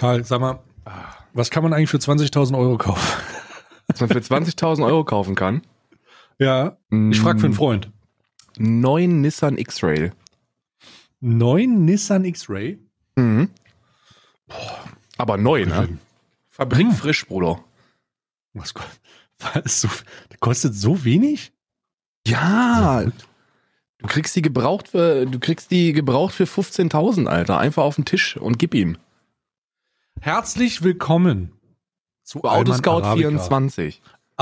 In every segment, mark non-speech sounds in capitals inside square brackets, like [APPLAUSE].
Karl, sag mal, was kann man eigentlich für 20.000 Euro kaufen? Was man für 20.000 Euro kaufen kann? Ja, ich frage für einen mm. Freund. Neun Nissan X-Ray. Neun Nissan X-Ray? Mhm. Aber neu, ne? Fabrik mhm. frisch, Bruder. Was, was so, kostet so wenig? Ja. Du kriegst die gebraucht für, für 15.000, Alter. Einfach auf den Tisch und gib ihm. Herzlich willkommen zu Autoscout24. [LAUGHS]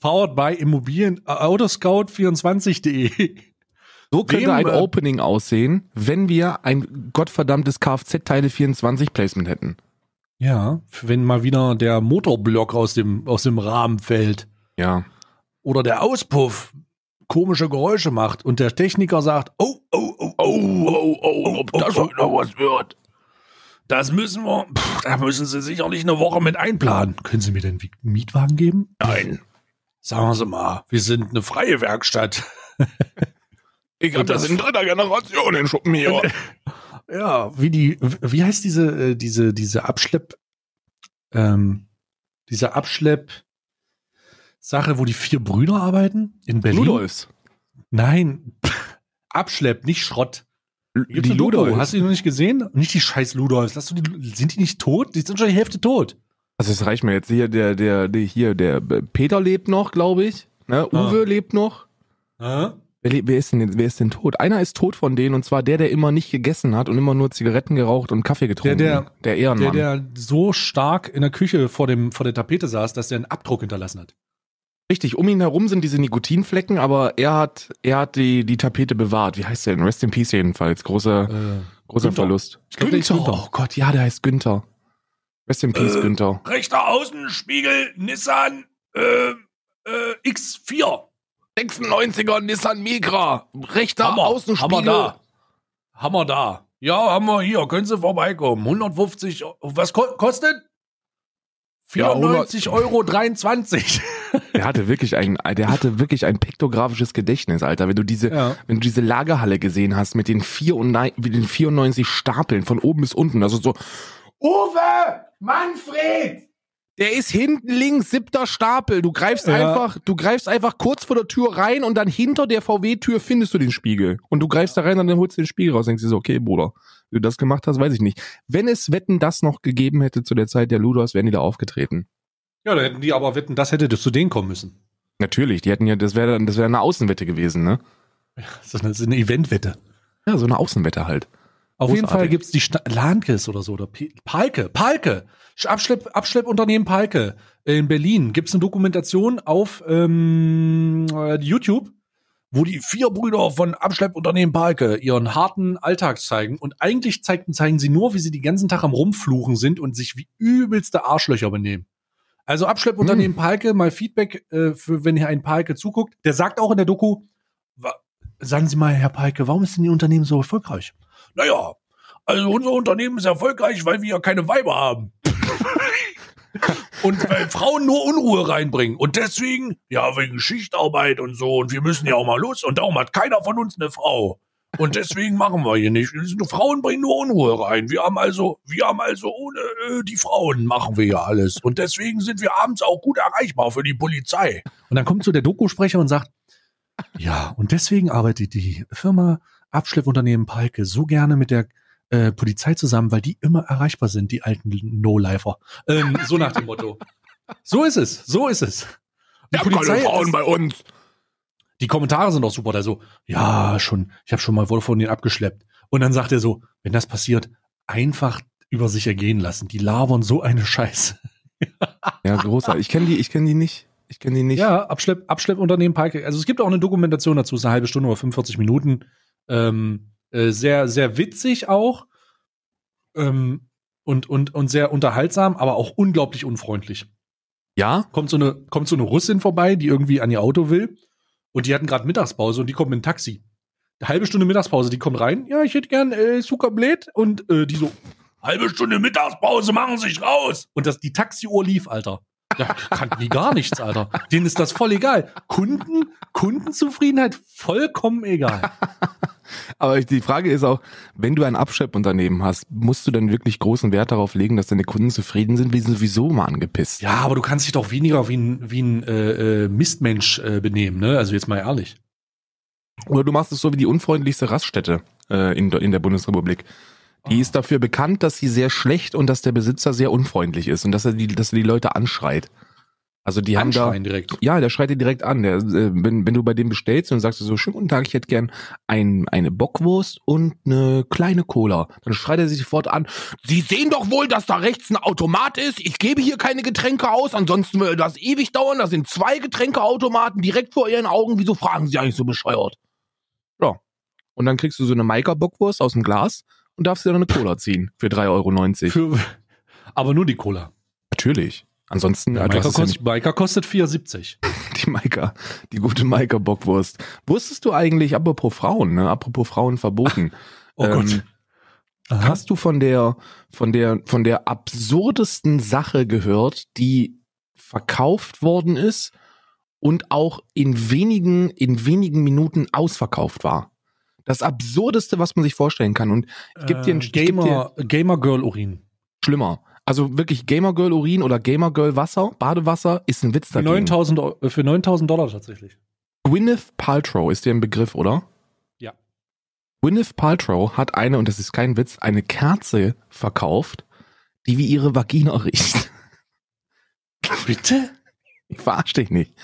Powered by Immobilien äh, Autoscout24.de. So könnte Wem, ein äh, Opening aussehen, wenn wir ein gottverdammtes Kfz-Teile 24 Placement hätten. Ja, wenn mal wieder der Motorblock aus dem, aus dem Rahmen fällt. Ja. Oder der Auspuff komische Geräusche macht und der Techniker sagt, oh, oh, oh, oh, oh, oh, oh, oh, oh ob das oh, heute noch was wird. Das müssen wir, pff, da müssen Sie sicherlich eine Woche mit einplanen. Können Sie mir denn einen Mietwagen geben? Nein. Sagen Sie mal, wir sind eine freie Werkstatt. [LAUGHS] ich glaube, das, sind in dritter Generation in Schuppen hier. [LAUGHS] ja, wie die, wie heißt diese, äh, diese, diese Abschlepp, ähm, diese Abschlepp, Sache, wo die vier Brüder arbeiten in Berlin. Ludolfs. Nein, [LAUGHS] Abschlepp, nicht Schrott die Ludo, hast du die noch nicht gesehen? Nicht die scheiß Ludolfs. Lass du die, sind die nicht tot? Die sind schon die Hälfte tot. Also es reicht mir jetzt hier der der, der hier der äh, Peter lebt noch, glaube ich. Ne? Ah. Uwe ah. lebt noch. Ah. Wer, wer, ist denn, wer ist denn tot? Einer ist tot von denen und zwar der, der immer nicht gegessen hat und immer nur Zigaretten geraucht und Kaffee getrunken der, der, hat. Der Ehrenmann. Der, der so stark in der Küche vor, dem, vor der Tapete saß, dass der einen Abdruck hinterlassen hat. Richtig, um ihn herum sind diese Nikotinflecken, aber er hat, er hat die, die Tapete bewahrt. Wie heißt der denn? Rest in Peace jedenfalls. Großer, äh, großer Günther. Verlust. Glaub, Günther. Günther. Oh Gott, ja, der heißt Günther. Rest in Peace, äh, Günther. Rechter Außenspiegel, Nissan äh, äh X4. 96er Nissan Migra. Rechter Hammer, Außenspiegel. Hammer da. Hammer da. Ja, haben wir hier. Können Sie vorbeikommen. 150. Was ko kostet? 94 Euro 23. [LAUGHS] Der hatte wirklich ein, der hatte wirklich ein piktografisches Gedächtnis, Alter. Wenn du diese, ja. wenn du diese Lagerhalle gesehen hast mit den, vier 94, mit den 94 Stapeln von oben bis unten, also so, Uwe! Manfred! Der ist hinten links, siebter Stapel. Du greifst ja. einfach, du greifst einfach kurz vor der Tür rein und dann hinter der VW-Tür findest du den Spiegel. Und du greifst da rein und dann holst du den Spiegel raus. Und denkst dir so, okay, Bruder, wie du das gemacht hast, weiß ich nicht. Wenn es Wetten das noch gegeben hätte zu der Zeit der Ludos, wären die da aufgetreten. Ja, da hätten die aber Wetten das hätte zu denen kommen müssen. Natürlich, die hätten ja, das wäre das wäre eine Außenwette gewesen, ne? Ja, das ist eine Eventwette. Ja, so eine Außenwette halt. Auf jeden Fall gibt's die Sta Lankes oder so, oder P Palke, Palke, Abschlepp, Abschleppunternehmen Palke in Berlin. Gibt's eine Dokumentation auf ähm, äh, YouTube, wo die vier Brüder von Abschleppunternehmen Palke ihren harten Alltag zeigen. Und eigentlich zeigen, zeigen sie nur, wie sie den ganzen Tag am Rumfluchen sind und sich wie übelste Arschlöcher benehmen. Also Abschleppunternehmen hm. Palke, mal Feedback, äh, für, wenn hier ein Palke zuguckt. Der sagt auch in der Doku, sagen Sie mal, Herr Palke, warum ist denn Ihr Unternehmen so erfolgreich? naja, also unser Unternehmen ist erfolgreich, weil wir ja keine Weiber haben. und weil Frauen nur Unruhe reinbringen. Und deswegen, ja, wegen Schichtarbeit und so, und wir müssen ja auch mal los. Und darum hat keiner von uns eine Frau. Und deswegen machen wir hier nicht. Frauen bringen nur Unruhe rein. Wir haben also, wir haben also ohne äh, die Frauen machen wir ja alles. Und deswegen sind wir abends auch gut erreichbar für die Polizei. Und dann kommt so der Dokusprecher und sagt, ja, und deswegen arbeitet die Firma Abschleppunternehmen Palke so gerne mit der äh, Polizei zusammen, weil die immer erreichbar sind, die alten No-Lifer. Ähm, so nach dem Motto. So ist es, so ist es. Die ja, Polizei Frauen ist, bei uns. Die Kommentare sind auch super. Da so, ja, schon, ich habe schon mal Wolf von denen abgeschleppt. Und dann sagt er so, wenn das passiert, einfach über sich ergehen lassen. Die labern so eine Scheiße. [LAUGHS] ja, großer. Ich kenne die, ich kenne die nicht. Ich kenne die nicht. Ja, Abschlepp, Abschleppunternehmen Palke. Also es gibt auch eine Dokumentation dazu, ist eine halbe Stunde oder 45 Minuten. Ähm, äh, sehr, sehr witzig auch. Ähm, und, und, und sehr unterhaltsam, aber auch unglaublich unfreundlich. Ja? Kommt so eine, kommt so eine Russin vorbei, die irgendwie an ihr Auto will. Und die hatten gerade Mittagspause und die kommt mit dem Taxi. Eine halbe Stunde Mittagspause, die kommt rein. Ja, ich hätte gern äh, Zuckerblät. Und äh, die so, halbe Stunde Mittagspause, machen Sie sich raus. Und das, die Taxiuhr lief, Alter. Ja, kann die gar nichts, Alter. Denen ist das voll egal. Kunden, Kundenzufriedenheit vollkommen egal. Aber die Frage ist auch, wenn du ein Abschleppunternehmen hast, musst du dann wirklich großen Wert darauf legen, dass deine Kunden zufrieden sind? Wir sind sowieso mal angepisst. Ja, aber du kannst dich doch weniger wie ein, wie ein äh, äh, Mistmensch äh, benehmen, ne? Also jetzt mal ehrlich. Oder du machst es so wie die unfreundlichste Raststätte äh, in, in der Bundesrepublik. Die ist dafür bekannt, dass sie sehr schlecht und dass der Besitzer sehr unfreundlich ist und dass er die, dass er die Leute anschreit. Also die Anschreien haben da, direkt. Ja, der schreit dir direkt an. Der, äh, wenn, wenn du bei dem bestellst und sagst so, schönen guten Tag, ich hätte gern ein, eine Bockwurst und eine kleine Cola, dann schreit er sich sofort an. Sie sehen doch wohl, dass da rechts ein Automat ist. Ich gebe hier keine Getränke aus, ansonsten würde das ewig dauern. Da sind zwei Getränkeautomaten direkt vor ihren Augen. Wieso fragen sie eigentlich so bescheuert? Ja. Und dann kriegst du so eine Maika-Bockwurst aus dem Glas und darfst dir dann eine Cola ziehen für 3,90 Euro. Für, aber nur die Cola. Natürlich. Ansonsten. Ja, Maika, kost, ja Maika kostet 4,70. [LAUGHS] die Maika, die gute Maika-Bockwurst. Wusstest du eigentlich, apropos Frauen, ne? apropos Frauen verboten. [LAUGHS] oh ähm, Gott. Hast du von der, von der, von der absurdesten Sache gehört, die verkauft worden ist und auch in wenigen, in wenigen Minuten ausverkauft war? Das absurdeste, was man sich vorstellen kann. Und ich gebe dir ein äh, Gamer, Gamer Girl Urin. Schlimmer. Also wirklich Gamer Girl Urin oder Gamer Girl Wasser, Badewasser ist ein Witz dagegen. für 9000 Dollar tatsächlich. Gwyneth Paltrow ist dir ein Begriff, oder? Ja. Gwyneth Paltrow hat eine, und das ist kein Witz, eine Kerze verkauft, die wie ihre Vagina [LAUGHS] riecht. Bitte? Ich verarsche dich nicht.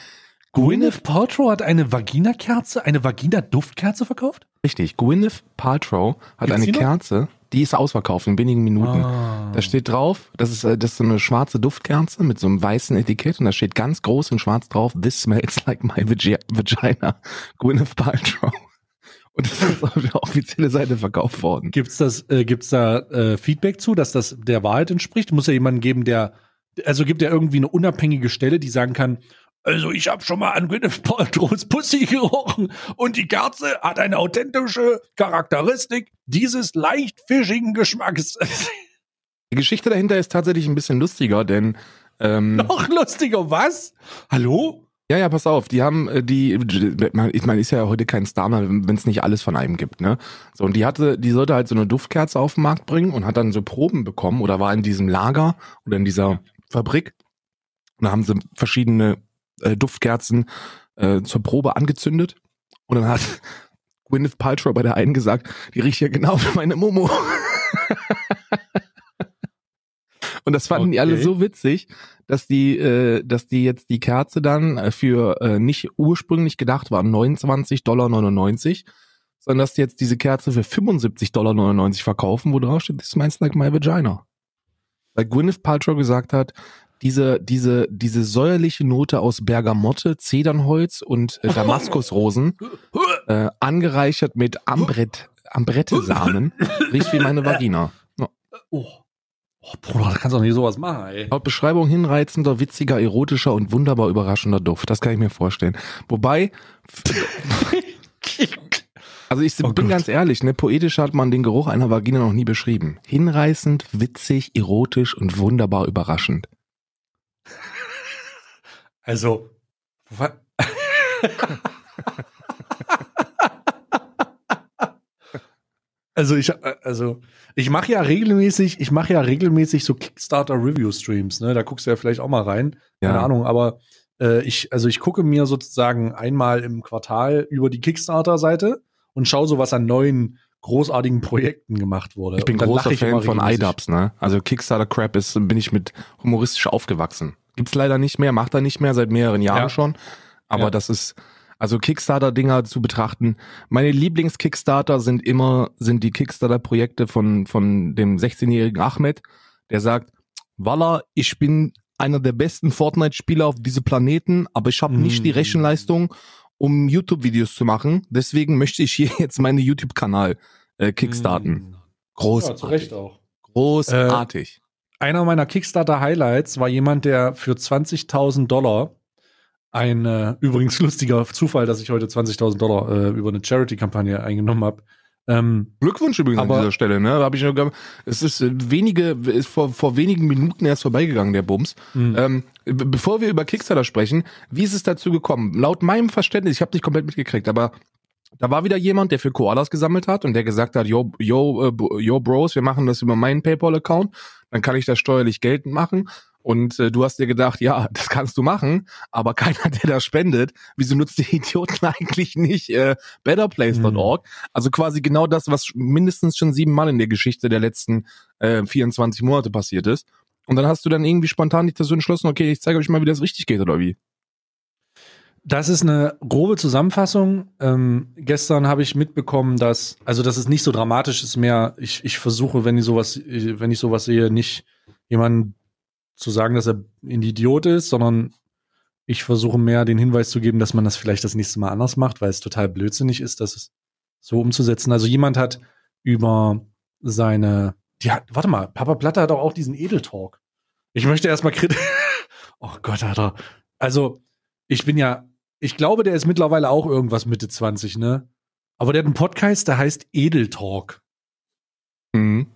Gwyneth Paltrow hat eine Vagina-Kerze, eine Vagina-Duftkerze verkauft? Richtig, Gwyneth Paltrow hat eine die Kerze, die ist ausverkauft in wenigen Minuten. Ah. Da steht drauf, das ist, äh, das ist so eine schwarze Duftkerze mit so einem weißen Etikett und da steht ganz groß in schwarz drauf, this smells like my vagina, [LAUGHS] Gwyneth Paltrow. Und das ist auf der offiziellen Seite verkauft worden. Gibt es äh, gibt's da äh, Feedback zu, dass das der Wahrheit entspricht? Muss ja jemanden geben, der, also gibt ja irgendwie eine unabhängige Stelle, die sagen kann, also ich habe schon mal an Gwyneth [LAUGHS] Paltrows Pussy gerochen und die Kerze hat eine authentische Charakteristik dieses leicht fischigen Geschmacks. [LAUGHS] Die Geschichte dahinter ist tatsächlich ein bisschen lustiger, denn ähm, [LAUGHS] noch lustiger was? Hallo? Ja, ja, pass auf, die haben äh, die, ich meine, ist ja heute kein Star mehr, wenn es nicht alles von einem gibt, ne? So, und die hatte, die sollte halt so eine Duftkerze auf den Markt bringen und hat dann so Proben bekommen oder war in diesem Lager oder in dieser Fabrik und da haben sie verschiedene äh, Duftkerzen äh, zur Probe angezündet. Und dann hat [LAUGHS] Gwyneth Paltrow bei der einen gesagt, die riecht ja genau wie meine Momo. [LAUGHS] Und das fanden okay. die alle so witzig, dass die, äh, dass die jetzt die Kerze dann äh, für äh, nicht ursprünglich gedacht war 29,99 Dollar, sondern dass die jetzt diese Kerze für 75,99 Dollar verkaufen, wo drauf steht, this smells like my vagina. Weil Gwyneth Paltrow gesagt hat, diese, diese, diese säuerliche Note aus Bergamotte, Zedernholz und äh, Damaskusrosen, [LAUGHS] äh, angereichert mit Ambret, Ambrettesamen, riecht wie meine Vagina. Oh. oh, Bruder, da kannst du doch nicht sowas machen, ey. Laut Beschreibung hinreizender, witziger, erotischer und wunderbar überraschender Duft. Das kann ich mir vorstellen. Wobei, [LAUGHS] Also ich oh bin Gott. ganz ehrlich, ne, poetisch hat man den Geruch einer Vagina noch nie beschrieben. Hinreißend, witzig, erotisch und wunderbar überraschend. Also, [LAUGHS] also ich, äh, also ich mache ja regelmäßig, ich mache ja regelmäßig so Kickstarter Review Streams. Ne, da guckst du ja vielleicht auch mal rein. Ja. Keine Ahnung, aber äh, ich, also ich gucke mir sozusagen einmal im Quartal über die Kickstarter-Seite und schaue so was an neuen großartigen Projekten gemacht wurde. Ich bin großer Fan von IDubs, ne? Also Kickstarter Crap ist, bin ich mit humoristisch aufgewachsen gibt es leider nicht mehr, macht er nicht mehr seit mehreren Jahren ja. schon. Aber ja. das ist, also Kickstarter-Dinger zu betrachten. Meine Lieblings-Kickstarter sind immer, sind die Kickstarter-Projekte von, von dem 16-jährigen Ahmed, der sagt, Walla, ich bin einer der besten Fortnite-Spieler auf diesem Planeten, aber ich habe mm. nicht die hm. Rechenleistung, um YouTube-Videos zu machen. Deswegen möchte ich hier [LAUGHS] jetzt meinen YouTube-Kanal äh, kickstarten. Mm. Großartig. Ja, zu Recht auch. Großartig. Äh, einer meiner Kickstarter-Highlights war jemand, der für 20.000 Dollar ein äh, übrigens lustiger Zufall, dass ich heute 20.000 Dollar äh, über eine Charity-Kampagne eingenommen habe. Ähm, Glückwunsch übrigens aber, an dieser Stelle, ne? Da habe ich nur gehabt, es ist äh, wenige, ist vor, vor wenigen Minuten erst vorbeigegangen, der Bums. Mhm. Ähm, bevor wir über Kickstarter sprechen, wie ist es dazu gekommen? Laut meinem Verständnis, ich habe nicht komplett mitgekriegt, aber da war wieder jemand, der für Koalas gesammelt hat und der gesagt hat, yo, yo, äh, yo, Bros, wir machen das über meinen PayPal-Account, dann kann ich das steuerlich geltend machen. Und äh, du hast dir gedacht, ja, [LAUGHS] das kannst du machen, aber keiner, der da spendet, wieso nutzt die Idioten [LAUGHS] eigentlich nicht äh, betterplace.org? Mhm. Also quasi genau das, was mindestens schon siebenmal in der Geschichte der letzten äh, 24 Monate passiert ist. Und dann hast du dann irgendwie spontan dich dazu entschlossen, okay, ich zeige euch mal, wie das richtig geht, oder wie? Das ist eine grobe Zusammenfassung. Ähm, gestern habe ich mitbekommen, dass, also dass es nicht so dramatisch ist mehr. Ich, ich versuche, wenn ich sowas, wenn ich sowas sehe, nicht jemanden zu sagen, dass er ein Idiot ist, sondern ich versuche mehr den Hinweis zu geben, dass man das vielleicht das nächste Mal anders macht, weil es total blödsinnig ist, das so umzusetzen. Also jemand hat über seine, die hat, warte mal, Papa Platte hat auch, auch diesen Edeltalk. Ich möchte erstmal kritisch. [LAUGHS] oh Gott, Alter. Also, ich bin ja ich glaube, der ist mittlerweile auch irgendwas Mitte 20, ne? Aber der hat einen Podcast, der heißt Edeltalk. Mhm.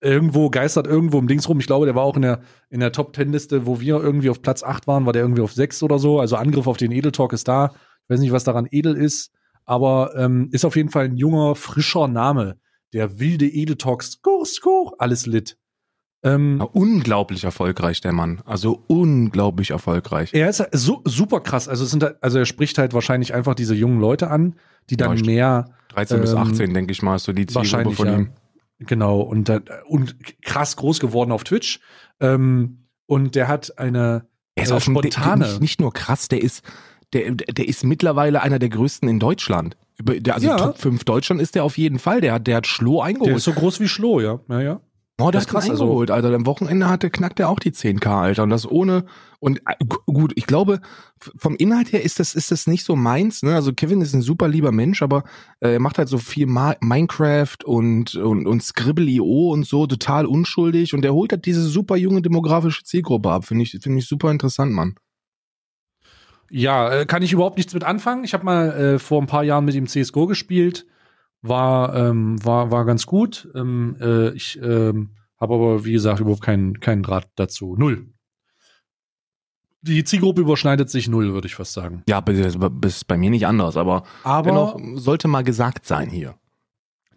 Irgendwo geistert irgendwo im Dings rum. Ich glaube, der war auch in der, in der Top ten Liste, wo wir irgendwie auf Platz 8 waren, war der irgendwie auf 6 oder so. Also Angriff auf den Edeltalk ist da. Ich weiß nicht, was daran edel ist, aber ähm, ist auf jeden Fall ein junger, frischer Name. Der wilde Edeltalk, skur, skur, alles lit. Ähm, ah, unglaublich erfolgreich, der Mann. Also unglaublich erfolgreich. Er ist so, super krass. Also, sind, also er spricht halt wahrscheinlich einfach diese jungen Leute an, die dann ja, mehr. 13 ähm, bis 18, denke ich mal, ist so die Zielgruppe von ihm. Genau, und, und krass groß geworden auf Twitch. Ähm, und der hat eine er ist äh, spontane. Ein, der, nicht, nur krass, der ist, der, der ist mittlerweile einer der größten in Deutschland. also ja. Top 5 Deutschland ist der auf jeden Fall. Der hat, der hat Schloh eingeholt. Der ist so groß wie Schloh, ja. ja, ja. Oh, das, ist krass, also, Alter. Also am Wochenende hatte, knackt er auch die 10k, Alter. Und das ohne, und äh, gut, ich glaube, vom Inhalt her ist das, ist das nicht so meins, ne? Also Kevin ist ein super lieber Mensch, aber äh, er macht halt so viel Ma Minecraft und, und, und Scribble.io und so, total unschuldig. Und er holt halt diese super junge demografische Zielgruppe ab. Finde ich, finde ich super interessant, Mann. Ja, äh, kann ich überhaupt nichts mit anfangen. Ich habe mal äh, vor ein paar Jahren mit ihm CSGO gespielt war, ähm, war, war ganz gut. Ähm, äh, ich ähm, habe aber, wie gesagt, überhaupt keinen, keinen Draht dazu. Null. Die Zielgruppe überschneidet sich null, würde ich fast sagen. Ja, ist bei mir nicht anders, aber, aber dennoch sollte mal gesagt sein hier.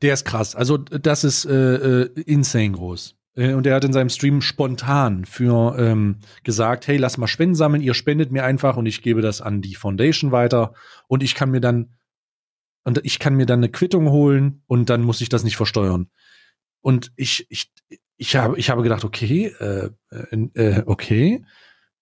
Der ist krass. Also, das ist äh, äh insane groß. Äh, und er hat in seinem Stream spontan für ähm, gesagt, hey, lass mal Spenden sammeln, ihr spendet mir einfach und ich gebe das an die Foundation weiter und ich kann mir dann und ich kann mir dann eine Quittung holen und dann muss ich das nicht versteuern. Und ich, ich, ich habe, ich habe gedacht, okay, äh, äh, äh, okay.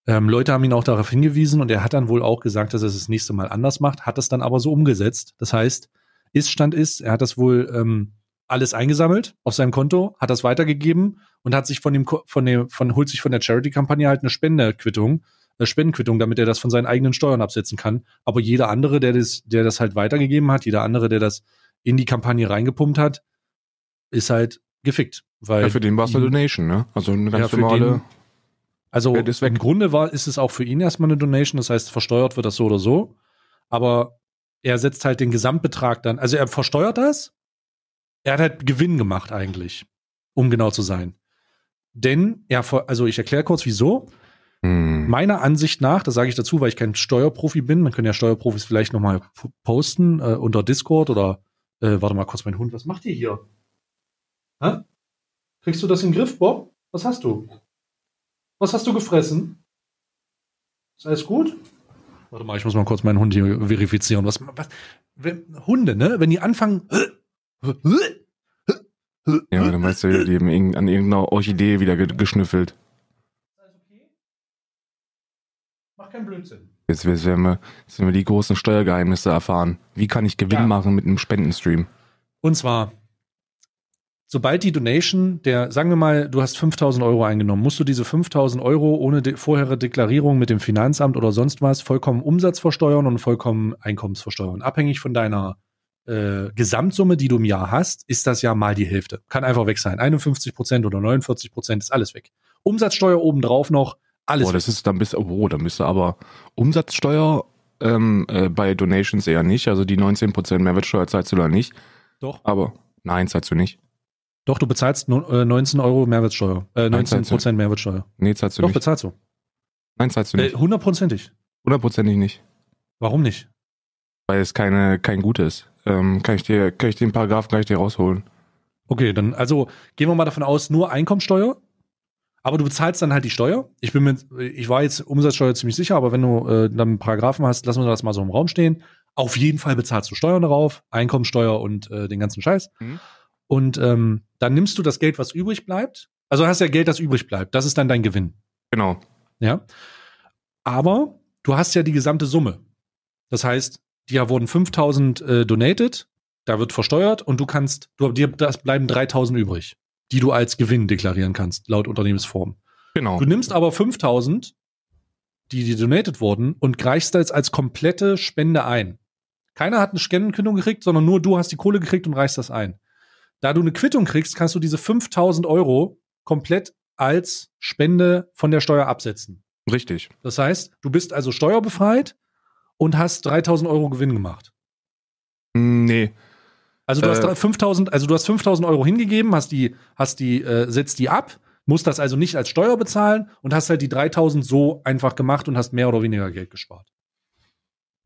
Ähm, Leute haben ihn auch darauf hingewiesen und er hat dann wohl auch gesagt, dass er es das nächste Mal anders macht, hat es dann aber so umgesetzt. Das heißt, Ist-Stand ist, er hat das wohl ähm, alles eingesammelt auf seinem Konto, hat das weitergegeben und hat sich von dem, von dem, von, holt sich von der Charity-Kampagne halt eine Spenderquittung Spendenquittung, damit er das von seinen eigenen Steuern absetzen kann. Aber jeder andere, der das, der das halt weitergegeben hat, jeder andere, der das in die Kampagne reingepumpt hat, ist halt gefickt. Weil ja, für den war es eine Donation, ne? Also eine ganz ja, normale. Den, also im Grunde war, ist es auch für ihn erstmal eine Donation, das heißt, versteuert wird das so oder so. Aber er setzt halt den Gesamtbetrag dann, also er versteuert das, er hat halt Gewinn gemacht eigentlich, um genau zu sein. Denn er, also ich erkläre kurz, wieso. Hm. Meiner Ansicht nach, das sage ich dazu, weil ich kein Steuerprofi bin, man kann ja Steuerprofis vielleicht nochmal posten äh, unter Discord oder äh, warte mal kurz, mein Hund, was macht ihr hier? Hä? Kriegst du das in den Griff, Bob? Was hast du? Was hast du gefressen? Ist alles gut? Warte mal, ich muss mal kurz meinen Hund hier verifizieren. Was, was wenn, Hunde, ne? Wenn die anfangen. Ja, dann meinst du, die haben an irgendeiner Orchidee wieder geschnüffelt. macht keinen Blödsinn. Jetzt werden wir, jetzt werden wir die großen Steuergeheimnisse erfahren. Wie kann ich Gewinn ja. machen mit einem Spendenstream? Und zwar, sobald die Donation der, sagen wir mal, du hast 5000 Euro eingenommen, musst du diese 5000 Euro ohne de vorherige Deklarierung mit dem Finanzamt oder sonst was vollkommen Umsatzversteuern und vollkommen Einkommensversteuern. Abhängig von deiner äh, Gesamtsumme, die du im Jahr hast, ist das ja mal die Hälfte. Kann einfach weg sein. 51 oder 49 ist alles weg. Umsatzsteuer obendrauf noch alles. Boah, das ist dann bis, oh, oh da müsste aber Umsatzsteuer ähm, äh, bei Donations eher nicht. Also die 19% Mehrwertsteuer zahlst du da nicht. Doch. Aber nein, zahlst du nicht. Doch, du bezahlst 19 äh, Euro Mehrwertsteuer. Äh, 19% Mehrwertsteuer. Nee, zahlst du nicht. Doch, bezahlst du. Nein, zahlst du nicht. Äh, hundertprozentig. Hundertprozentig nicht. Warum nicht? Weil es keine, kein Gutes ist. Ähm, kann, ich dir, kann ich den Paragraphen gleich dir rausholen. Okay, dann also gehen wir mal davon aus, nur Einkommensteuer aber du bezahlst dann halt die Steuer. Ich bin mit, ich war jetzt Umsatzsteuer ziemlich sicher, aber wenn du äh, dann einen Paragraphen hast, lassen wir das mal so im Raum stehen. Auf jeden Fall bezahlst du Steuern darauf, Einkommensteuer und äh, den ganzen Scheiß. Mhm. Und ähm, dann nimmst du das Geld, was übrig bleibt. Also hast ja Geld, das übrig bleibt. Das ist dann dein Gewinn. Genau. Ja. Aber du hast ja die gesamte Summe. Das heißt, dir wurden 5000 äh, donated, da wird versteuert und du kannst, du, dir das bleiben 3000 übrig die du als Gewinn deklarieren kannst, laut Unternehmensform. Genau. Du nimmst aber 5000, die dir donated wurden, und greichst das als komplette Spende ein. Keiner hat eine Scannenkündung gekriegt, sondern nur du hast die Kohle gekriegt und reichst das ein. Da du eine Quittung kriegst, kannst du diese 5000 Euro komplett als Spende von der Steuer absetzen. Richtig. Das heißt, du bist also steuerbefreit und hast 3000 Euro Gewinn gemacht. Nee, also du äh, hast 5000, also du hast 5000 äh. also Euro hingegeben, hast die, hast die, äh, setzt die ab, musst das also nicht als Steuer bezahlen und hast halt die 3000 so einfach gemacht und hast mehr oder weniger Geld gespart.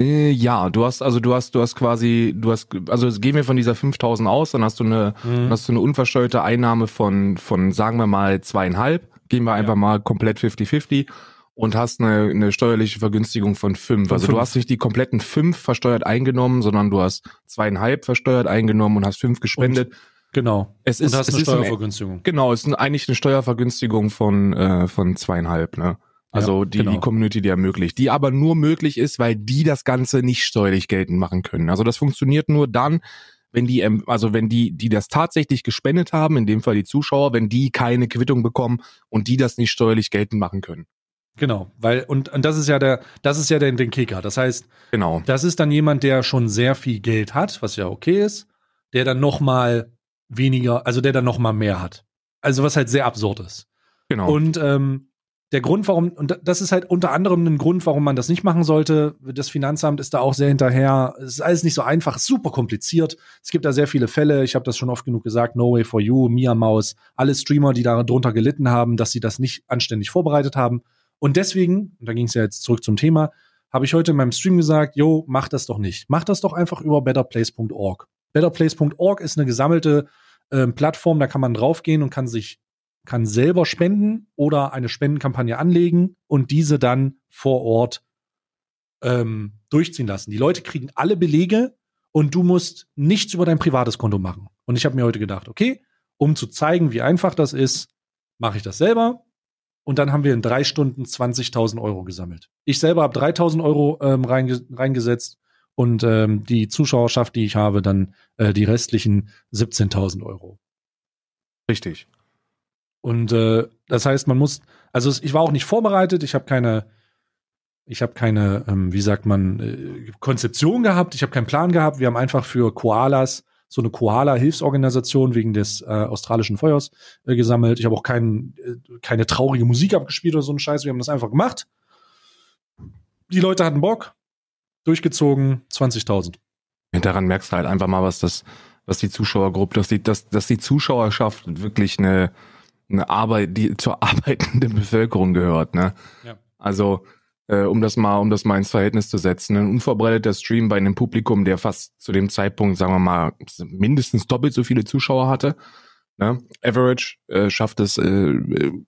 Äh, ja, du hast also du hast du hast quasi du hast also gehen wir von dieser 5000 aus, dann hast du eine mhm. hast du eine unversteuerte Einnahme von von sagen wir mal zweieinhalb, gehen wir einfach ja. mal komplett 50 50 und hast eine, eine steuerliche Vergünstigung von fünf. also fünf. du hast nicht die kompletten fünf versteuert eingenommen, sondern du hast zweieinhalb versteuert eingenommen und hast fünf gespendet. Und, genau. Es ist, und hast es eine ist Steuervergünstigung. Ein, genau, es ist eigentlich eine Steuervergünstigung von, äh, von zweieinhalb, ne? Also ja, die, genau. die Community, die ermöglicht, die aber nur möglich ist, weil die das Ganze nicht steuerlich geltend machen können. Also das funktioniert nur dann, wenn die, ähm, also wenn die, die das tatsächlich gespendet haben, in dem Fall die Zuschauer, wenn die keine Quittung bekommen und die das nicht steuerlich geltend machen können. Genau, weil, und, und das ist ja der, das ist ja der, den Kicker. Das heißt, genau. das ist dann jemand, der schon sehr viel Geld hat, was ja okay ist, der dann nochmal weniger, also der dann nochmal mehr hat. Also was halt sehr absurd ist. Genau. Und ähm, der Grund, warum, und das ist halt unter anderem ein Grund, warum man das nicht machen sollte. Das Finanzamt ist da auch sehr hinterher. Es ist alles nicht so einfach, super kompliziert. Es gibt da sehr viele Fälle. Ich habe das schon oft genug gesagt. No Way for You, Mia Maus, alle Streamer, die darunter gelitten haben, dass sie das nicht anständig vorbereitet haben. Und deswegen, und da ging es ja jetzt zurück zum Thema, habe ich heute in meinem Stream gesagt, yo, mach das doch nicht. Mach das doch einfach über betterplace.org. Betterplace.org ist eine gesammelte äh, Plattform, da kann man draufgehen und kann sich kann selber spenden oder eine Spendenkampagne anlegen und diese dann vor Ort ähm, durchziehen lassen. Die Leute kriegen alle Belege und du musst nichts über dein privates Konto machen. Und ich habe mir heute gedacht, okay, um zu zeigen, wie einfach das ist, mache ich das selber und dann haben wir in drei Stunden 20.000 Euro gesammelt. Ich selber habe 3.000 Euro ähm, reinge reingesetzt und ähm, die Zuschauerschaft, die ich habe, dann äh, die restlichen 17.000 Euro. Richtig. Und äh, das heißt, man muss, also ich war auch nicht vorbereitet, ich habe keine, ich habe keine, ähm, wie sagt man, äh, Konzeption gehabt, ich habe keinen Plan gehabt. Wir haben einfach für Koalas so eine Koala-Hilfsorganisation wegen des äh, australischen Feuers äh, gesammelt. Ich habe auch kein, äh, keine traurige Musik abgespielt oder so einen Scheiß. Wir haben das einfach gemacht. Die Leute hatten Bock. Durchgezogen, 20.000. Daran merkst du halt einfach mal, was das, was die Zuschauergruppe, dass die, dass, dass die Zuschauerschaft wirklich eine, eine Arbeit, die zur [LAUGHS] arbeitenden Bevölkerung gehört, ne? Ja. Also, äh, um das mal, um das mal ins Verhältnis zu setzen. Ein unverbreiteter Stream bei einem Publikum, der fast zu dem Zeitpunkt, sagen wir mal, mindestens doppelt so viele Zuschauer hatte. Ne? Average äh, schafft es, äh,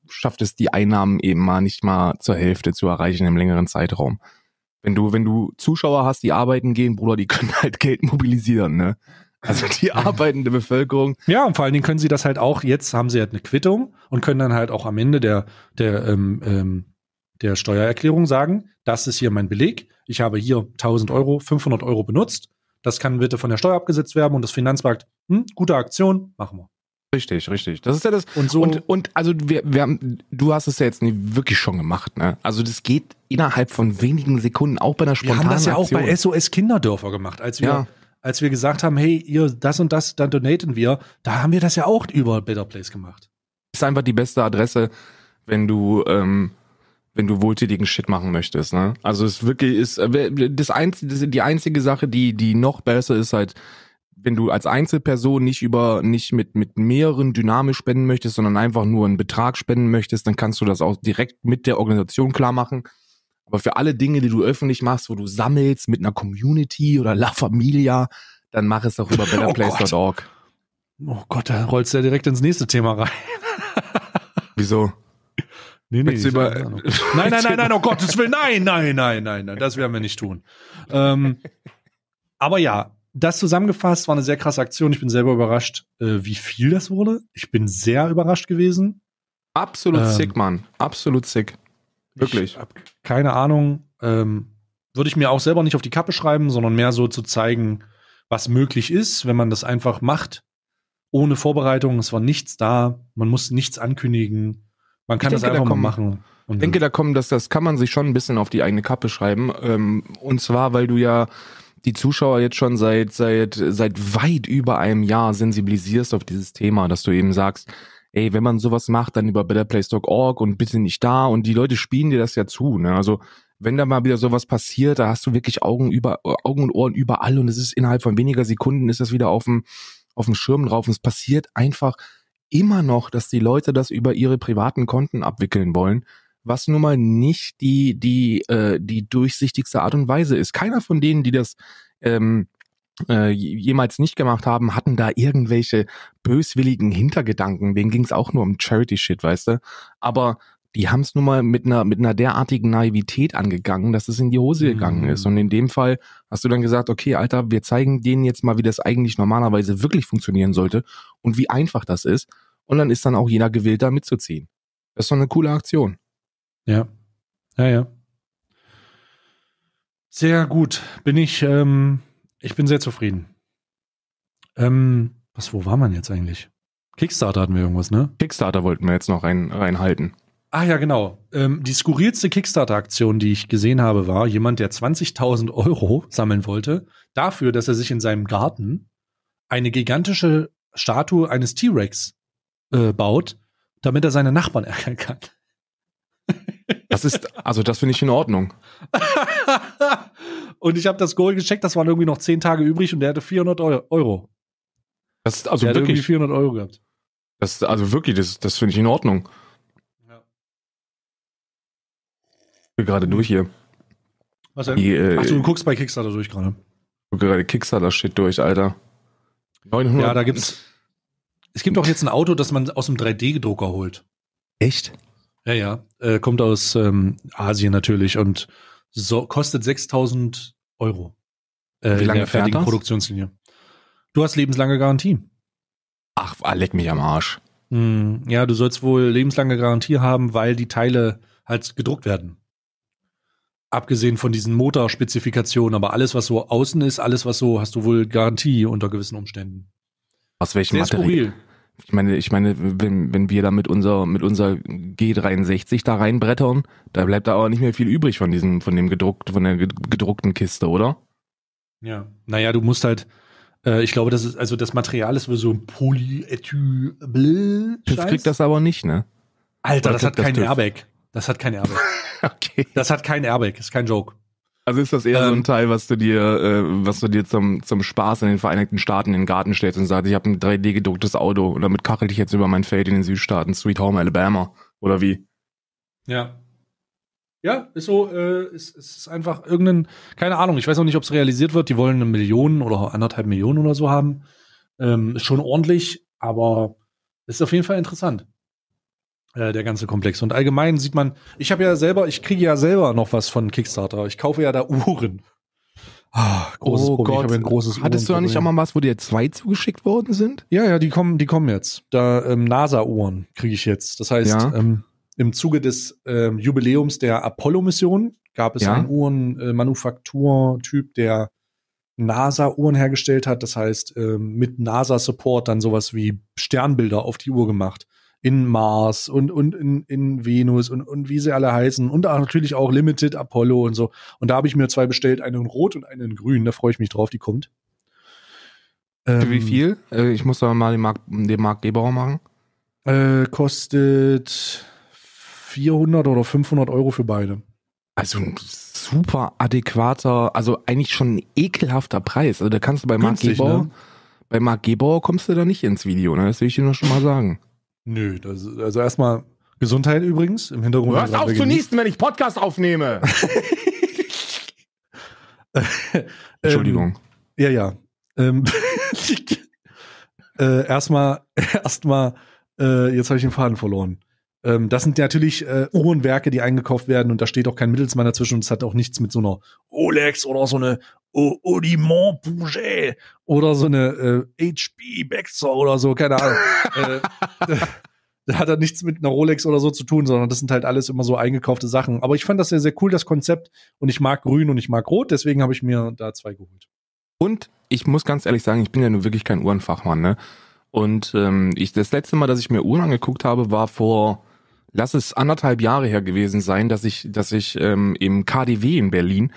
schafft es die Einnahmen eben mal nicht mal zur Hälfte zu erreichen im längeren Zeitraum. Wenn du, wenn du Zuschauer hast, die arbeiten gehen, Bruder, die können [LAUGHS] halt Geld mobilisieren, ne? Also die arbeitende Bevölkerung. Ja, und vor allen Dingen können sie das halt auch, jetzt haben sie halt eine Quittung und können dann halt auch am Ende der, der ähm, ähm, der Steuererklärung sagen, das ist hier mein Beleg, ich habe hier 1000 Euro, 500 Euro benutzt, das kann bitte von der Steuer abgesetzt werden und das Finanzmarkt, hm, gute Aktion, machen wir. Richtig, richtig. Das ist ja das. Und, so, und, und also wir, wir haben, du hast es ja jetzt wirklich schon gemacht, ne? Also das geht innerhalb von wenigen Sekunden, auch bei einer spontanen Wir haben das ja Aktion. auch bei SOS Kinderdörfer gemacht, als wir, ja. als wir gesagt haben, hey, ihr das und das, dann donaten wir, da haben wir das ja auch über Better Place gemacht. Ist einfach die beste Adresse, wenn du ähm, wenn du wohltätigen Shit machen möchtest. Ne? Also es wirklich ist äh, das einzige, die einzige Sache, die die noch besser ist halt, wenn du als Einzelperson nicht über nicht mit mit mehreren dynamisch spenden möchtest, sondern einfach nur einen Betrag spenden möchtest, dann kannst du das auch direkt mit der Organisation klar machen. Aber für alle Dinge, die du öffentlich machst, wo du sammelst mit einer Community oder La Familia, dann mach es doch über betterplace.org. [LAUGHS] Oh, oh Gott, da rollst du ja direkt ins nächste Thema rein. Wieso? Nee, nee, über, [LAUGHS] nein, nein, nein, nein, oh Gottes Willen, nein, nein, nein, nein, nein, das werden wir nicht tun. Ähm, aber ja, das zusammengefasst war eine sehr krasse Aktion. Ich bin selber überrascht, äh, wie viel das wurde. Ich bin sehr überrascht gewesen. Absolut ähm, sick, Mann. Absolut sick. Wirklich. keine Ahnung. Ähm, Würde ich mir auch selber nicht auf die Kappe schreiben, sondern mehr so zu zeigen, was möglich ist, wenn man das einfach macht. Ohne Vorbereitung, es war nichts da, man musste nichts ankündigen man kann ich das denke, einfach da kommen, mal machen. Ich denke, da kommen, dass das kann man sich schon ein bisschen auf die eigene Kappe schreiben. Ähm, und zwar, weil du ja die Zuschauer jetzt schon seit, seit, seit weit über einem Jahr sensibilisierst auf dieses Thema, dass du eben sagst, ey, wenn man sowas macht, dann über betterplace.org und bitte nicht da und die Leute spielen dir das ja zu, ne? Also, wenn da mal wieder sowas passiert, da hast du wirklich Augen über, Augen und Ohren überall und es ist innerhalb von weniger Sekunden ist das wieder auf dem, auf dem Schirm drauf und es passiert einfach immer noch, dass die Leute das über ihre privaten Konten abwickeln wollen, was nun mal nicht die, die, äh, die durchsichtigste Art und Weise ist. Keiner von denen, die das ähm, äh, jemals nicht gemacht haben, hatten da irgendwelche böswilligen Hintergedanken. Denen ging es auch nur um Charity-Shit, weißt du? Aber die haben es nun mal mit einer, mit einer derartigen Naivität angegangen, dass es in die Hose gegangen mhm. ist. Und in dem Fall hast du dann gesagt, okay, Alter, wir zeigen denen jetzt mal, wie das eigentlich normalerweise wirklich funktionieren sollte und wie einfach das ist. Und dann ist dann auch jeder gewillt, da mitzuziehen. Das ist doch eine coole Aktion. Ja. Ja, ja. Sehr gut. Bin ich, ähm, ich bin sehr zufrieden. Ähm, was, wo war man jetzt eigentlich? Kickstarter hatten wir irgendwas, ne? Kickstarter wollten wir jetzt noch rein, reinhalten. Ah ja, genau. Ähm, die skurrilste Kickstarter-Aktion, die ich gesehen habe, war jemand, der 20.000 Euro sammeln wollte, dafür, dass er sich in seinem Garten eine gigantische Statue eines T-Rex äh, baut, damit er seine Nachbarn [LAUGHS] ärgern kann. Das ist, also das finde ich in Ordnung. [LAUGHS] und ich habe das Goal gecheckt, das waren irgendwie noch 10 Tage übrig und der hatte 400 Euro. Das ist also der wirklich. Hat irgendwie 400 Euro gehabt. Das, ist also wirklich, das, das finde ich in Ordnung. gerade durch hier. Was denn? Die, äh, Ach, du guckst bei Kickstarter durch gerade. Ich gerade kickstarter steht durch, Alter. 900. Ja, da gibt's. Es gibt auch jetzt ein Auto, das man aus dem 3D-Drucker holt. Echt? Ja, ja. Äh, kommt aus ähm, Asien natürlich und so, kostet 6000 Euro. Äh, Wie lange fährt das? Produktionslinie. Du hast lebenslange Garantie. Ach, leck mich am Arsch. Hm, ja, du sollst wohl lebenslange Garantie haben, weil die Teile halt gedruckt werden abgesehen von diesen Motorspezifikationen, aber alles, was so außen ist, alles, was so, hast du wohl Garantie unter gewissen Umständen. Aus welchem Sehr Material? Skurril. Ich meine, ich meine, wenn, wenn wir da mit unserer, mit unserer G63 da reinbrettern, da bleibt da aber nicht mehr viel übrig von diesem, von dem gedruckt, von der gedruckten Kiste, oder? Ja. Naja, du musst halt, äh, ich glaube, das ist, also das Material ist wohl so ein Polyethyl. TÜV kriegt das aber nicht, ne? Alter, oder das hat kein das TÜV? Airbag. Das hat kein Airbag. [LAUGHS] okay. Das hat kein Airbag, ist kein Joke. Also ist das eher ähm, so ein ähm. Teil, was du dir, äh, was du dir zum, zum Spaß in den Vereinigten Staaten in den Garten stellst und sagst, ich habe ein 3D gedrucktes Auto und damit kachel ich jetzt über mein Feld in den Südstaaten, Sweet Home Alabama oder wie? Ja. Ja, ist so, äh, ist, ist einfach irgendein, keine Ahnung, ich weiß auch nicht, ob es realisiert wird. Die wollen eine Million oder anderthalb Millionen oder so haben. Ähm, ist schon ordentlich, aber ist auf jeden Fall interessant. Äh, der ganze Komplex. Und allgemein sieht man, ich habe ja selber, ich kriege ja selber noch was von Kickstarter. Ich kaufe ja da Uhren. Ah, großes oh Problem. Gott. ein großes Hattest du da nicht auch mal was, wo dir zwei zugeschickt worden sind? Ja, ja, die kommen, die kommen jetzt. Da ähm, NASA-Uhren kriege ich jetzt. Das heißt, ja. ähm, im Zuge des ähm, Jubiläums der Apollo-Mission gab es ja. einen Uhrenmanufakturtyp, äh, der NASA-Uhren hergestellt hat. Das heißt, ähm, mit NASA-Support dann sowas wie Sternbilder auf die Uhr gemacht in Mars und, und in, in Venus und, und wie sie alle heißen und auch natürlich auch Limited Apollo und so. Und da habe ich mir zwei bestellt, einen in Rot und einen in Grün. Da freue ich mich drauf, die kommt. Für wie ähm, viel? Äh, ich muss da mal den Mark, den Mark Gebauer machen. Äh, kostet 400 oder 500 Euro für beide. Also ein super adäquater, also eigentlich schon ein ekelhafter Preis. Also da kannst du bei Mark Gebauer, ne? bei Mark Gebauer kommst du da nicht ins Video, ne? Das will ich dir noch schon mal sagen. Nö, das, also erstmal Gesundheit übrigens im Hintergrund. Du hörst auf zu niesen, wenn ich Podcast aufnehme. [LAUGHS] [LAUGHS] Ähm, Entschuldigung. Ähm, ja, ja. Ähm, [LAUGHS] äh, erstmal, erstmal, äh, jetzt habe ich den Faden verloren. Ähm, das sind natürlich äh, Uhrenwerke, die eingekauft werden und da steht auch kein Mittelsmann dazwischen und es hat auch nichts mit so einer Olex oder so eine Audimont Bouget oder so eine äh, HP Baxter oder so, keine Ahnung. [LAUGHS] äh, da hat er nichts mit einer Rolex oder so zu tun, sondern das sind halt alles immer so eingekaufte Sachen. Aber ich fand das sehr, sehr cool, das Konzept. Und ich mag grün und ich mag rot, deswegen habe ich mir da zwei geholt. Und ich muss ganz ehrlich sagen, ich bin ja nun wirklich kein Uhrenfachmann, ne? Und ähm, ich, das letzte Mal, dass ich mir Uhren angeguckt habe, war vor lass es anderthalb Jahre her gewesen sein, dass ich, dass ich ähm, im KDW in Berlin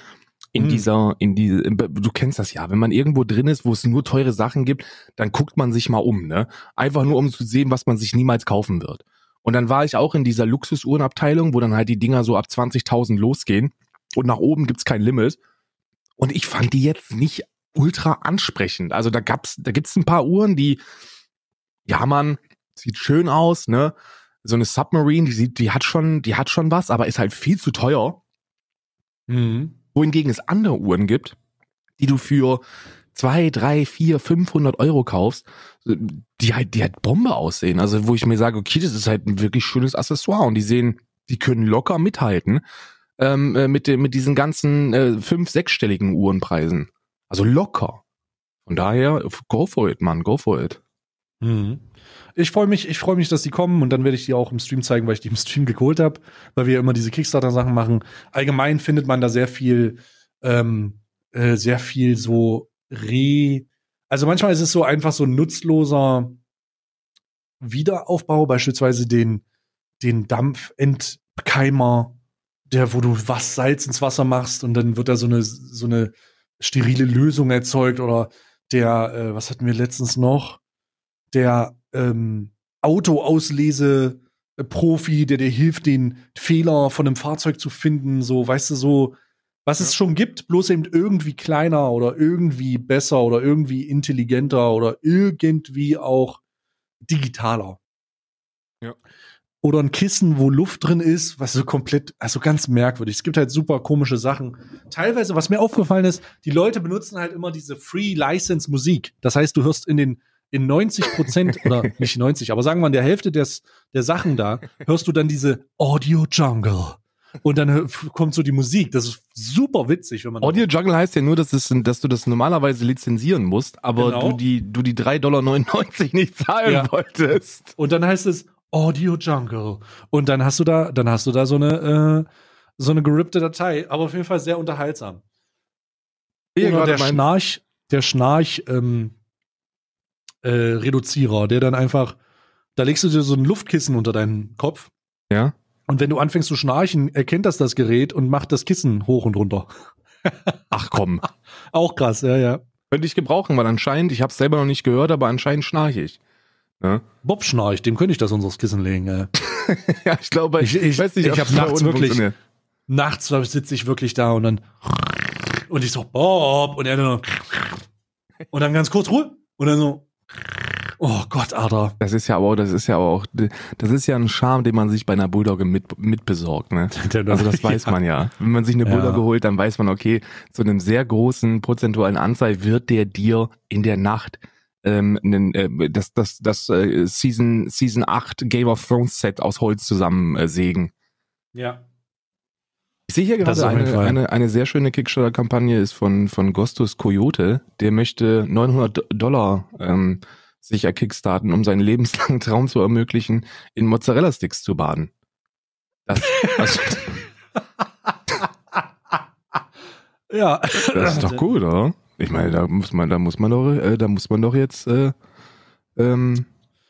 in hm. dieser, in die, äh, du kennst das ja, wenn man irgendwo drin ist, wo es nur teure Sachen gibt, dann guckt man sich mal um, ne? Einfach nur, um zu sehen, was man sich niemals kaufen wird. Und dann war ich auch in dieser Luxusuhrenabteilung, wo dann halt die Dinger so ab 20.000 losgehen und nach oben gibt's kein Limit. Und ich fand die jetzt nicht ultra ansprechend. Also da gab's, da gibt's ein paar Uhren, die, ja man, sieht schön aus, ne? so eine Submarine, die, die hat schon, die hat schon was, aber ist halt viel zu teuer. Mhm. Wohingegen es andere Uhren gibt, die du für 2, 3, 4, 500 Euro kaufst, die halt, die halt Bombe aussehen. Also wo ich mir sage, okay, das ist halt ein wirklich schönes Accessoire und die sehen, die können locker mithalten ähm, äh, mit, dem, mit diesen ganzen äh, fünf-, sechsstelligen Uhrenpreisen. Also locker. Von daher, go for it, Mann, go for it. Mhm ich freue mich, ich freue mich, dass die kommen und dann werde ich die auch im Stream zeigen, weil ich die im Stream geholt habe, weil wir immer diese Kickstarter-Sachen machen. Allgemein findet man da sehr viel, ähm, äh, sehr viel so re. Also manchmal ist es so einfach so ein nutzloser Wiederaufbau, beispielsweise den, den Dampfentkeimer, der, wo du was Salz ins Wasser machst und dann wird da so eine, so eine sterile Lösung erzeugt oder der, äh, was hatten wir letztens noch? Der ähm, Autoauslese-Profi, der dir hilft, den Fehler von einem Fahrzeug zu finden, so, weißt du, so, was ja. es schon gibt, bloß eben irgendwie kleiner oder irgendwie besser oder irgendwie intelligenter oder irgendwie auch digitaler. Ja. Oder ein Kissen, wo Luft drin ist, was so komplett, also ganz merkwürdig. Es gibt halt super komische Sachen. Teilweise, was mir aufgefallen ist, die Leute benutzen halt immer diese Free License Musik. Das heißt, du hörst in den in 90 Prozent oder [LAUGHS] nicht 90, aber sagen wir in der Hälfte des, der Sachen da, hörst du dann diese Audio Jungle. Und dann kommt so die Musik. Das ist super witzig, wenn man. Audio Jungle heißt ja nur, dass, es, dass du das normalerweise lizenzieren musst, aber genau. du die, du die 3,99 Dollar nicht zahlen ja. wolltest. Und dann heißt es Audio Jungle. Und dann hast du da, dann hast du da so eine, äh, so eine gerippte Datei, aber auf jeden Fall sehr unterhaltsam. Oder der Schnarch, der Schnarch, ähm, äh, Reduzierer, der dann einfach, da legst du dir so ein Luftkissen unter deinen Kopf. Ja. Und wenn du anfängst zu schnarchen, erkennt das das Gerät und macht das Kissen hoch und runter. [LAUGHS] Ach komm. Auch krass, ja, ja. Könnte ich gebrauchen, weil anscheinend, ich habe es selber noch nicht gehört, aber anscheinend schnarche ich. Ja? Ne? Bob schnarcht, dem könnte ich das unseres Kissen legen. Äh. [LAUGHS] ja, ich glaube, ich, ich, weiß nicht, ich habe nachts wirklich, nachts sitze ich wirklich da und dann und ich so Bob und er dann und dann ganz kurz Ruhe und dann so Oh Gott, Alter. Das ist ja aber, das ist ja auch, das ist ja ein Charme, den man sich bei einer Bulldogge mit, mitbesorgt, ne? [LAUGHS] Also das weiß ja. man ja. Wenn man sich eine ja. Bulldogge holt, dann weiß man, okay, zu einem sehr großen prozentualen Anzahl wird der dir in der Nacht ähm, einen, äh, das, das, das äh, Season, Season 8 Game of Thrones Set aus Holz zusammensägen. Äh, ja. Ich sehe hier gerade eine, eine, eine sehr schöne Kickstarter-Kampagne ist von, von Gostus Coyote. Der möchte 900 Dollar ähm, sicher kickstarten, um seinen lebenslangen [LAUGHS] Traum zu ermöglichen, in Mozzarella-Sticks zu baden. Das, also, [LAUGHS] ja. Das ist doch gut, oder? Ich meine, da muss man, da muss man doch, äh, da muss man doch jetzt äh, ähm, äh,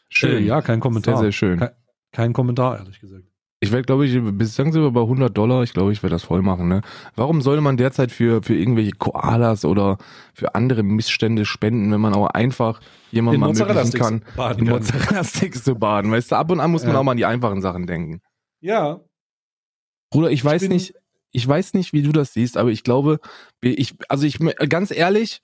schön. Äh, ja, kein Kommentar. Sehr, sehr schön. Kein, kein Kommentar, ehrlich gesagt. Ich werde, glaube ich, bislang sind wir bei 100 Dollar. Ich glaube, ich werde das voll machen. Ne? Warum sollte man derzeit für, für irgendwelche Koalas oder für andere Missstände spenden, wenn man auch einfach jemandem ermöglichen kann, in Mozzarella-Sticks zu baden? Weißt du, ab und an muss man auch mal an die einfachen Sachen denken. Ja. Bruder, ich weiß ich nicht, ich weiß nicht, wie du das siehst, aber ich glaube, ich, also ich, ganz ehrlich,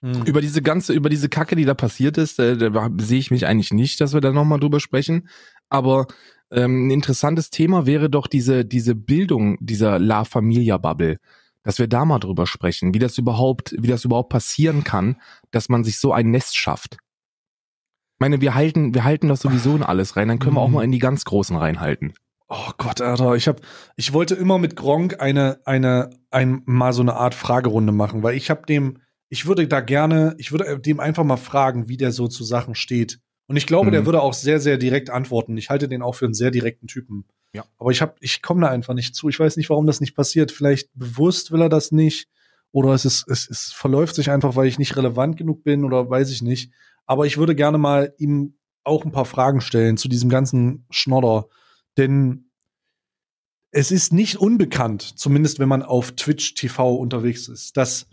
Mhm. Über diese ganze, über diese Kacke, die da passiert ist, äh, da, sehe ich mich eigentlich nicht, dass wir da nochmal drüber sprechen. Aber ähm, ein interessantes Thema wäre doch diese, diese Bildung dieser La Familia Bubble dass wir da mal drüber sprechen, wie das überhaupt, wie das überhaupt passieren kann, dass man sich so ein Nest schafft. Ich meine, wir halten, wir halten das sowieso in alles rein, dann können wir auch mhm. mal in die ganz Großen reinhalten. Oh Gott, Alter, ich hab, ich wollte immer mit Gronk eine, eine, ein, mal so eine Art Fragerunde machen, weil ich habe dem, ich würde da gerne, ich würde äh, dem einfach mal fragen, wie der so zu Sachen steht. Und ich glaube, mhm. der würde auch sehr, sehr direkt antworten. Ich halte den auch für einen sehr direkten Typen. Ja. Aber ich, hab, ich komme da einfach nicht zu. Ich weiß nicht, warum das nicht passiert. Vielleicht bewusst will er das nicht. Oder es, ist, es, es verläuft sich einfach, weil ich nicht relevant genug bin oder weiß ich nicht. Aber ich würde gerne mal ihm auch ein paar Fragen stellen zu diesem ganzen Schnodder. Denn es ist nicht unbekannt, zumindest wenn man auf Twitch TV unterwegs ist, dass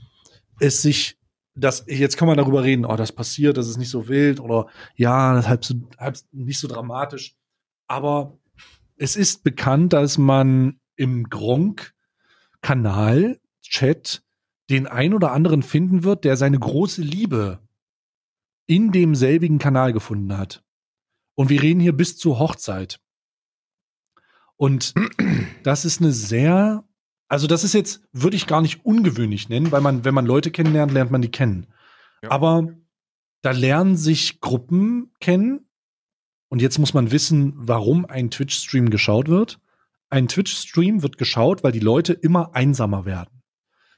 es sich das, jetzt kann man darüber reden, oh, das passiert, das ist nicht so wild oder ja, das halb so, halb nicht so dramatisch. Aber es ist bekannt, dass man im Gronk-Kanal, Chat, den ein oder anderen finden wird, der seine große Liebe in demselbigen Kanal gefunden hat. Und wir reden hier bis zur Hochzeit. Und das ist eine sehr also das ist jetzt, würde ich gar nicht ungewöhnlich nennen, weil man, wenn man Leute kennenlernt, lernt man die kennen. Ja. Aber da lernen sich Gruppen kennen. Und jetzt muss man wissen, warum ein Twitch-Stream geschaut wird. Ein Twitch-Stream wird geschaut, weil die Leute immer einsamer werden.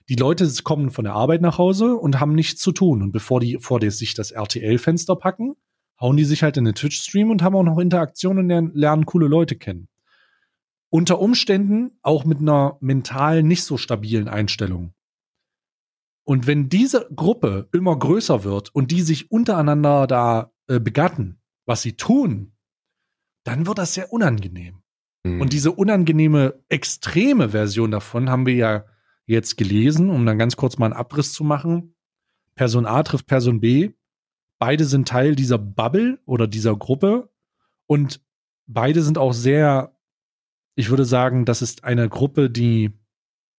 Die Leute kommen von der Arbeit nach Hause und haben nichts zu tun. Und bevor die vor der sich das RTL-Fenster packen, hauen die sich halt in den Twitch-Stream und haben auch noch Interaktionen und lernen, lernen coole Leute kennen unter Umständen auch mit einer mental nicht so stabilen Einstellung. Und wenn diese Gruppe immer größer wird und die sich untereinander da äh, begatten, was sie tun, dann wird das sehr unangenehm. Mhm. Und diese unangenehme, extreme Version davon haben wir ja jetzt gelesen, um dann ganz kurz mal einen Abriss zu machen. Person A trifft Person B. Beide sind Teil dieser Bubble oder dieser Gruppe und beide sind auch sehr ich würde sagen, das ist eine Gruppe, die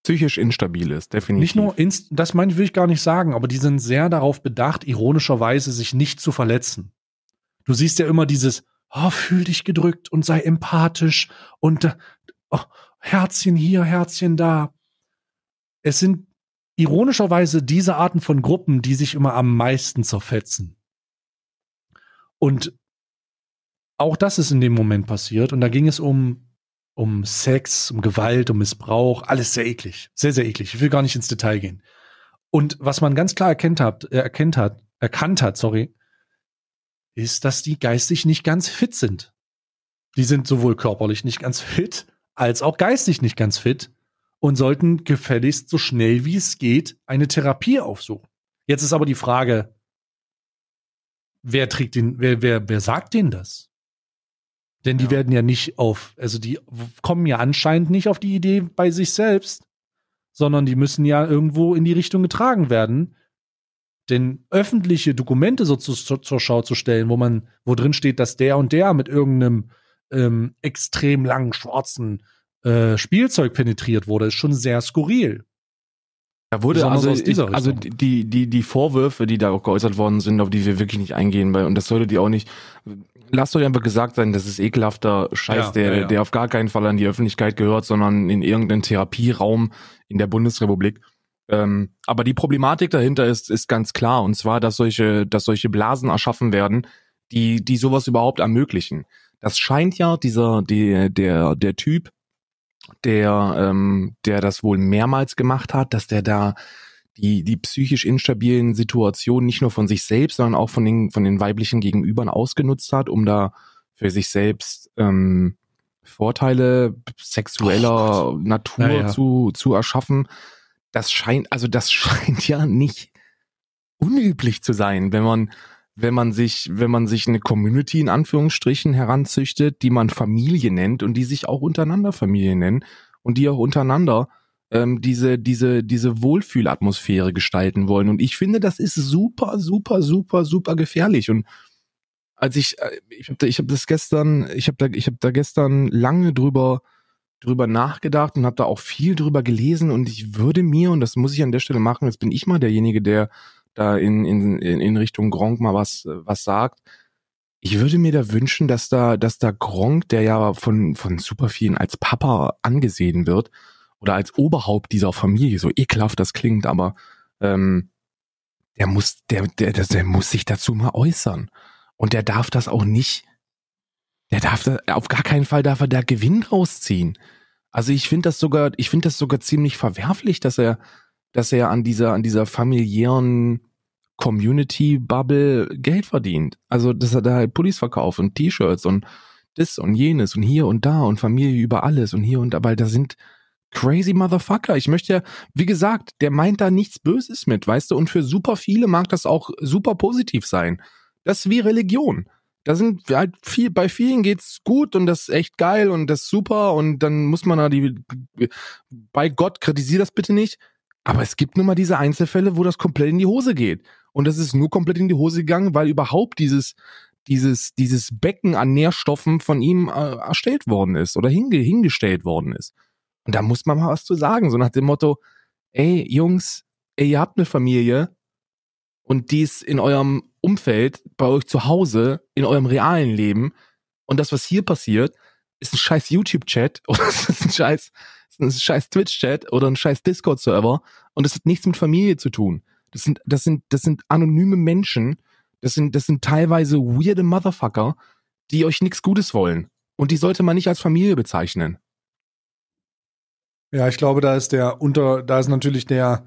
psychisch instabil ist, definitiv. Nicht nur, inst das meine ich will ich gar nicht sagen, aber die sind sehr darauf bedacht, ironischerweise sich nicht zu verletzen. Du siehst ja immer dieses, oh, fühl dich gedrückt und sei empathisch und äh, oh, Herzchen hier, Herzchen da. Es sind ironischerweise diese Arten von Gruppen, die sich immer am meisten zerfetzen. Und auch das ist in dem Moment passiert. Und da ging es um um Sex, um Gewalt, um Missbrauch, alles sehr eklig. Sehr, sehr eklig. Ich will gar nicht ins Detail gehen. Und was man ganz klar erkennt hat, äh, erkennt hat, erkannt hat, sorry, ist, dass die geistig nicht ganz fit sind. Die sind sowohl körperlich nicht ganz fit, als auch geistig nicht ganz fit und sollten gefälligst so schnell wie es geht eine Therapie aufsuchen. Jetzt ist aber die Frage, wer trägt den, wer, wer, wer sagt denen das? Denn die werden ja nicht auf, also die kommen ja anscheinend nicht auf die Idee bei sich selbst, sondern die müssen ja irgendwo in die Richtung getragen werden. Denn öffentliche Dokumente so zu, zu, zur Schau zu stellen, wo man, wo drin steht, dass der und der mit irgendeinem ähm, extrem langen schwarzen äh, Spielzeug penetriert wurde, ist schon sehr skurril. Da wurde Besonders also, ich, also die, die, die Vorwürfe, die da auch geäußert worden sind, auf die wir wirklich nicht eingehen, weil, und das solltet ihr auch nicht, Lasst euch einfach gesagt sein, das ist ekelhafter Scheiß, ja, der, ja, ja. der auf gar keinen Fall an die Öffentlichkeit gehört, sondern in irgendeinen Therapieraum in der Bundesrepublik. Ähm, aber die Problematik dahinter ist, ist ganz klar, und zwar, dass solche, dass solche Blasen erschaffen werden, die, die sowas überhaupt ermöglichen. Das scheint ja dieser, die, der, der Typ, der, ähm, der das wohl mehrmals gemacht hat, dass der da die, die psychisch instabilen Situationen nicht nur von sich selbst, sondern auch von den, von den weiblichen Gegenübern ausgenutzt hat, um da für sich selbst ähm, Vorteile sexueller oh Natur ja, ja. Zu, zu erschaffen. Das scheint, also das [LAUGHS] scheint ja nicht unüblich zu sein, wenn man, wenn man sich, wenn man sich eine Community in Anführungsstrichen heranzüchtet, die man Familie nennt und die sich auch untereinander Familie nennen und die auch untereinander ähm, diese, diese, diese Wohlfühlatmosphäre gestalten wollen. Und ich finde, das ist super, super, super, super gefährlich. Und als ich, äh, ich habe ich hab das gestern, ich habe da, ich habe da gestern lange drüber drüber nachgedacht und habe da auch viel drüber gelesen und ich würde mir, und das muss ich an der Stelle machen, jetzt bin ich mal derjenige, der da in, in, in Richtung Gronk mal was, was sagt. Ich würde mir da wünschen, dass da, dass da Gronk, der ja von, von super vielen als Papa angesehen wird, oder als Oberhaupt dieser Familie, so ekelhaft das klingt, aber ähm, der muss, der, der, der, der muss sich dazu mal äußern. Und der darf das auch nicht, der darf das, auf gar keinen Fall darf er da Gewinn rausziehen. Also ich finde das sogar, ich finde das sogar ziemlich verwerflich, dass er, dass er an dieser, an dieser familiären Community-Bubble Geld verdient. Also, dass er da halt Pullis verkauft und T-Shirts und das und jenes und hier und da und Familie über alles und hier und da, weil da sind, crazy Motherfucker. Ich möchte ja, wie gesagt, der meint da nichts Böses mit, weißt du? Und für super viele mag das auch super positiv sein. Das ist wie Religion. Da sind halt viel, bei vielen geht's gut und das ist echt geil und das ist super und dann muss man da die, bei Gott kritisier das bitte nicht. Aber es gibt nun mal diese Einzelfälle, wo das komplett in die Hose geht. Und das ist nur komplett in die Hose gegangen, weil überhaupt dieses, dieses, dieses Becken an Nährstoffen von ihm äh, erstellt worden ist oder hinge, hingestellt worden ist. Und da muss man mal was zu sagen, so nach dem Motto, ey, Jungs, ey, ihr habt eine Familie und die ist in eurem Umfeld, bei euch zu Hause, in eurem realen Leben. Und das, was hier passiert, ist ein scheiß YouTube-Chat [LAUGHS] oder ist ein scheiß, ist ein scheiß Twitch-Chat oder ein scheiß Discord-Server und das hat nichts mit Familie zu tun. Das sind, das sind, das sind anonyme Menschen, das sind, das sind teilweise weirde Motherfucker, die euch nichts Gutes wollen. Und die sollte man nicht als Familie bezeichnen. Ja, ich glaube, da ist der unter, da ist natürlich der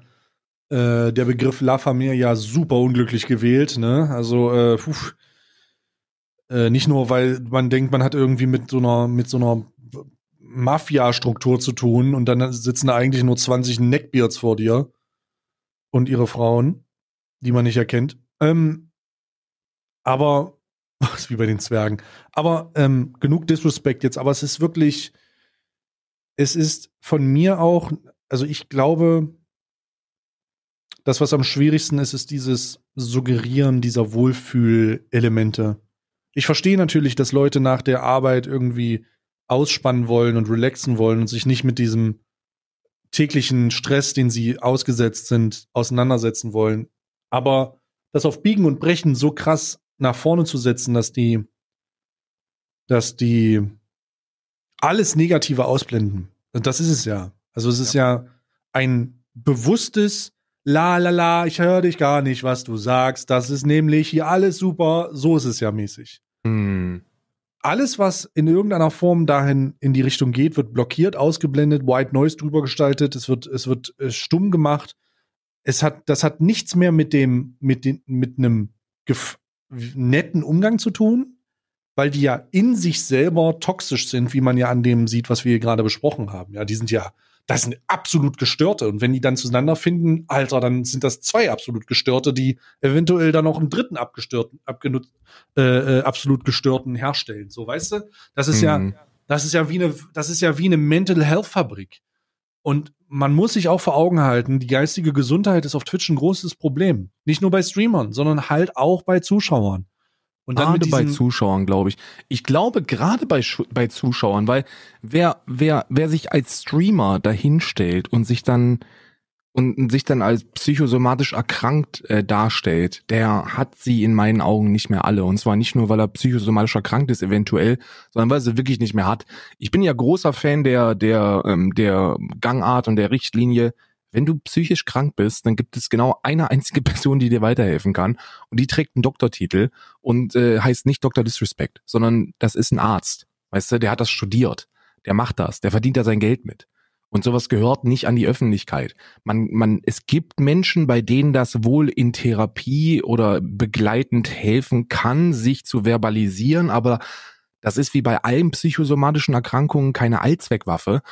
äh, der Begriff La Familia super unglücklich gewählt. Ne? Also äh, puf, äh, nicht nur, weil man denkt, man hat irgendwie mit so einer mit so einer Mafia-Struktur zu tun und dann sitzen da eigentlich nur 20 Neckbeards vor dir und ihre Frauen, die man nicht erkennt. Ähm, aber, [LAUGHS] wie bei den Zwergen. Aber ähm, genug Disrespect jetzt, aber es ist wirklich, es ist von mir auch, also ich glaube, das, was am schwierigsten ist, ist dieses Suggerieren dieser Wohlfühlelemente. Ich verstehe natürlich, dass Leute nach der Arbeit irgendwie ausspannen wollen und relaxen wollen und sich nicht mit diesem täglichen Stress, den sie ausgesetzt sind, auseinandersetzen wollen. Aber das auf Biegen und Brechen so krass nach vorne zu setzen, dass die, dass die alles Negative ausblenden. Und das ist es ja. Also es ist ja, ja ein bewusstes La la la, ich höre dich gar nicht, was du sagst. Das ist nämlich hier alles super. So ist es ja mäßig. Hm. Alles, was in irgendeiner Form dahin in die Richtung geht, wird blockiert, ausgeblendet, White Noise drüber gestaltet, es wird, es wird äh, stumm gemacht. Es hat, das hat nichts mehr mit dem, mit den, mit einem netten Umgang zu tun, weil die ja in sich selber toxisch sind, wie man ja an dem sieht, was wir hier gerade besprochen haben. Ja, die sind ja, das sind absolut Gestörte. Und wenn die dann zueinander finden, Alter, dann sind das zwei absolut Gestörte, die eventuell dann noch einen dritten abgestörten, abgenutzt, äh, äh, absolut Gestörten herstellen. So, weißt du? Das ist mhm. ja, das ist ja wie eine, das ist ja wie eine Mental Health Fabrik. Und man muss sich auch vor Augen halten, die geistige Gesundheit ist auf Twitch ein großes Problem. Nicht nur bei Streamern, sondern halt auch bei Zuschauern. Und dann gerade bei Zuschauern, glaube ich. Ich glaube gerade bei, bei Zuschauern, weil wer, wer, wer sich als Streamer dahinstellt und sich dann und sich dann als psychosomatisch erkrankt äh, darstellt, der hat sie in meinen Augen nicht mehr alle. Und zwar nicht nur, weil er psychosomatisch erkrankt ist, eventuell, sondern weil er sie wirklich nicht mehr hat. Ich bin ja großer Fan der, der, ähm, der Gangart und der Richtlinie, wenn du psychisch krank bist, dann gibt es genau eine einzige [LAUGHS] Person, die dir weiterhelfen kann. Und die trägt einen Doktortitel und äh, heißt nicht Dr. Disrespect, sondern das ist ein Arzt. Weißt du, der hat das studiert. Der macht das. Der verdient da sein Geld mit. Und sowas gehört nicht an die Öffentlichkeit. Man, man, es gibt Menschen, bei denen das wohl in Therapie oder begleitend helfen kann, sich zu verbalisieren, aber das ist wie bei allen psychosomatischen Erkrankungen keine Allzweckwaffe.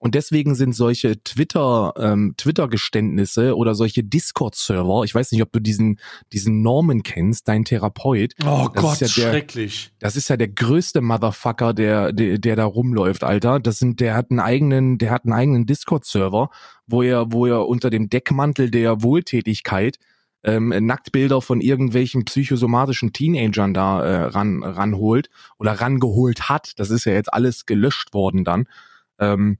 Und deswegen sind solche Twitter, ähm, Twitter-Geständnisse oder solche Discord-Server, ich weiß nicht, ob du diesen, diesen Norman kennst, dein Therapeut. Oh das Gott, ja der, schrecklich. Das ist ja der größte Motherfucker, der, der, der da rumläuft, Alter. Das sind, der hat einen eigenen, der hat einen eigenen Discord-Server, wo er, wo er unter dem Deckmantel der Wohltätigkeit ähm, Nacktbilder von irgendwelchen psychosomatischen Teenagern da äh, ran, ranholt oder rangeholt hat. Das ist ja jetzt alles gelöscht worden dann. Ähm,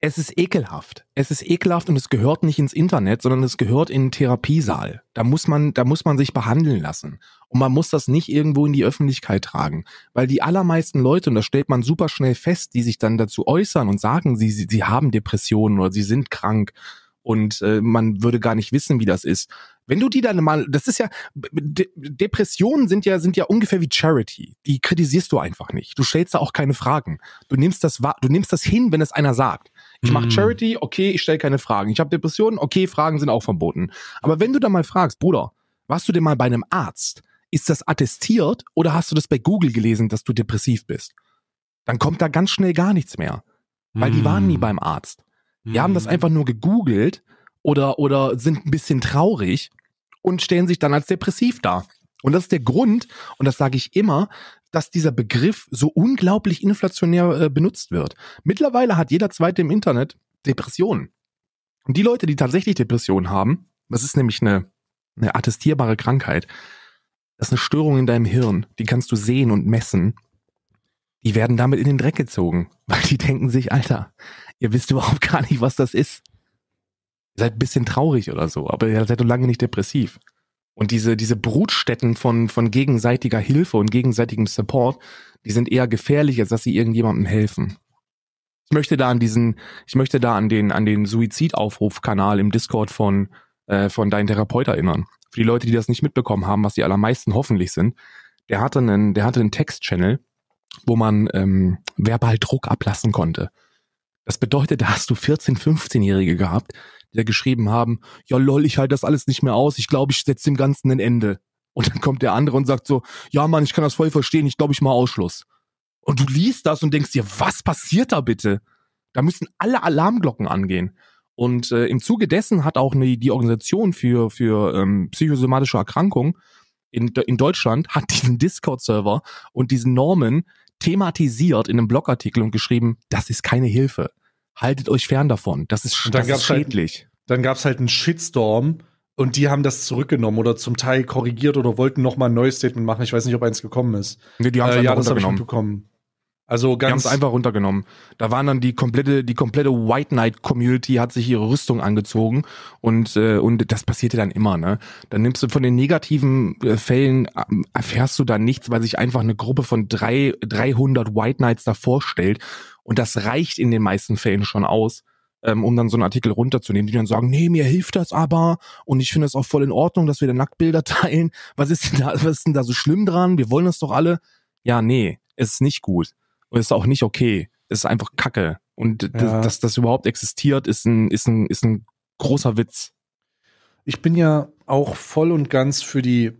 es ist ekelhaft. Es ist ekelhaft und es gehört nicht ins Internet, sondern es gehört in den Therapiesaal. Da muss man, da muss man sich behandeln lassen. Und man muss das nicht irgendwo in die Öffentlichkeit tragen. Weil die allermeisten Leute, und das stellt man super schnell fest, die sich dann dazu äußern und sagen, sie, sie, sie haben Depressionen oder sie sind krank und äh, man würde gar nicht wissen, wie das ist. Wenn du die dann mal, das ist ja, Depressionen sind ja, sind ja ungefähr wie Charity. Die kritisierst du einfach nicht. Du stellst da auch keine Fragen. Du nimmst das wahr, du nimmst das hin, wenn es einer sagt. Ich mache mhm. Charity, okay, ich stelle keine Fragen. Ich habe Depressionen, okay, Fragen sind auch verboten. Aber wenn du da mal fragst, Bruder, warst du denn mal bei einem Arzt? Ist das attestiert oder hast du das bei Google gelesen, dass du depressiv bist? Dann kommt da ganz schnell gar nichts mehr. Weil die waren nie mhm. beim Arzt. Die haben das mhm. einfach nur gegoogelt oder, oder sind ein bisschen traurig und stellen sich dann als depressiv dar. Und das ist der Grund, und das sage ich immer, dass dieser Begriff so unglaublich inflationär äh, benutzt wird. Mittlerweile hat jeder zweite im Internet Depressionen. Und die Leute, die tatsächlich Depressionen haben, das ist nämlich eine, eine attestierbare Krankheit, das ist eine Störung in deinem Hirn, die kannst du sehen und messen. Die werden damit in den Dreck gezogen, [LAUGHS] weil die denken sich, Alter, ihr wisst überhaupt gar nicht, was das ist. Ihr seid ein bisschen traurig oder so, aber ihr seid doch lange nicht depressiv. Und diese, diese Brutstätten von, von gegenseitiger Hilfe und gegenseitigem Support, die sind eher gefährlich, als dass sie irgendjemandem helfen. Ich möchte da an diesen, ich möchte da an den, an den Suizidaufrufkanal im Discord von, äh, von deinem Therapeut erinnern. Für die Leute, die das nicht mitbekommen haben, was die allermeisten hoffentlich sind, der hatte einen, der hatte einen Text-Channel, wo man ähm, verbal Druck ablassen konnte. Das bedeutet, da hast du 14, 15-Jährige gehabt, die da geschrieben haben, ja lol, ich halte das alles nicht mehr aus, ich glaube, ich setze dem Ganzen ein Ende. Und dann kommt der andere und sagt so, ja Mann, ich kann das voll verstehen, ich glaube, ich mache Ausschluss. Und du liest das und denkst dir, was passiert da bitte? Da müssen alle Alarmglocken angehen. Und äh, im Zuge dessen hat auch eine, die Organisation für, für ähm, psychosomatische Erkrankungen in, in Deutschland hat diesen Discord-Server und diesen Normen, thematisiert in einem Blogartikel und geschrieben, das ist keine Hilfe. Haltet euch fern davon. Das ist, das ist halt schädlich. Halt, dann gab es halt einen Shitstorm und die haben das zurückgenommen oder zum Teil korrigiert oder wollten nochmal ein neues Statement machen. Ich weiß nicht, ob eins gekommen ist. Nee, die haben äh, ja, das hab ich bekommen. Also ganz, Wir haben es einfach runtergenommen. Da waren dann die komplette, die komplette White Knight Community hat sich ihre Rüstung angezogen und äh, und das passierte dann immer. Ne, dann nimmst du von den negativen äh, Fällen äh, erfährst du dann nichts, weil sich einfach eine Gruppe von drei 300 White Knights davor stellt und das reicht in den meisten Fällen schon aus ähm, um dann so einen Artikel runterzunehmen, die dann sagen, nee, mir hilft das aber und ich finde das auch voll in Ordnung, dass wir da Nacktbilder [LAUGHS] teilen. Was ist denn da, was ist denn da so schlimm dran? Wir wollen das doch alle. Ja, nee, es ist nicht gut. Und ist auch nicht okay. Es ist einfach Kacke. Und ja. dass, das überhaupt existiert, ist ein, ist ein, ist ein großer Witz. Ich bin ja auch voll und ganz für die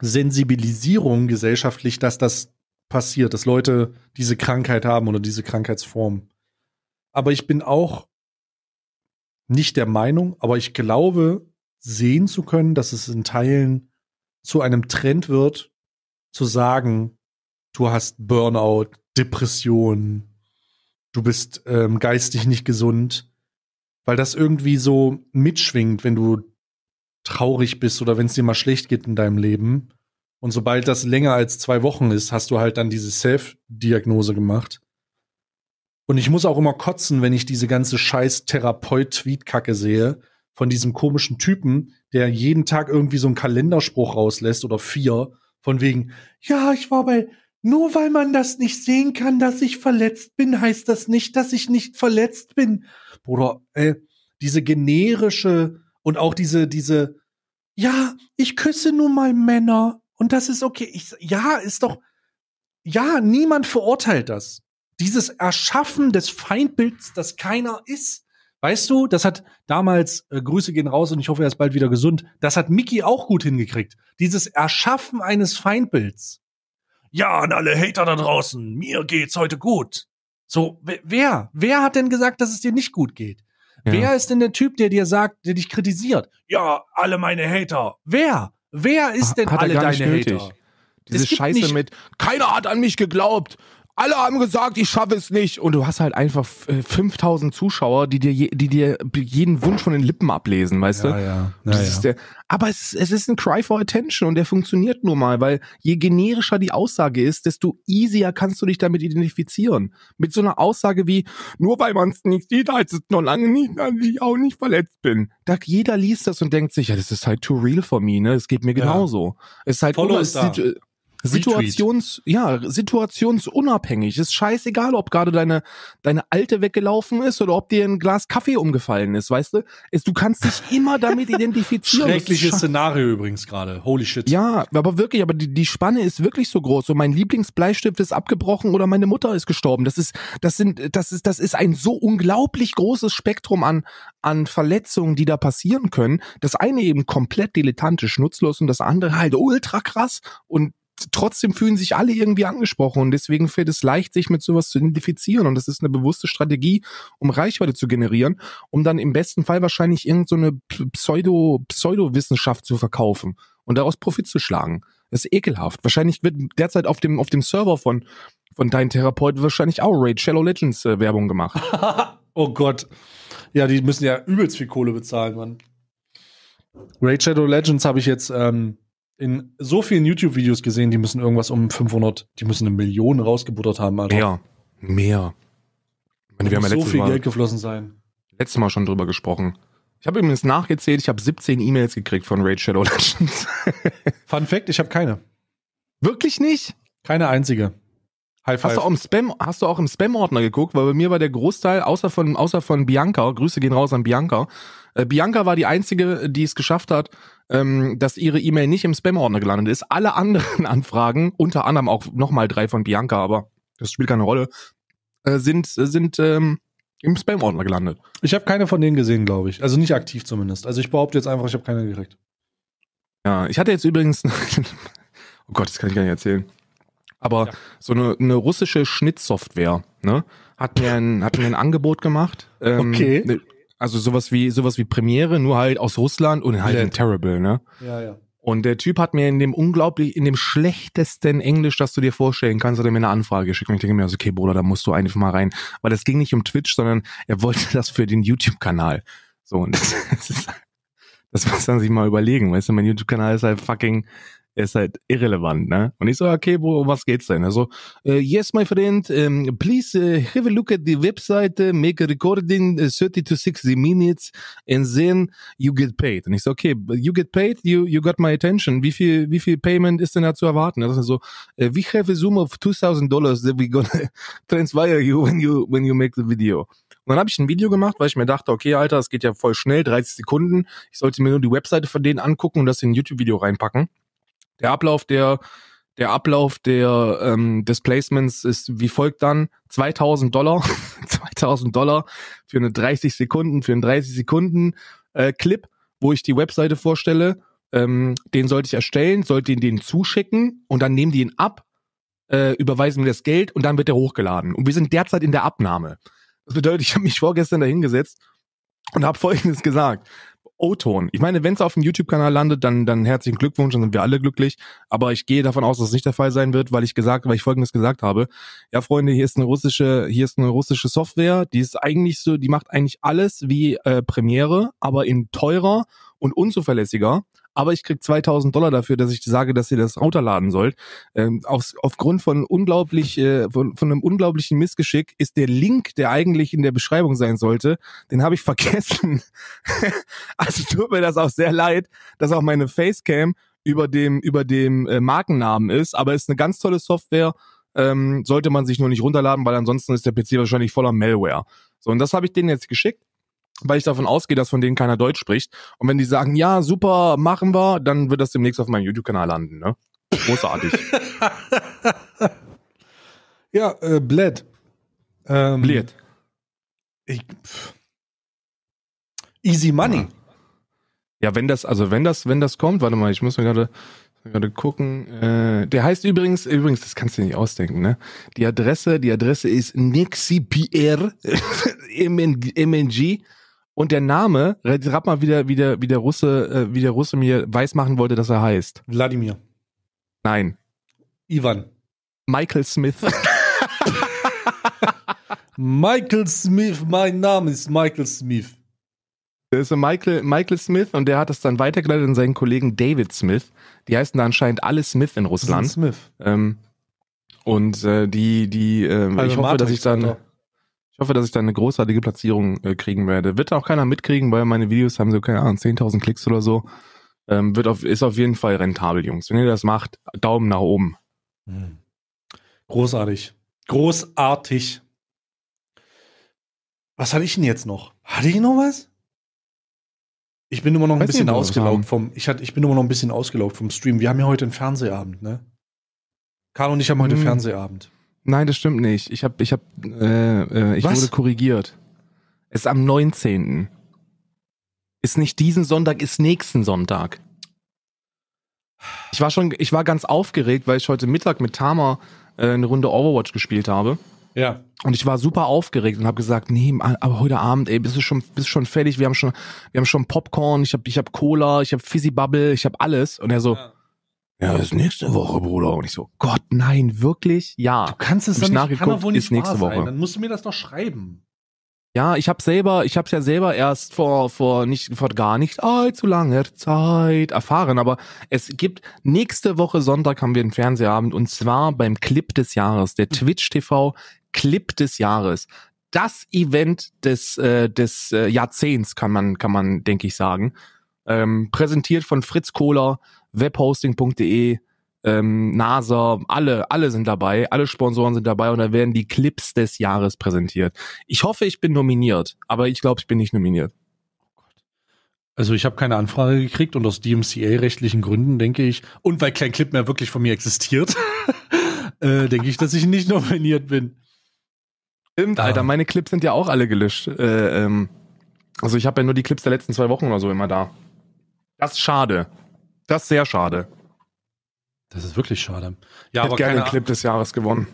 Sensibilisierung gesellschaftlich, dass das passiert, dass Leute diese Krankheit haben oder diese Krankheitsform. Aber ich bin auch nicht der Meinung, aber ich glaube, sehen zu können, dass es in Teilen zu einem Trend wird, zu sagen, du hast Burnout, Depression, du bist ähm, geistig nicht gesund, weil das irgendwie so mitschwingt, wenn du traurig bist oder wenn es dir mal schlecht geht in deinem Leben. Und sobald das länger als zwei Wochen ist, hast du halt dann diese Self-Diagnose gemacht. Und ich muss auch immer kotzen, wenn ich diese ganze scheiß Therapeut-Tweet-Kacke sehe von diesem komischen Typen, der jeden Tag irgendwie so einen Kalenderspruch rauslässt oder vier, von wegen, ja, ich war bei nur weil man das nicht sehen kann, dass ich verletzt bin, heißt das nicht, dass ich nicht verletzt bin. Bruder, ey, äh, diese generische und auch diese, diese, ja, ich küsse nun mal Männer und das ist okay. Ich, ja, ist doch, ja, niemand verurteilt das. Dieses Erschaffen des Feindbilds, das keiner ist. Weißt du, das hat damals, äh, Grüße gehen raus und ich hoffe, er ist bald wieder gesund, das hat Mickey auch gut hingekriegt. Dieses Erschaffen eines Feindbilds ja, an alle Hater da draußen, mir geht's heute gut. So, wer? Wer hat denn gesagt, dass es dir nicht gut geht? Ja. Wer ist denn der Typ, der dir sagt, der dich kritisiert? Ja, alle meine Hater. Wer? Wer ist denn hat alle deine nötig. Hater? Diese Scheiße mit, keiner hat an mich geglaubt alle haben gesagt, ich schaffe es nicht. Und du hast halt einfach 5000 äh, Zuschauer, die dir, die dir jeden Wunsch von den Lippen ablesen, weißt ja, du? Ja, ja, ja. Der, aber es, es ist ein Cry for Attention und der funktioniert nur mal, weil je generischer die Aussage ist, desto easier kannst du dich damit identifizieren. Mit so einer Aussage wie, nur weil man es nicht sieht, heißt es noch lange nicht, dass ich auch nicht verletzt bin. Da jeder liest das und denkt sich, ja, das ist halt too real for me, ne? Es geht mir genauso. Es ist halt, Follow ist da. Situations, ja, situationsunabhängig. Ist scheißegal, ob gerade deine, deine alte weggelaufen ist oder ob dir ein Glas Kaffee umgefallen ist, weißt du? Ist, du kannst dich immer damit [LAUGHS] identifizieren. Schreckliches Szenario übrigens gerade. Holy shit. Ja, aber wirklich, aber die, die Spanne ist wirklich so groß. So mein Lieblingsbleistift ist abgebrochen oder meine Mutter ist gestorben. Das ist, das sind, das ist, das ist ein so unglaublich großes Spektrum an, an Verletzungen, die da passieren können. Das eine eben komplett dilettantisch, nutzlos und das andere halt ultra krass und trotzdem fühlen sich alle irgendwie angesprochen und deswegen fällt es leicht, sich mit sowas zu identifizieren. Und das ist eine bewusste Strategie, um Reichweite zu generieren, um dann im besten Fall wahrscheinlich irgendeine so Pseudo, Pseudo-Wissenschaft zu verkaufen und daraus Profit zu schlagen. Das ist ekelhaft. Wahrscheinlich wird derzeit auf dem, auf dem Server von, von deinem Therapeuten wahrscheinlich auch Raid Shallow Legends äh, Werbung gemacht. [LAUGHS] oh Gott. Ja, die müssen ja übelst viel Kohle bezahlen, Mann. Raid Shadow Legends habe ich jetzt ähm, in so vielen YouTube-Videos gesehen, die müssen irgendwas um 500, die müssen eine Million rausgebuttert haben, Alter. Mehr, mehr. meine, wir haben ja so viel Mal, Geld geflossen sein. Letztes Mal schon drüber gesprochen. Ich habe übrigens nachgezählt, ich habe 17 E-Mails gekriegt von Raid Shadow Legends. Fun Fact, ich habe keine. Wirklich nicht? Keine einzige. High five. Hast du auch im Spam, hast du auch im Spam-Ordner geguckt? Weil bei mir war der Großteil, außer von, außer von Bianca, Grüße gehen raus an Bianca. Äh, Bianca war die einzige, die es geschafft hat, ähm, dass ihre E-Mail nicht im Spam-Ordner gelandet ist. Alle anderen [LAUGHS] Anfragen, unter anderem auch nochmal drei von Bianca, aber das spielt keine Rolle, äh, sind, sind, ähm, im Spam-Ordner gelandet. Ich habe keine von denen gesehen, glaube ich. Also nicht aktiv zumindest. Also ich behaupte jetzt einfach, ich habe keine gekriegt. Ja, ich hatte jetzt übrigens. [LAUGHS] oh Gott, das kann ich gar nicht erzählen. Aber ja. so eine, eine russische Schnittsoftware ne, hat, mir ein, hat mir ein Angebot gemacht. Ähm, okay. Ne, also sowas wie sowas wie Premiere, nur halt aus Russland und halt ja. Terrible, ne? Ja, ja. Und der Typ hat mir in dem unglaublich, in dem schlechtesten Englisch, das du dir vorstellen kannst, hat er mir eine Anfrage geschickt. Und ich denke mir, also, okay, Bruder, da musst du einfach mal rein. Weil das ging nicht um Twitch, sondern er wollte das für den YouTube-Kanal. So, und das, das, ist, das muss man sich mal überlegen, weißt du, mein YouTube-Kanal ist halt fucking er ist halt irrelevant, ne? Und ich so, okay, wo, was geht's denn? Also, uh, yes, my friend, um, ähm, please uh, have a look at the website, äh, make a recording uh, 30 to 60 minutes and then you get paid. Und ich so, okay, you get paid, you, you got my attention. Wie viel, wie viel Payment ist denn da zu erwarten? Also so, uh, we have a sum of 2000 dollars that we gonna [LAUGHS] transfer you when you, when you make the video. Und dann habe ich ein Video gemacht, weil ich mir dachte, okay, Alter, es geht ja voll schnell, 30 Sekunden. Ich sollte mir nur die Webseite von denen angucken und das in ein YouTube-Video reinpacken. Der Ablauf der der Ablauf der ähm, des Placements ist wie folgt dann 2000 Dollar 2000 [LAUGHS] Dollar für eine 30 Sekunden für einen 30 Sekunden äh, Clip, wo ich die Webseite vorstelle. Ähm, den sollte ich erstellen, sollte ihn denen zuschicken und dann nehmen die ihn ab, äh, überweisen mir das Geld und dann wird er hochgeladen. Und wir sind derzeit in der Abnahme. Das bedeutet, ich habe mich vorgestern dahingesetzt und habe Folgendes gesagt. O-Ton. Ich meine, wenn es auf dem YouTube-Kanal landet, dann, dann herzlichen Glückwunsch, dann sind wir alle glücklich. Aber ich gehe davon aus, dass es nicht der Fall sein wird, weil ich gesagt, weil ich folgendes gesagt habe. Ja, Freunde, hier ist eine russische, hier ist eine russische Software, die ist eigentlich so, die macht eigentlich alles wie äh, Premiere, aber in teurer und unzuverlässiger aber ich krieg 2000 Dollar dafür, dass ich sage, dass ihr das Router laden sollt. Ähm, auf, aufgrund von unglaublich, äh, von, von einem unglaublichen Missgeschick ist der Link, der eigentlich in der Beschreibung sein sollte, den habe ich [LAUGHS] vergessen. also tut mir das auch sehr leid, dass auch meine Facecam über dem, über dem äh, Markennamen ist, aber ist eine ganz tolle Software, ähm, sollte man sich nur nicht runterladen, weil ansonsten ist der PC wahrscheinlich voller Malware. So, und das habe ich denen jetzt geschickt weil ich davon ausgehe, dass von denen keiner Deutsch spricht. Und wenn die sagen, ja, super, machen wir, dann wird das demnächst auf meinem YouTube-Kanal landen, ne? Großartig. [LAUGHS] ja, äh, Bled. Ähm, Bled. Ich, easy Money. Ja. ja, wenn das, also wenn das, wenn das kommt, warte mal, ich muss mir gerade gerade gucken. Äh, der heißt übrigens, übrigens, das kannst du dir nicht ausdenken, ne? Die Adresse, die Adresse ist nixipierre, [LAUGHS] MNG, und der Name, rat mal wieder, wie der, wie der Russe, äh, wie der Russe mir weismachen wollte, dass er heißt. Wladimir. Nein. Ivan. Michael Smith. [LAUGHS] Michael Smith, mein Name ist Michael Smith. Der ist Michael, Michael Smith und der hat es dann weitergeleitet an seinen Kollegen David Smith. Die heißen da anscheinend alle Smith in Russland. Smith. Ähm, und äh, die, die, äh, also ich hoffe, Matrix dass ich dann. Oder? hoffe, dass ich da eine großartige Platzierung äh, kriegen werde. Wird auch keiner mitkriegen, weil meine Videos haben so, keine Ahnung, 10.000 Klicks oder so. Ähm, wird auf, ist auf jeden Fall rentabel, Jungs. Wenn ihr das macht, Daumen nach oben. Hm. Großartig. Großartig. Was hatte ich denn jetzt noch? Hatte ich noch was? Ich bin immer noch ein Weiß bisschen ausgelaugt vom, ich, hatte, ich bin immer noch ein bisschen ausgelaugt vom Stream. Wir haben ja heute einen Fernsehabend, ne? Karl und ich haben heute hm. Fernsehabend. Nein, das stimmt nicht. Ich habe, ich habe, äh, äh, ich Was? wurde korrigiert. Es ist am 19. Ist nicht diesen Sonntag, ist nächsten Sonntag. Ich war schon, ich war ganz aufgeregt, weil ich heute Mittag mit Tama äh, eine Runde Overwatch gespielt habe. Ja. Und ich war super aufgeregt und habe gesagt, nee, aber heute Abend, ey, bist du schon, bist schon fertig? Wir haben schon, wir haben schon Popcorn, ich habe, ich habe Cola, ich habe Fizzy Bubble, ich habe alles. Und er so, ja ja, das ist nächste Woche, Bruder. Und ich so, Gott, nein, wirklich? Ja. Du kannst es dann nicht, kann doch wohl nicht ist nächste Woche. Sein. Dann musst du mir das doch schreiben. Ja, ich hab selber, ich hab's ja selber erst vor vor nicht vor gar nicht allzu langer Zeit erfahren, aber es gibt nächste Woche Sonntag haben wir einen Fernsehabend und zwar beim Clip des Jahres, der Twitch TV Clip des Jahres. Das Event des äh, des äh, Jahrzehnts kann man kann man denke ich sagen. Ähm, präsentiert von Fritz Kohler, webhosting.de, ähm, NASA, alle, alle sind dabei, alle Sponsoren sind dabei und da werden die Clips des Jahres präsentiert. Ich hoffe, ich bin nominiert, aber ich glaube, ich bin nicht nominiert. Oh also ich habe keine Anfrage gekriegt und aus DMCA-rechtlichen Gründen denke ich, und weil kein Clip mehr wirklich von mir existiert, [LAUGHS] äh, denke ich, dass ich nicht nominiert bin. Stimmt, ah. Alter, meine Clips sind ja auch alle gelöscht. Äh, ähm, also ich habe ja nur die Clips der letzten zwei Wochen oder so immer da. Das ist schade. Das ist sehr schade. Das ist wirklich schade. Ja, ich hätte gerne den Clip des Jahres gewonnen.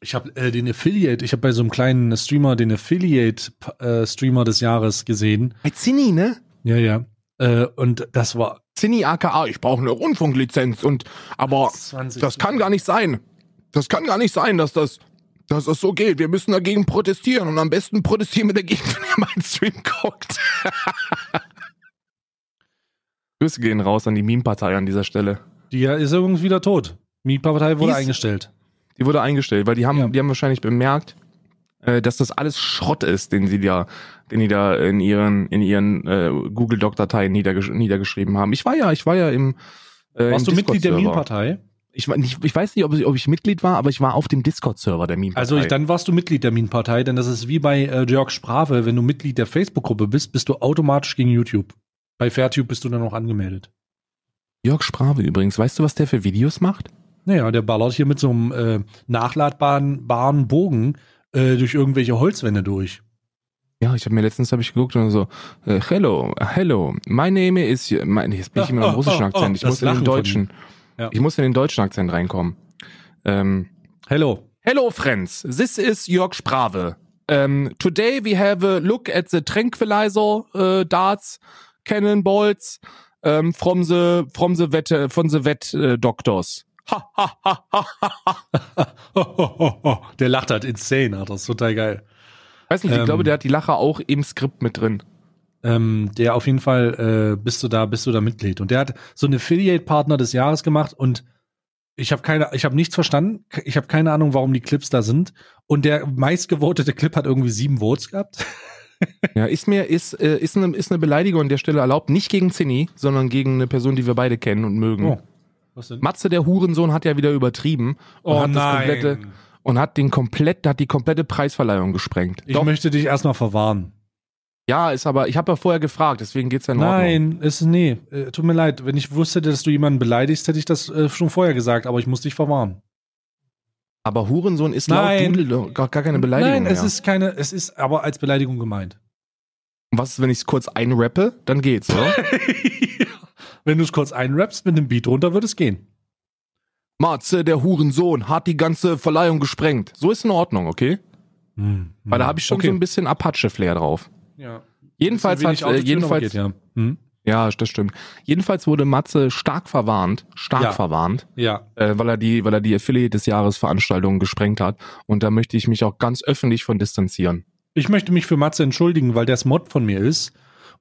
Ich habe äh, den Affiliate, ich habe bei so einem kleinen Streamer den Affiliate-Streamer äh, des Jahres gesehen. Bei Zinni, ne? Ja, ja. Äh, und das war. Zinni aka, ich brauche eine Rundfunklizenz und aber 20. das kann gar nicht sein. Das kann gar nicht sein, dass das, dass das so geht. Wir müssen dagegen protestieren und am besten protestieren wir dagegen, [LAUGHS] wenn ihr meinen Stream guckt. Grüße gehen raus an die Meme-Partei an dieser Stelle. Die ist übrigens wieder tot. Meme-Partei wurde Dies, eingestellt. Die wurde eingestellt, weil die haben, ja. die haben wahrscheinlich bemerkt, äh, dass das alles Schrott ist, den sie da, den die da in ihren, in ihren äh, Google Doc-Dateien niedergesch niedergeschrieben haben. Ich war ja, ich war ja im. Äh, Warst im du Mitglied der Meme-Partei? Ich, ich, ich, weiß nicht, ob ich, ob ich, Mitglied war, aber ich war auf dem Discord-Server der Meme-Partei. Also ich, dann warst du Mitglied der Meme-Partei, denn das ist wie bei äh, Jörg Sprave, wenn du Mitglied der Facebook-Gruppe bist, bist du automatisch gegen YouTube. Bei Fairtube bist du dann noch angemeldet. Jörg Sprave übrigens, weißt du, was der für Videos macht? Naja, der ballert hier mit so einem äh, nachladbaren Bogen äh, durch irgendwelche Holzwände durch. Ja, ich habe mir letztens hab ich geguckt und so, äh, hello, hello, my name is, mein, jetzt bin ich immer im [LAUGHS] oh, russischen oh, oh, Akzent, ich muss in den deutschen, ja. ich muss in den deutschen Akzent reinkommen. Ähm, hello. Hello friends, this is Jörg Sprave. Um, ähm, today we have a look at the tranquilizer uh, darts Cannonballs ähm, from the from the vet äh, von the vet äh, doctors. Ha, ha, ha, ha, ha. [LAUGHS] der lacht halt insane, hat das ist total geil. Weiß nicht, ich ähm, glaube, der hat die Lache auch im Skript mit drin. Ähm, der auf jeden Fall äh, bist du da, bist du da Mitglied. Und der hat so einen Affiliate-Partner des Jahres gemacht und ich habe keine, ich habe nichts verstanden. Ich habe keine Ahnung, warum die Clips da sind. Und der meistgevotete Clip hat irgendwie sieben Votes gehabt. [LAUGHS] [LAUGHS] ja, ist mir, ist, äh, ist, eine, ist eine Beleidigung an der Stelle erlaubt, nicht gegen Zinni, sondern gegen eine Person, die wir beide kennen und mögen. Oh. Was denn? Matze, der Hurensohn, hat ja wieder übertrieben und oh, hat das komplette und hat den komplett, hat die komplette Preisverleihung gesprengt. Ich Doch. möchte dich erstmal verwarnen. Ja, ist aber, ich habe ja vorher gefragt, deswegen geht es ja noch. Nein, ist nee. Äh, tut mir leid, wenn ich wusste, dass du jemanden beleidigst, hätte ich das äh, schon vorher gesagt, aber ich muss dich verwarnen. Aber Hurensohn ist Nein. laut Dudel gar, gar keine Beleidigung. Nein, es mehr. ist keine, es ist aber als Beleidigung gemeint. was ist, wenn ich es kurz einrappe? Dann geht's, oder? [LAUGHS] wenn du es kurz einrappst mit einem Beat runter, würde es gehen. Marze, der Hurensohn, hat die ganze Verleihung gesprengt. So ist in Ordnung, okay? Hm, Weil da hm. habe ich schon okay. so ein bisschen Apache-Flair drauf. Ja. Jedenfalls hat, äh, jedenfalls, geht, ja. hm? Ja, das stimmt. Jedenfalls wurde Matze stark verwarnt, stark ja. verwarnt, ja. Äh, weil er die, weil er die Affiliate des Jahres Veranstaltungen gesprengt hat. Und da möchte ich mich auch ganz öffentlich von distanzieren. Ich möchte mich für Matze entschuldigen, weil der Mod von mir ist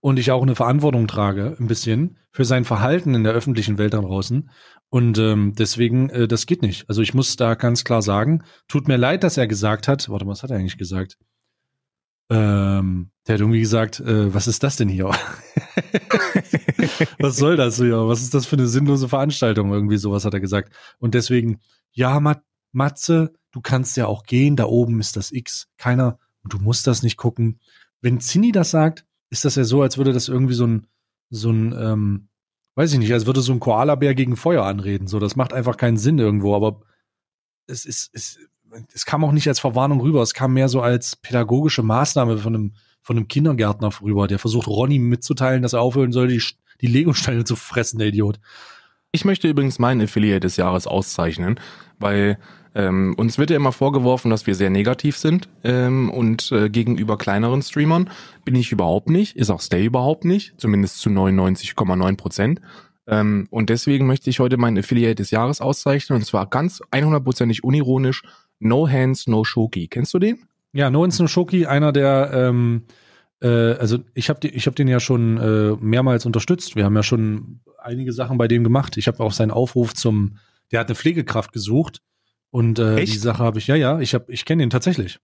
und ich auch eine Verantwortung trage, ein bisschen, für sein Verhalten in der öffentlichen Welt da draußen. Und ähm, deswegen, äh, das geht nicht. Also ich muss da ganz klar sagen, tut mir leid, dass er gesagt hat, warte mal, was hat er eigentlich gesagt? Ähm, der hat irgendwie gesagt, äh, was ist das denn hier? [LAUGHS] [LAUGHS] was soll das hier? Was ist das für eine sinnlose Veranstaltung? Irgendwie sowas hat er gesagt. Und deswegen, ja, Mat Matze, du kannst ja auch gehen, da oben ist das X. Keiner, du musst das nicht gucken. Wenn Zinni das sagt, ist das ja so, als würde das irgendwie so ein, so ein, ähm, weiß ich nicht, als würde so ein Koalabär gegen Feuer anreden. So, das macht einfach keinen Sinn irgendwo, aber es ist, es, es kam auch nicht als Verwarnung rüber, es kam mehr so als pädagogische Maßnahme von einem von einem Kindergärtner vorüber, der versucht, Ronny mitzuteilen, dass er aufhören soll, die, die Lego-Steine zu fressen, der Idiot. Ich möchte übrigens meinen Affiliate des Jahres auszeichnen, weil ähm, uns wird ja immer vorgeworfen, dass wir sehr negativ sind ähm, und äh, gegenüber kleineren Streamern bin ich überhaupt nicht, ist auch Stay überhaupt nicht, zumindest zu 99,9 Prozent. Ähm, und deswegen möchte ich heute meinen Affiliate des Jahres auszeichnen und zwar ganz 100%ig unironisch No Hands, No Shoki. Kennst du den? Ja, No Noshoki, einer der, ähm, äh, also ich habe hab den ja schon äh, mehrmals unterstützt. Wir haben ja schon einige Sachen bei dem gemacht. Ich habe auch seinen Aufruf zum, der hat eine Pflegekraft gesucht. Und äh, die Sache habe ich, ja, ja, ich, hab, ich kenne den tatsächlich.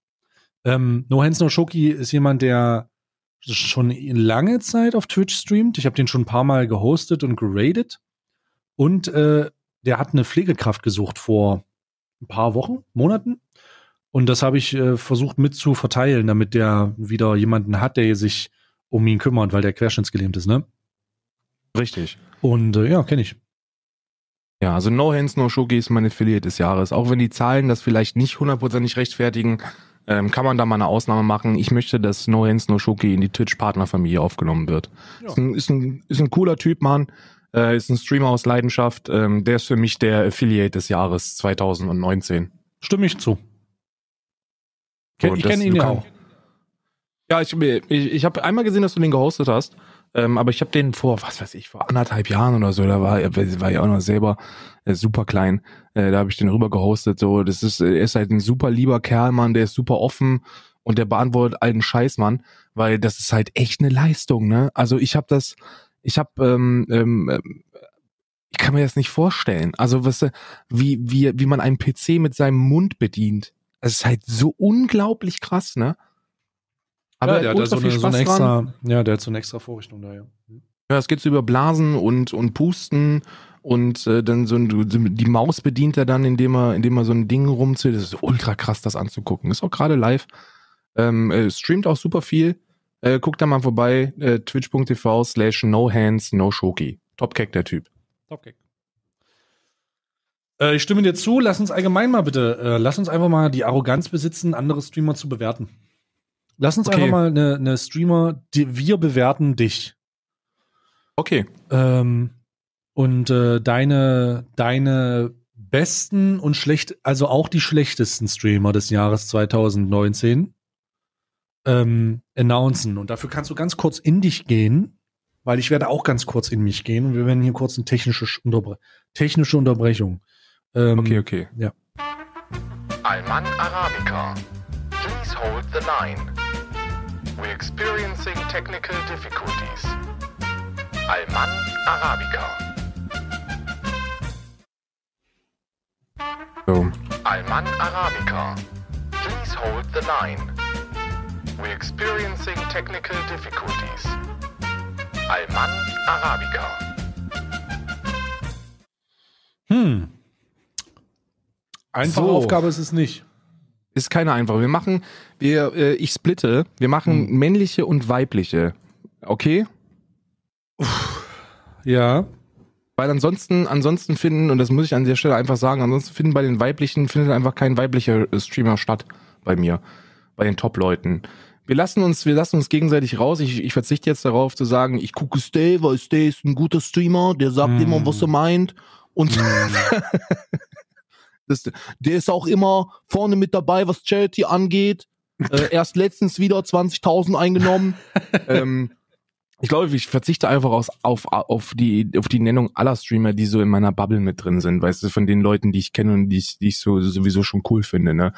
Ähm, no Hands No Shoki ist jemand, der schon lange Zeit auf Twitch streamt. Ich habe den schon ein paar Mal gehostet und geradet. Und äh, der hat eine Pflegekraft gesucht vor ein paar Wochen, Monaten. Und das habe ich äh, versucht mit zu verteilen, damit der wieder jemanden hat, der sich um ihn kümmert, weil der querschnittsgelähmt ist, ne? Richtig. Und äh, ja, kenne ich. Ja, also No Hands, No Shogi ist mein Affiliate des Jahres. Auch wenn die Zahlen das vielleicht nicht hundertprozentig rechtfertigen, ähm, kann man da mal eine Ausnahme machen. Ich möchte, dass No Hands, No Shogi in die Twitch-Partnerfamilie aufgenommen wird. Ja. Ist, ein, ist, ein, ist ein cooler Typ, Mann. Äh, ist ein Streamer aus Leidenschaft. Ähm, der ist für mich der Affiliate des Jahres 2019. Stimme ich zu. Ken, ich kenne ihn ja auch. Ja, ich, ich, ich habe einmal gesehen, dass du den gehostet hast. Ähm, aber ich habe den vor, was weiß ich, vor anderthalb Jahren oder so, da war, er war ja auch noch selber äh, super klein. Äh, da habe ich den rüber gehostet. So, das ist, äh, er ist halt ein super lieber Kerl, Mann, der ist super offen und der beantwortet allen Scheiß, Mann, weil das ist halt echt eine Leistung, ne? Also ich habe das, ich habe, ähm, ähm, ähm, ich kann mir das nicht vorstellen. Also weißt du, wie, wie, wie man einen PC mit seinem Mund bedient. Es ist halt so unglaublich krass, ne? Aber ja, der hat, so, eine, so eine, extra, ja, der hat so eine extra Vorrichtung da, ja. Ja, es geht so über Blasen und, und Pusten und äh, dann so ein, die Maus bedient er dann, indem er, indem er so ein Ding rumzählt. Das ist ultra krass, das anzugucken. Ist auch gerade live. Ähm, äh, streamt auch super viel. Äh, guckt da mal vorbei. Äh, Twitch.tv slash no hands, no shoki. Topcake der Typ. Topcake. Äh, ich stimme dir zu. Lass uns allgemein mal bitte, äh, lass uns einfach mal die Arroganz besitzen, andere Streamer zu bewerten. Lass uns okay. einfach mal eine, ne Streamer, die, wir bewerten dich. Okay. Ähm, und äh, deine, deine besten und schlecht, also auch die schlechtesten Streamer des Jahres 2019 ähm, announcen. Und dafür kannst du ganz kurz in dich gehen, weil ich werde auch ganz kurz in mich gehen und wir werden hier kurz eine technische, Unterbre technische Unterbrechung. Ähm, okay, okay. Ja. Alman Arabica. Please hold the line. We're experiencing technical difficulties. Alman Arabica. So. Alman Arabica. Please hold the line. We're experiencing technical difficulties. Alman Arabica. Hmm. Einfache so. Aufgabe ist es nicht. Ist keine einfache. Wir machen, wir, äh, ich splitte, wir machen hm. männliche und weibliche. Okay? Uff. Ja. Weil ansonsten, ansonsten finden, und das muss ich an der Stelle einfach sagen, ansonsten finden bei den weiblichen, findet einfach kein weiblicher äh, Streamer statt bei mir. Bei den Top-Leuten. Wir lassen uns, wir lassen uns gegenseitig raus. Ich, ich verzichte jetzt darauf zu sagen, ich gucke Stay, weil Stay ist ein guter Streamer, der sagt mm. immer, was er meint. Und mm. [LAUGHS] Das, der ist auch immer vorne mit dabei, was Charity angeht. [LAUGHS] Äh, erst letztens wieder 20.000 eingenommen. ähm, ich glaube, ich verzichte einfach aus, auf, auf, die, auf die Nennung aller Streamer, die so in meiner Bubble mit drin sind, weißt du, von den Leuten, die ich kenne und die ich, die ich so, sowieso schon cool finde, ne?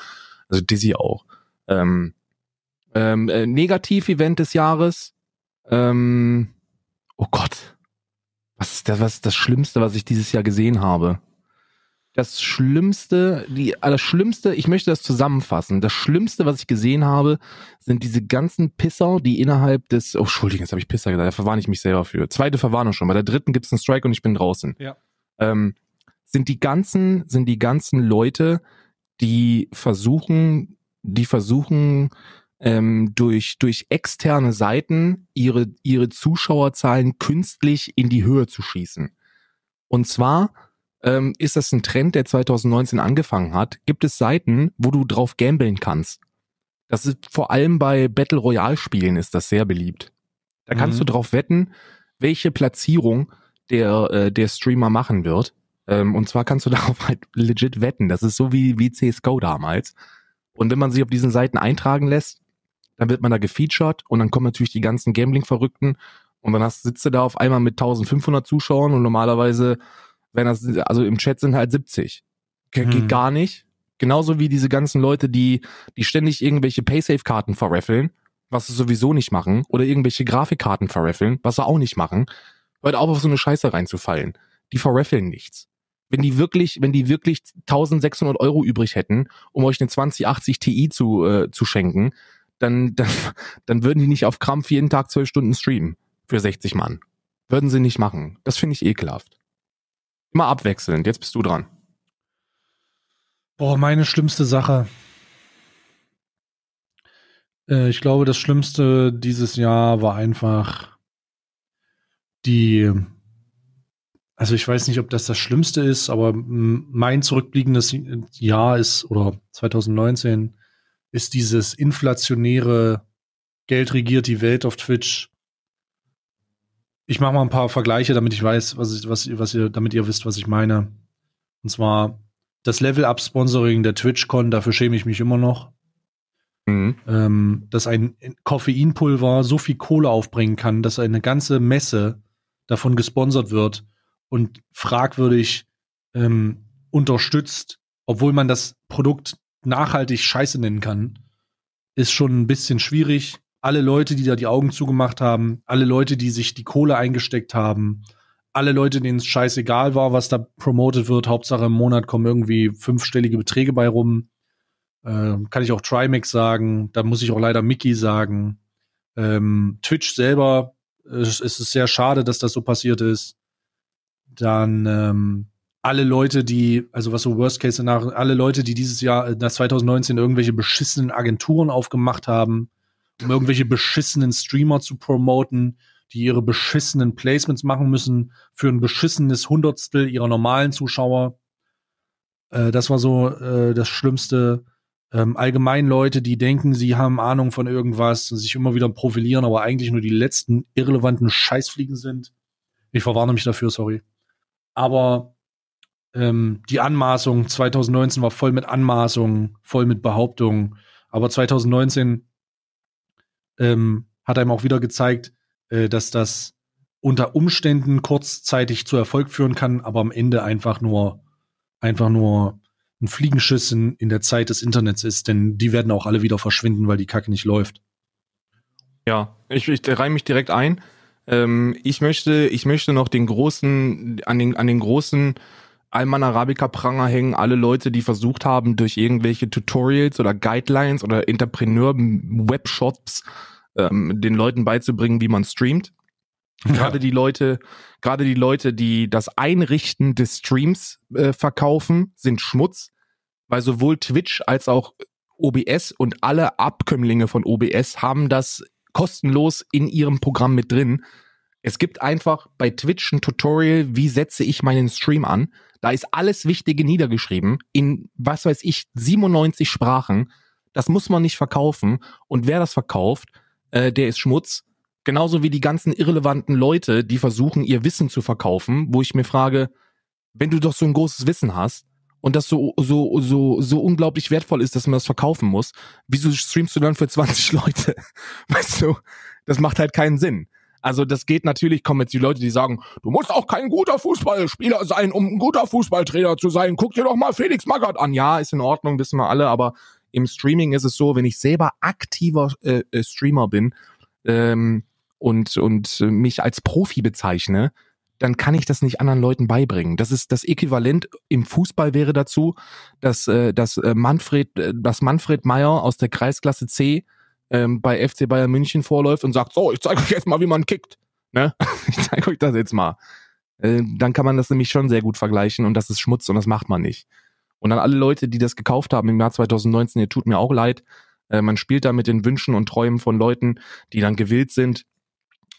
Also Dizzy auch. Ähm, ähm, äh, Negativ-Event des Jahres. Ähm, oh Gott. Was ist das, was ist das Schlimmste, was ich dieses Jahr gesehen habe? das Schlimmste, die, ah, das Schlimmste, ich möchte das zusammenfassen. Das Schlimmste, was ich gesehen habe, sind diese ganzen Pisser, die innerhalb des, oh, Entschuldigung, jetzt habe ich Pisser gesagt, da verwarne ich mich selber für. Zweite Verwarnung schon, bei der dritten gibt es einen Strike und ich bin draußen. Ja. Ähm, sind die ganzen, sind die ganzen Leute, die versuchen, die versuchen, ähm, durch, durch externe Seiten ihre, ihre Zuschauerzahlen künstlich in die Höhe zu schießen. Und zwar, ähm, ist das ein Trend, der 2019 angefangen hat, gibt es Seiten, wo du drauf gambeln kannst. Das ist vor allem bei Battle Royale Spielen ist das sehr beliebt. Da kannst mhm. du drauf wetten, welche Platzierung der, äh, der Streamer machen wird. Ähm, und zwar kannst du [LAUGHS] darauf halt legit wetten. Das ist so wie, wie CSGO damals. Und wenn man sich auf diesen Seiten eintragen lässt, dann wird man da gefeatured und dann kommen natürlich die ganzen Gambling-Verrückten und dann hast, sitzt du da auf einmal mit 1500 Zuschauern und normalerweise wenn das, also im Chat sind halt 70. Ge hm. Geht mhm. gar nicht. Genauso wie diese ganzen Leute, die, die ständig irgendwelche Paysafe-Karten verraffeln, was sie sowieso nicht machen, oder irgendwelche Grafikkarten verraffeln, was sie auch nicht machen. Hört auf, auf so eine Scheiße reinzufallen. Die verraffeln nichts. Wenn die wirklich, wenn die wirklich 1600 Euro übrig hätten, um euch eine 2080 Ti zu, äh, zu schenken, dann, [LAUGHS] dann, dann würden die nicht auf Krampf jeden Tag zwölf Stunden streamen. Für 60 Mann. Würden sie nicht machen. Das finde ich ekelhaft. Immer abwechselnd. Jetzt bist du dran. Boah, meine schlimmste Sache. Äh, ich glaube, das Schlimmste dieses Jahr war einfach die. Also ich weiß nicht, ob das das Schlimmste ist, aber mein zurückliegendes Jahr ist oder 2019 ist dieses inflationäre Geld regiert die Welt auf Twitch ich mache mal ein paar Vergleiche, damit ich weiß, was ich, was, was ihr, damit ihr wisst, was ich meine. Und zwar das Level-Up-Sponsoring der TwitchCon, dafür schäme ich mich immer noch. Mhm. Ähm, dass ein Koffeinpulver so viel Kohle aufbringen kann, dass eine ganze Messe davon gesponsert wird und fragwürdig ähm, unterstützt, obwohl man das Produkt nachhaltig scheiße nennen kann, ist schon ein bisschen schwierig alle Leute, die da die Augen zugemacht haben, alle Leute, die sich die Kohle eingesteckt haben, alle Leute, denen es scheißegal war, was da promotet wird. Hauptsache im Monat kommen irgendwie fünfstellige Beträge bei rum. Äh, kann ich auch Trimax sagen, da muss ich auch leider Mickey sagen. Ähm, Twitch selber äh, es ist es sehr schade, dass das so passiert ist. Dann ähm, alle Leute, die, also was so Worst Case nach, alle Leute, die dieses Jahr, äh, nach 2019 irgendwelche beschissenen Agenturen aufgemacht haben, um irgendwelche beschissenen Streamer zu promoten, die ihre beschissenen Placements machen müssen für ein beschissenes Hundertstel ihrer normalen Zuschauer. Äh, das war so äh, das Schlimmste. Ähm, allgemein Leute, die denken, sie haben Ahnung von irgendwas und sich immer wieder profilieren, aber eigentlich nur die letzten irrelevanten Scheißfliegen sind. Ich verwarne mich dafür, sorry. Aber ähm, die Anmaßung 2019 war voll mit Anmaßungen, voll mit Behauptungen. Aber 2019 ähm, hat einem auch wieder gezeigt, äh, dass das unter Umständen kurzzeitig zu Erfolg führen kann, aber am Ende einfach nur, einfach nur ein Fliegenschiss in, in der Zeit des Internets ist, denn die werden auch alle wieder verschwinden, weil die Kacke nicht läuft. Ja, ich, ich reime mich direkt ein. Ähm, ich möchte, ich möchte noch den großen, an den, an den großen Alman Arabica Pranger hängen alle Leute, die versucht haben, durch irgendwelche Tutorials oder Guidelines oder Entrepreneur-Webshops ähm, den Leuten beizubringen, wie man streamt. Gerade die Leute, gerade die Leute, die das Einrichten des Streams äh, verkaufen, sind Schmutz, weil sowohl Twitch als auch OBS und alle Abkömmlinge von OBS haben das kostenlos in ihrem Programm mit drin. Es gibt einfach bei Twitch ein Tutorial, wie setze ich meinen Stream an. Da ist alles Wichtige niedergeschrieben in, was weiß ich, 97 Sprachen. Das muss man nicht verkaufen. Und wer das verkauft, äh, der ist Schmutz. Genauso wie die ganzen irrelevanten Leute, die versuchen, ihr Wissen zu verkaufen, wo ich mir frage, wenn du doch so ein großes Wissen hast und das so, so, so, so unglaublich wertvoll ist, dass man das verkaufen muss, wieso streamst du dann für 20 [LAUGHS] Leute? Weißt du, das macht halt keinen Sinn. Also das geht natürlich, kommen jetzt die Leute, die sagen, du musst auch kein guter Fußballspieler sein, um ein guter Fußballtrainer zu sein. Guck dir doch mal Felix Magath an. Ja, ist in Ordnung, wissen wir alle, aber im Streaming ist es so, wenn ich selber aktiver äh, äh Streamer bin ähm, und, und mich als Profi bezeichne, dann kann ich das nicht anderen Leuten beibringen. Das ist das Äquivalent im Fußball wäre dazu, dass, äh, dass äh, Manfred, dass Manfred Meyer aus der Kreisklasse C ähm, bei FC Bayern München vorläuft und sagt, so, ich zeige euch jetzt mal, wie man kickt. Ne? [LAUGHS] ich zeige euch das jetzt mal. Äh, dann kann man das nämlich schon sehr gut vergleichen und das ist Schmutz und das macht man nicht. Und an alle Leute, die das gekauft haben im Jahr 2019, ihr tut mir auch leid. Äh, man spielt da mit den Wünschen und Träumen von Leuten, die dann gewillt sind,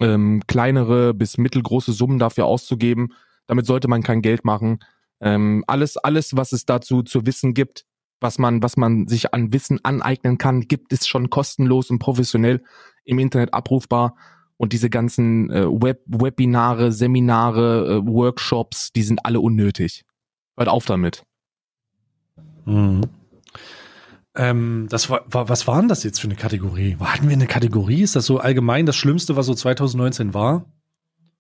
ähm, kleinere bis mittelgroße Summen dafür auszugeben. Damit sollte man kein Geld machen. Ähm, alles, alles, was es dazu zu wissen gibt, was man, was man sich an Wissen aneignen kann, gibt es schon kostenlos und professionell im Internet abrufbar. Und diese ganzen äh, Web Webinare, Seminare, äh, Workshops, die sind alle unnötig. Hört auf damit. Mhm. Ähm, das war, war, was waren das jetzt für eine Kategorie? Hatten wir eine Kategorie? Ist das so allgemein das Schlimmste, was so 2019 war?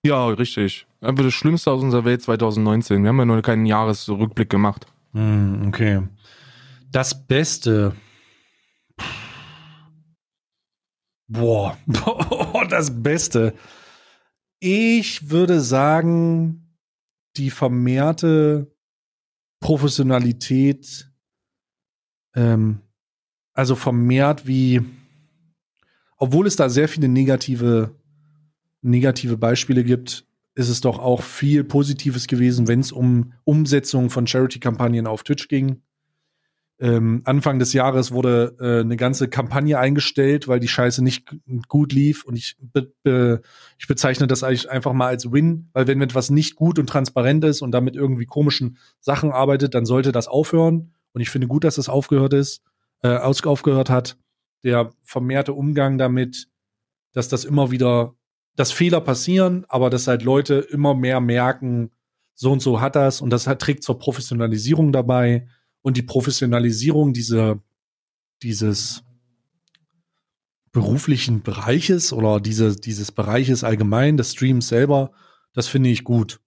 Ja, richtig. Einfach das Schlimmste aus unserer Welt 2019. Wir haben ja noch keinen Jahresrückblick gemacht. Mhm, okay. Das Beste. Boah, [LAUGHS] das Beste. Ich würde sagen, die vermehrte Professionalität, ähm, also vermehrt wie, obwohl es da sehr viele negative, negative Beispiele gibt, ist es doch auch viel Positives gewesen, wenn es um Umsetzung von Charity-Kampagnen auf Twitch ging ähm, Anfang des Jahres wurde äh, eine ganze Kampagne eingestellt, weil die Scheiße nicht gut lief. Und ich, be be ich bezeichne das eigentlich einfach mal als Win, weil wenn etwas nicht gut und transparent ist und damit irgendwie komischen Sachen arbeitet, dann sollte das aufhören. Und ich finde gut, dass das aufgehört ist, äh, aufgehört hat. Der vermehrte Umgang damit, dass das immer wieder, dass Fehler passieren, aber dass halt Leute immer mehr merken, so und so hat das und das hat, trägt zur Professionalisierung dabei und die Professionalisierung dieser, dieses beruflichen Bereiches oder diese, dieses Bereiches allgemein, des Streams selber, das finde ich gut.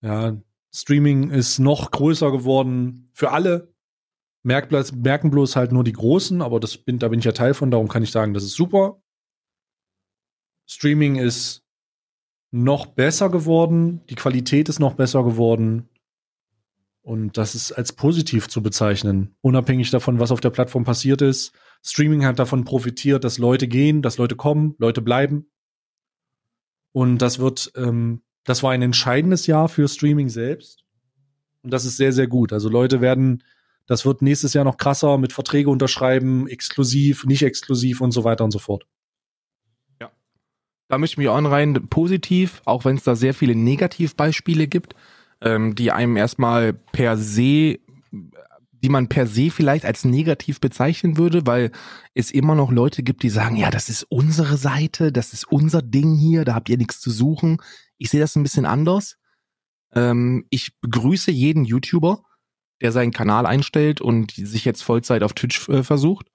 Ja, Streaming ist noch größer geworden für alle. Merkbloß, merken bloß halt nur die Großen, aber das bin, da bin ich ja Teil von, darum kann ich sagen, das ist super. Streaming ist noch besser geworden, die Qualität ist noch besser geworden. Und das ist als positiv zu bezeichnen, unabhängig davon, was auf der Plattform passiert ist. Streaming hat davon profitiert, dass Leute gehen, dass Leute kommen, Leute bleiben. Und das wird, ähm, das war ein entscheidendes Jahr für Streaming selbst. Und das ist sehr, sehr gut. Also Leute werden, das wird nächstes Jahr noch krasser mit Verträge unterschreiben, exklusiv, nicht exklusiv und so weiter und so fort. Ja. Da möchte ich mich auch rein positiv, auch wenn es da sehr viele Negativbeispiele gibt ähm, die einem erstmal per se die man per se vielleicht als negativ bezeichnen würde, weil es immer noch Leute gibt, die sagen, ja, das ist unsere Seite, das ist unser Ding hier, da habt ihr nichts zu suchen. Ich sehe das ein bisschen anders. Ähm, ich begrüße jeden YouTuber, der seinen Kanal einstellt und sich jetzt Vollzeit auf Twitch äh, versucht,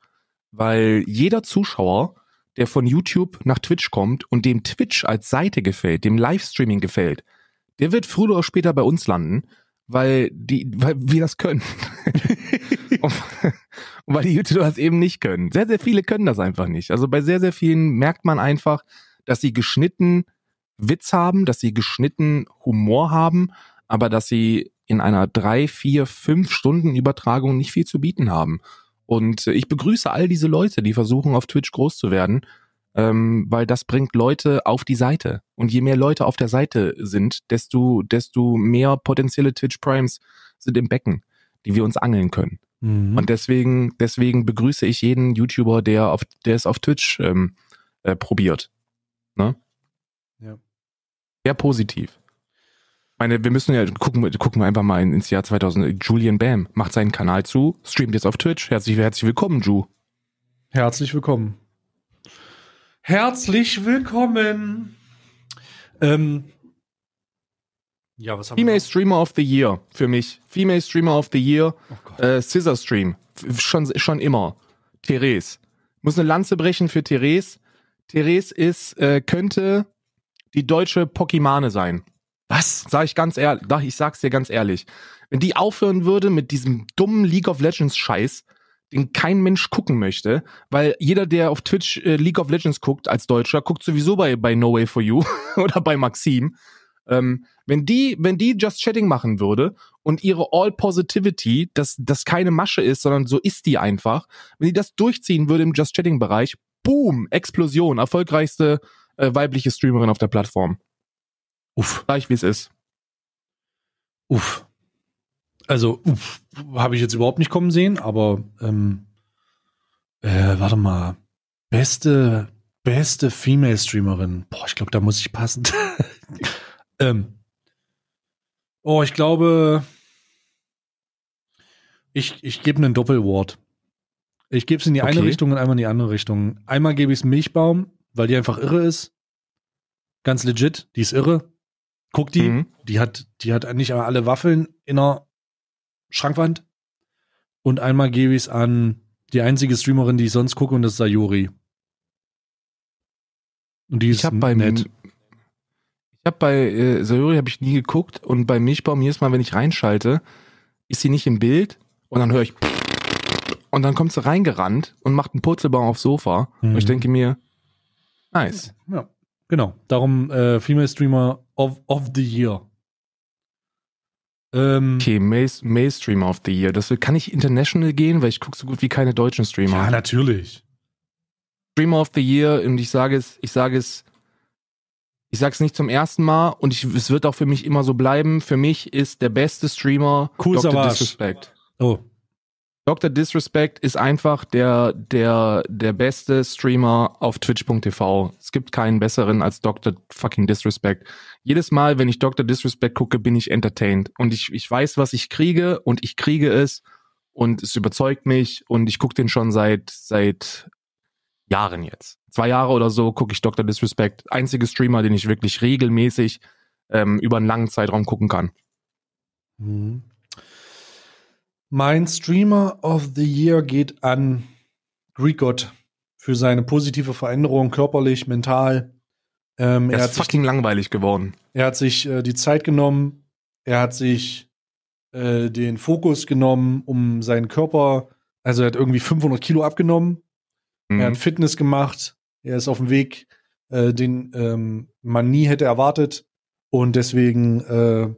weil jeder Zuschauer, der von YouTube nach Twitch kommt und dem Twitch als Seite gefällt, dem Livestreaming gefällt, der wird früher oder später bei uns landen, weil die, weil wir das können. [LAUGHS] und, [LAUGHS] weil die YouTuber das eben nicht können. Sehr, sehr viele können das einfach nicht. Also bei sehr, sehr vielen merkt man einfach, dass sie geschnitten Witz haben, dass sie geschnitten Humor haben, aber dass sie in einer drei, vier, fünf Stunden Übertragung nicht viel zu bieten haben. Und äh, ich begrüße all diese Leute, die versuchen, auf Twitch groß zu werden ähm, weil das bringt Leute auf die Seite. Und je mehr Leute auf der Seite sind, desto, desto mehr potenzielle Twitch Primes sind im Becken, die wir uns angeln können. Mhm. Und deswegen, deswegen begrüße ich jeden YouTuber, der auf, der es auf Twitch ähm, äh, probiert. Ne? Ja. Sehr positiv. Ich meine, wir müssen ja gucken, gucken wir einfach mal ins Jahr 2000. Julian Bam macht seinen Kanal zu, streamt jetzt auf Twitch. Herzlich, herzlich willkommen, Ju. Herzlich willkommen. Herzlich willkommen. Ähm, ja, was haben Female wir? Streamer of the Year für mich. Female Streamer of the Year. Oh äh, Scissor Stream. Schon, schon immer. Therese. Muss eine Lanze brechen für Therese. Therese ist, äh, könnte die deutsche Pokimane sein. Was? Sag ich ganz ehrlich, ich sag's dir ganz ehrlich. Wenn die aufhören würde mit diesem dummen League of Legends Scheiß, den kein Mensch gucken möchte, weil jeder, der auf Twitch äh, League of Legends guckt als Deutscher, guckt sowieso bei, bei No Way for You [LAUGHS] oder bei Maxim. Ähm, wenn die, wenn die Just Chatting machen würde und ihre All Positivity, dass das keine Masche ist, sondern so ist die einfach, wenn die das durchziehen würde im Just Chatting Bereich, Boom, Explosion, erfolgreichste äh, weibliche Streamerin auf der Plattform. Uff, gleich wie es ist. Uff. Also, habe ich jetzt überhaupt nicht kommen sehen, aber ähm, äh, warte mal. Beste, beste Female Streamerin. Boah, ich glaube, da muss ich passen. [LAUGHS] ähm, oh, ich glaube, ich, ich gebe einen Doppelwort. Ich gebe es in die okay. eine Richtung und einmal in die andere Richtung. Einmal gebe ich es Milchbaum, weil die einfach irre ist. Ganz legit, die ist irre. Guck die, mhm. die hat, die hat nicht alle Waffeln in der Schrankwand. Und einmal gebe ich es an die einzige Streamerin, die ich sonst gucke, und das ist Sayuri. Und die ist ich hab bei nett. Ich habe bei äh, Sayuri habe ich nie geguckt und bei Milchbaum jedes Mal, wenn ich reinschalte, ist sie nicht im Bild und dann höre ich [LAUGHS] und dann kommt sie reingerannt und macht einen Purzelbaum aufs Sofa mhm. und ich mhm. denke mir, nice. Ja, genau. Darum äh, Female Streamer of, of the Year. Ähm, okay, May, May of the Year. Das, kann ich international gehen, weil ich gucke so gut wie keine deutschen Streamer. Ja, natürlich. Streamer of the Year und ich sage es, ich sage es, ich sage es nicht zum ersten Mal und ich, es wird auch für mich immer so bleiben. Für mich ist der beste Streamer cool Dr. Savage. Disrespect. Oh, Dr. Disrespect ist einfach der, der, der beste Streamer auf twitch.tv. Es gibt keinen besseren als Dr. fucking Disrespect. Jedes Mal, wenn ich Dr. Disrespect gucke, bin ich entertained. Und ich, ich weiß, was ich kriege und ich kriege es. Und es überzeugt mich und ich gucke den schon seit, seit Jahren jetzt. Zwei Jahre oder so gucke ich Dr. Disrespect. Einzige Streamer, den ich wirklich regelmäßig ähm, über einen langen Zeitraum gucken kann. Mhm. Mein Streamer of the Year geht an Greekgod für seine positive Veränderung körperlich, mental. Ähm, er, er, ist fucking sich, langweilig geworden. Er hat sich äh, die Zeit genommen, er hat sich äh, den Fokus genommen, um seinen Körper, also er hat irgendwie 500 Kilo abgenommen, mhm. er hat mhm. Fitness gemacht, er ist auf dem Weg, äh, den ähm, man nie hätte erwartet und deswegen äh,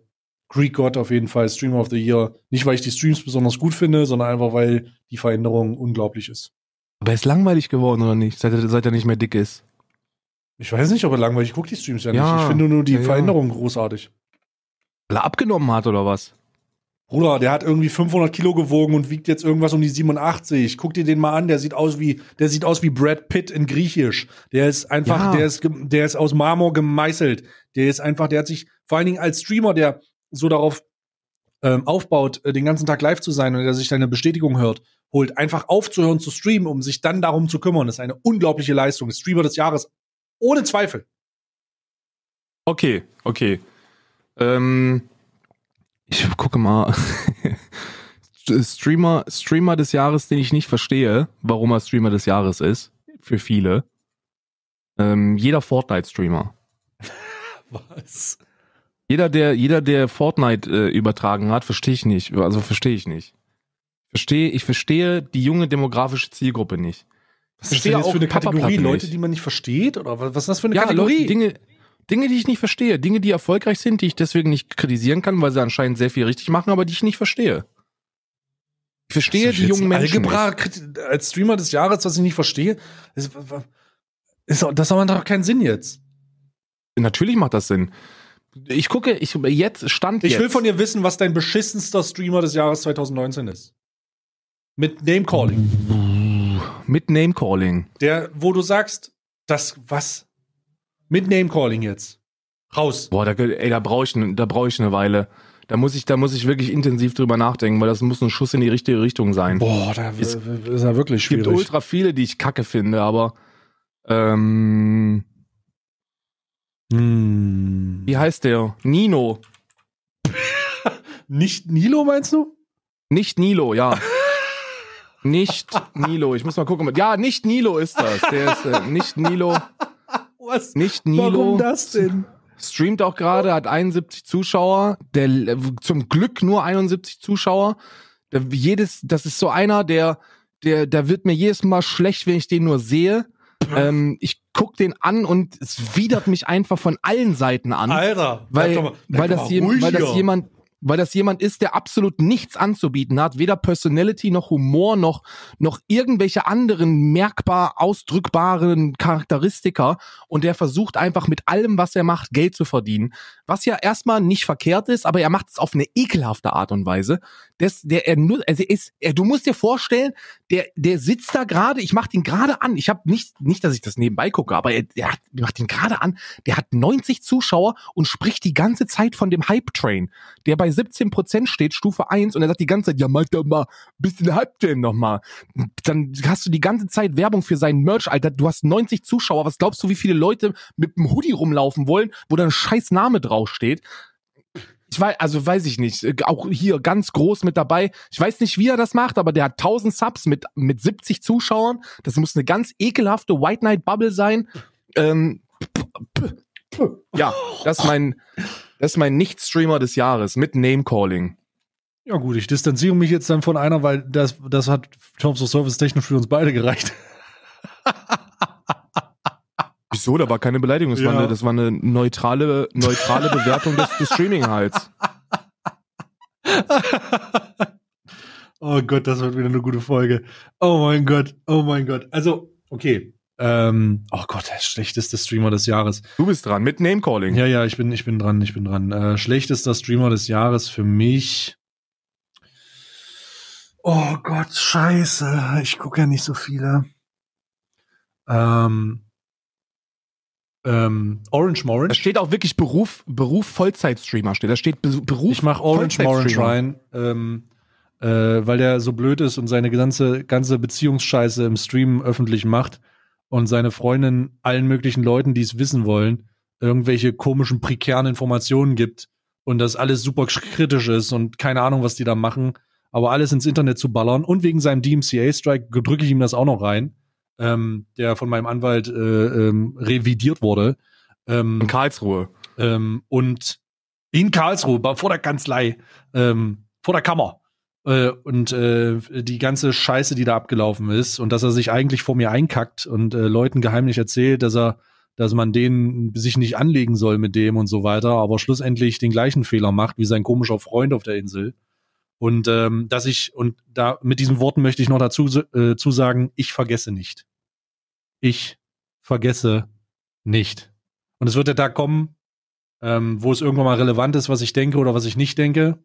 Greek God auf jeden Fall Streamer of the Year. Nicht, weil ich die Streams besonders gut finde, sondern einfach, weil die Veränderung unglaublich ist. Aber er ist langweilig geworden, oder nicht? Seit, seit er nicht mehr dick ist. Ich weiß nicht, ob er langweilig guckt, die Streams ja, ja nicht. Ich finde nur die ja, Veränderung ja. großartig. Weil er abgenommen hat, oder was? Bruder, der hat irgendwie 500 Kilo gewogen und wiegt jetzt irgendwas um die 87. Guck dir den mal an, der sieht aus wie, der sieht aus wie Brad Pitt in Griechisch. Der ist einfach, ja. der ist, der ist aus Marmor gemeißelt. Der ist einfach, der hat sich, vor allen Dingen als Streamer, der, so darauf ähm, aufbaut, äh, den ganzen Tag live zu sein und der sich deine Bestätigung hört, holt, einfach aufzuhören zu streamen, um sich dann darum zu kümmern, das ist eine unglaubliche Leistung. Streamer des Jahres, ohne Zweifel. Okay, okay. Ähm, ich gucke mal. [LAUGHS] Streamer, Streamer des Jahres, den ich nicht verstehe, warum er Streamer des Jahres ist, für viele. Ähm, jeder Fortnite-Streamer. [LAUGHS] Was? Jeder, der, jeder, der Fortnite äh, übertragen hat, verstehe ich nicht. Also verstehe ich nicht. Verstehe, ich verstehe die junge demografische Zielgruppe nicht. Was ist das denn jetzt für eine Kategorie? Leute, die man nicht versteht? Oder was ist das für eine ja, Kategorie? Leute, Dinge, Dinge, die ich nicht verstehe. Dinge, die erfolgreich sind, die ich deswegen nicht kritisieren kann, weil sie anscheinend sehr viel richtig machen, aber die ich nicht verstehe. Ich verstehe die jungen Menschen. Algebra nicht. als Streamer des Jahres, was ich nicht verstehe, ist, ist, das macht doch keinen Sinn jetzt. Natürlich macht das Sinn. Ich gucke, ich jetzt stand. Ich jetzt. will von dir wissen, was dein beschissenster Streamer des Jahres 2019 ist. Mit Name Calling. Mit Name Calling. Der, wo du sagst, das was? Mit Name Calling jetzt. Raus. Boah, da, ey, da brauche ich, da brauch ich eine Weile. Da muss, ich, da muss ich wirklich intensiv drüber nachdenken, weil das muss ein Schuss in die richtige Richtung sein. Boah, da ist, ist ja wirklich schwierig. Es gibt ultra viele, die ich kacke finde, aber ähm, hm. Wie heißt der? Nino. [LAUGHS] Nicht Nilo, meinst du? Nicht Nilo, ja. [LAUGHS] nicht Nilo. Ich muss mal gucken. Ja, nicht Nilo ist das. Der ist äh, nicht Nilo. Was? Nicht Nilo. Warum das denn? Streamt auch gerade, hat 71 Zuschauer. Der äh, zum Glück nur 71 Zuschauer. Der, jedes, das ist so einer, der, der, der wird mir jedes Mal schlecht, wenn ich den nur sehe. Ähm, ich guck den an und es widert mich einfach von allen Seiten an. Alter, weil, mal, weil, das, je, weil das jemand, weil das jemand ist, der absolut nichts anzubieten hat, weder Personality noch Humor noch noch irgendwelche anderen merkbar ausdrückbaren Charakteristika und der versucht einfach mit allem, was er macht, Geld zu verdienen, was ja erstmal nicht verkehrt ist, aber er macht es auf eine ekelhafte Art und Weise, das, der, er, also ist, er, du musst dir vorstellen, der, der sitzt da gerade, ich mach den gerade an. Ich habe nicht, nicht, dass ich das nebenbei gucke, aber er, er hat, macht den gerade an. Der hat 90 Zuschauer und spricht die ganze Zeit von dem Hype-Train, der bei 17 Prozent steht, Stufe 1, und er sagt die ganze Zeit, ja, mach doch mal, bisschen Hype-Train nochmal. Dann hast du die ganze Zeit Werbung für seinen Merch, Alter. Du hast 90 Zuschauer. Was glaubst du, wie viele Leute mit einem Hoodie rumlaufen wollen, wo da ein scheiß Name draufsteht? Ich weiß, also weiß ich nicht. Äh, auch hier ganz groß mit dabei. Ich weiß nicht, wie er das macht, aber der hat 1000 Subs mit, mit 70 Zuschauern. Das muss eine ganz ekelhafte White Night Bubble sein. Ähm, ja, das ist mein, das ist mein Nicht-Streamer des Jahres mit Name-Calling. Ja, gut, ich distanziere mich jetzt dann von einer, weil das, das hat Terms of Service technisch für uns beide gereicht. [LAUGHS] Wieso? Da war keine Beleidigung. Das, ja. war, eine, das war eine neutrale, neutrale [LAUGHS] Bewertung des, des Streaming-Halts. [LAUGHS] oh Gott, das wird wieder eine gute Folge. Oh mein Gott, oh mein Gott. Also, okay. Ähm, oh Gott, der schlechteste Streamer des Jahres. Du bist dran mit Name Calling. Ja, ja, ich bin, ich bin dran, ich bin dran. Äh, schlechtester Streamer des Jahres für mich. Oh Gott, scheiße. Ich gucke ja nicht so viele. Ähm, ähm, Orange Morange. Da steht auch wirklich Beruf, Beruf Vollzeitstreamer steht. Da steht Be Beruf. Ich mache Orange Morange rein, ähm, äh, weil der so blöd ist und seine ganze, ganze Beziehungsscheiße im Stream öffentlich macht und seine Freundin allen möglichen Leuten, die es wissen wollen, irgendwelche komischen, prekären Informationen gibt und das alles super kritisch ist und keine Ahnung, was die da machen, aber alles ins Internet zu ballern und wegen seinem DMCA-Strike drücke ich ihm das auch noch rein ähm, der von meinem Anwalt äh, ähm, revidiert wurde. Ähm, in Karlsruhe. Ähm, und in Karlsruhe, vor der Kanzlei, ähm, vor der Kammer. Äh, und äh, die ganze Scheiße, die da abgelaufen ist und dass er sich eigentlich vor mir einkackt und äh, Leuten geheimlich erzählt, dass er, dass man den sich nicht anlegen soll mit dem und so weiter, aber schlussendlich den gleichen Fehler macht wie sein komischer Freund auf der Insel. Und ähm, dass ich, und da mit diesen Worten möchte ich noch dazu äh, zusagen, ich vergesse nicht ich vergesse nicht. Und es wird der Tag kommen, ähm, wo es irgendwann mal relevant ist, was ich denke oder was ich nicht denke.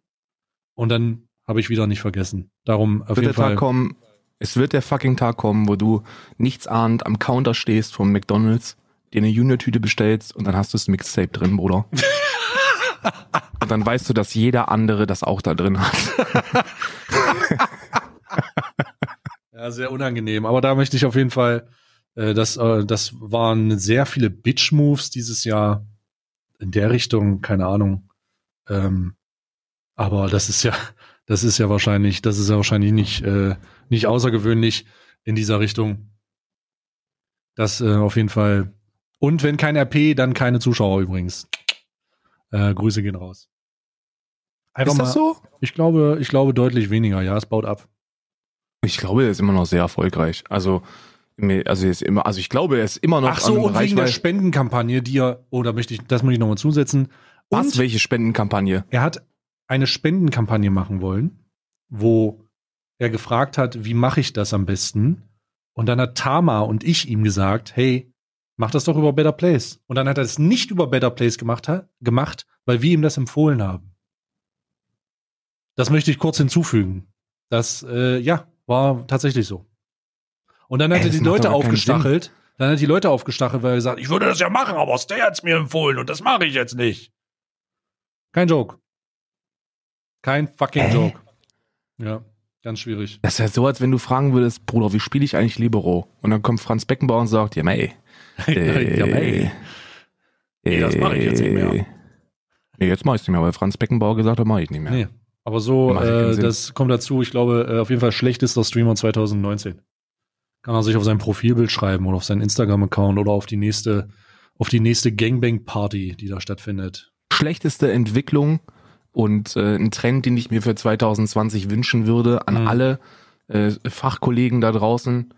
Und dann habe ich wieder nicht vergessen. Darum auf wird jeden der Fall. Tag kommen, es wird der fucking Tag kommen, wo du nichts ahnt am Counter stehst vom McDonalds, dir eine Junior-Tüte bestellst und dann hast du das Mixtape drin, Bruder. [LAUGHS] und dann weißt du, dass jeder andere das auch da drin hat. [LAUGHS] ja, sehr unangenehm. Aber da möchte ich auf jeden Fall äh, das, äh, das waren sehr viele Bitch-Moves dieses Jahr in der Richtung, keine Ahnung. Ähm, aber das ist ja, [LAUGHS] das ist ja wahrscheinlich, das ist ja wahrscheinlich nicht, äh, nicht außergewöhnlich in dieser Richtung. Das äh, auf jeden Fall. Und wenn kein RP, dann keine Zuschauer übrigens. Äh, Grüße gehen raus. Einfach ist mal, das so? Ich glaube, ich glaube deutlich weniger. Ja, es baut ab. Ich glaube, er ist immer noch sehr erfolgreich. Also also jetzt immer, also ich glaube, er ist immer noch. Ach so, und Reichweite. wegen der Spendenkampagne, die er, oder möchte ich, das muss ich nochmal zusetzen. Und Welche Spendenkampagne? Er hat eine Spendenkampagne machen wollen, wo er gefragt hat, wie mache ich das am besten? Und dann hat Tama und ich ihm gesagt, hey, mach das doch über Better Place. Und dann hat er es nicht über Better Place gemacht, gemacht weil wir ihm das empfohlen haben. Das möchte ich kurz hinzufügen. Das, äh, ja, war tatsächlich so. Und dann hat er die Leute aufgestachelt. Dann hat die Leute aufgestachelt, weil er gesagt, ich würde das ja machen, aber Stay es mir empfohlen und das mache ich jetzt nicht. Kein Joke. Kein fucking Ey. Joke. Ja, ganz schwierig. Das ist ja so, als wenn du fragen würdest, Bruder, wie spiele ich eigentlich Libero? Und dann kommt Franz Beckenbauer und sagt, ja, mei. Äh, [LAUGHS] ja, mei. Äh, nee, das mache ich jetzt nicht mehr. Äh, nee, jetzt mache ich es nicht mehr, weil Franz Beckenbauer gesagt hat, mache ich nicht mehr. Nee, aber so, äh, das kommt dazu, ich glaube, äh, auf jeden Fall schlechtester Streamer 2019 kann er sich auf sein Profilbild schreiben oder auf seinen Instagram-Account oder auf die nächste, auf die nächste Gangbang-Party, die da stattfindet. Schlechteste Entwicklung und äh, ein Trend, den ich mir für 2020 wünschen würde an mhm. alle äh, Fachkollegen da draußen.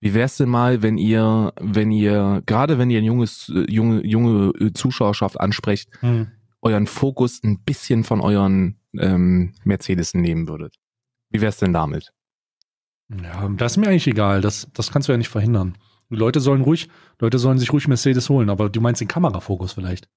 Wie wär's denn mal, wenn ihr, wenn ihr, gerade wenn ihr ein junges, äh, junge, junge äh, Zuschauerschaft ansprecht, mhm. euren Fokus ein bisschen von euren ähm, Mercedes nehmen würdet? Wie wär's denn damit? Ja, das ist mir eigentlich egal. Das, das kannst du ja nicht verhindern. Leute sollen ruhig, Leute sollen sich ruhig Mercedes holen, aber du meinst den Kamerafokus vielleicht.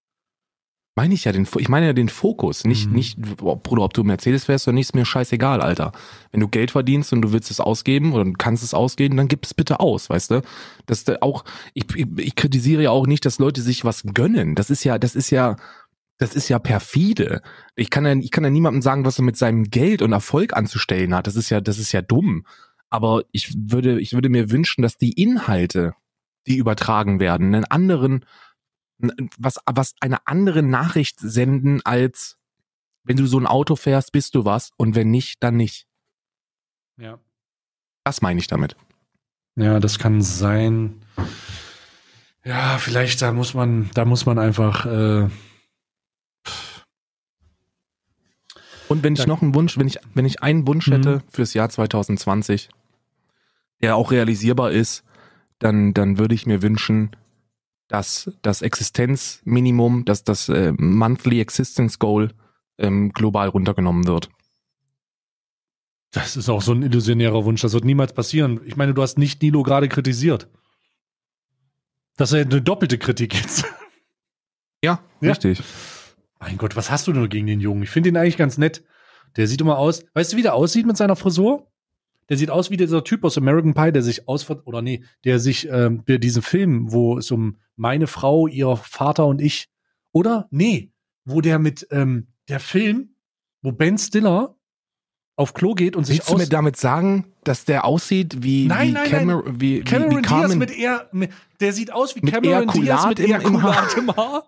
Meine ich ja den, ich meine ja den Fokus, nicht, mhm. nicht, Bruder, ob du Mercedes wärst oder nicht, ist mir scheißegal, Alter. Wenn du Geld verdienst und du willst es ausgeben oder du kannst es ausgeben, dann gib es bitte aus, weißt du? Das ist äh, auch, ich, ich kritisiere ja auch nicht, dass Leute sich was gönnen. Das ist ja, das ist ja, das ist ja perfide. Ich kann ja, ich kann ja niemandem sagen, was er mit seinem Geld und Erfolg anzustellen hat. Das ist ja, das ist ja dumm. Aber ich würde, ich würde mir wünschen, dass die Inhalte, die übertragen werden, einen anderen, was, was eine andere Nachricht senden als, wenn du so ein Auto fährst, bist du was und wenn nicht, dann nicht. Ja. Das meine ich damit. Ja, das kann sein. Ja, vielleicht da muss man, da muss man einfach. Äh, und wenn ich noch einen Wunsch, wenn ich, wenn ich einen Wunsch mhm. hätte fürs Jahr 2020, er auch realisierbar ist, dann, dann würde ich mir wünschen, dass das Existenzminimum, dass das äh, Monthly Existence Goal ähm, global runtergenommen wird. Das ist auch so ein illusionärer Wunsch. Das wird niemals passieren. Ich meine, du hast nicht Nilo gerade kritisiert. Das ist ja eine doppelte Kritik jetzt. Ja, ja, richtig. Mein Gott, was hast du nur gegen den Jungen? Ich finde ihn eigentlich ganz nett. Der sieht immer aus. Weißt du, wie der aussieht mit seiner Frisur? Der sieht aus wie dieser Typ aus American Pie, der sich aus oder nee, der sich ähm, diesen Film, wo es um meine Frau, ihr Vater und ich, oder nee, wo der mit ähm, der Film, wo Ben Stiller auf Klo geht und Willst sich aus. Willst du mir damit sagen, dass der aussieht wie nein, wie nein, Cameron, nein. Wie, Cameron wie Carmen, Diaz mit eher, der sieht aus wie Cameron Diaz mit eher im, Haar. Haar.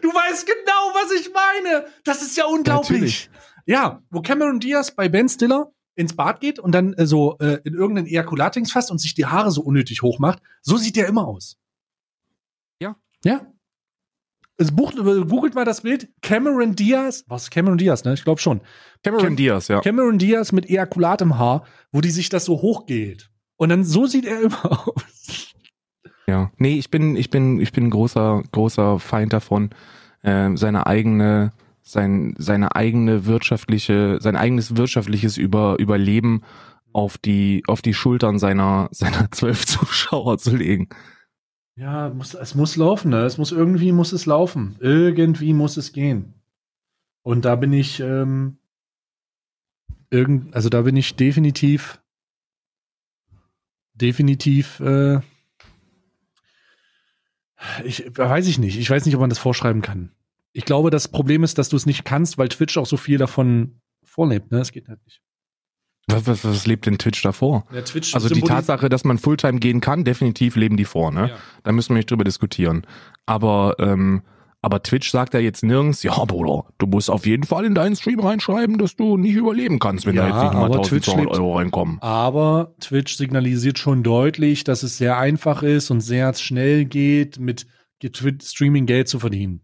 Du weißt genau, was ich meine. Das ist ja unglaublich. Natürlich. Ja, wo Cameron Diaz bei Ben Stiller ins Bad geht und dann äh, so äh, in irgendeinen Ejakulatings fasst und sich die Haare so unnötig hoch macht. So sieht der immer aus. Ja. Ja. Es also bucht, äh, googelt mal das Bild. Cameron Diaz. Was? Cameron Diaz, ne? Ich glaube schon. Cameron Cam Diaz, ja. Cameron Diaz mit Ejakulat im Haar, wo die sich das so hochgeht. Und dann so sieht er immer [LAUGHS] aus. Ja. Nee, ich bin, ich bin, ich bin ein großer, großer Feind davon, äh, seine eigene sein, seine eigene wirtschaftliche, sein eigenes wirtschaftliches Über, Überleben auf die, auf die Schultern seiner, [LAUGHS] seiner zwölf Zuschauer zu legen. Ja, muss, es muss laufen, ne? Es muss irgendwie muss es laufen. Irgendwie muss es gehen. Und da bin ich, ähm, irgend, also da bin ich definitiv, definitiv, äh, ich weiß ich nicht. Ich weiß nicht, ob man das vorschreiben kann ich glaube, das Problem ist, dass du es nicht kannst, weil Twitch auch so viel davon vorlebt. Ne? Es geht halt nicht. Was, was, was, lebt denn Twitch davor? Ja, Twitch also die Tatsache, dass man Fulltime gehen kann, definitiv leben die vor. Ne? Ja. Da müssen wir nicht drüber diskutieren. Aber, ähm, aber Twitch sagt ja jetzt nirgends, ja Bruder, du musst auf jeden Fall in deinen Stream reinschreiben, dass du nicht überleben kannst, wenn ja, da jetzt nicht mal 1200 Euro reinkommen. Aber Twitch signalisiert schon deutlich, dass es sehr einfach ist und sehr schnell geht, mit Streaming Geld zu verdienen.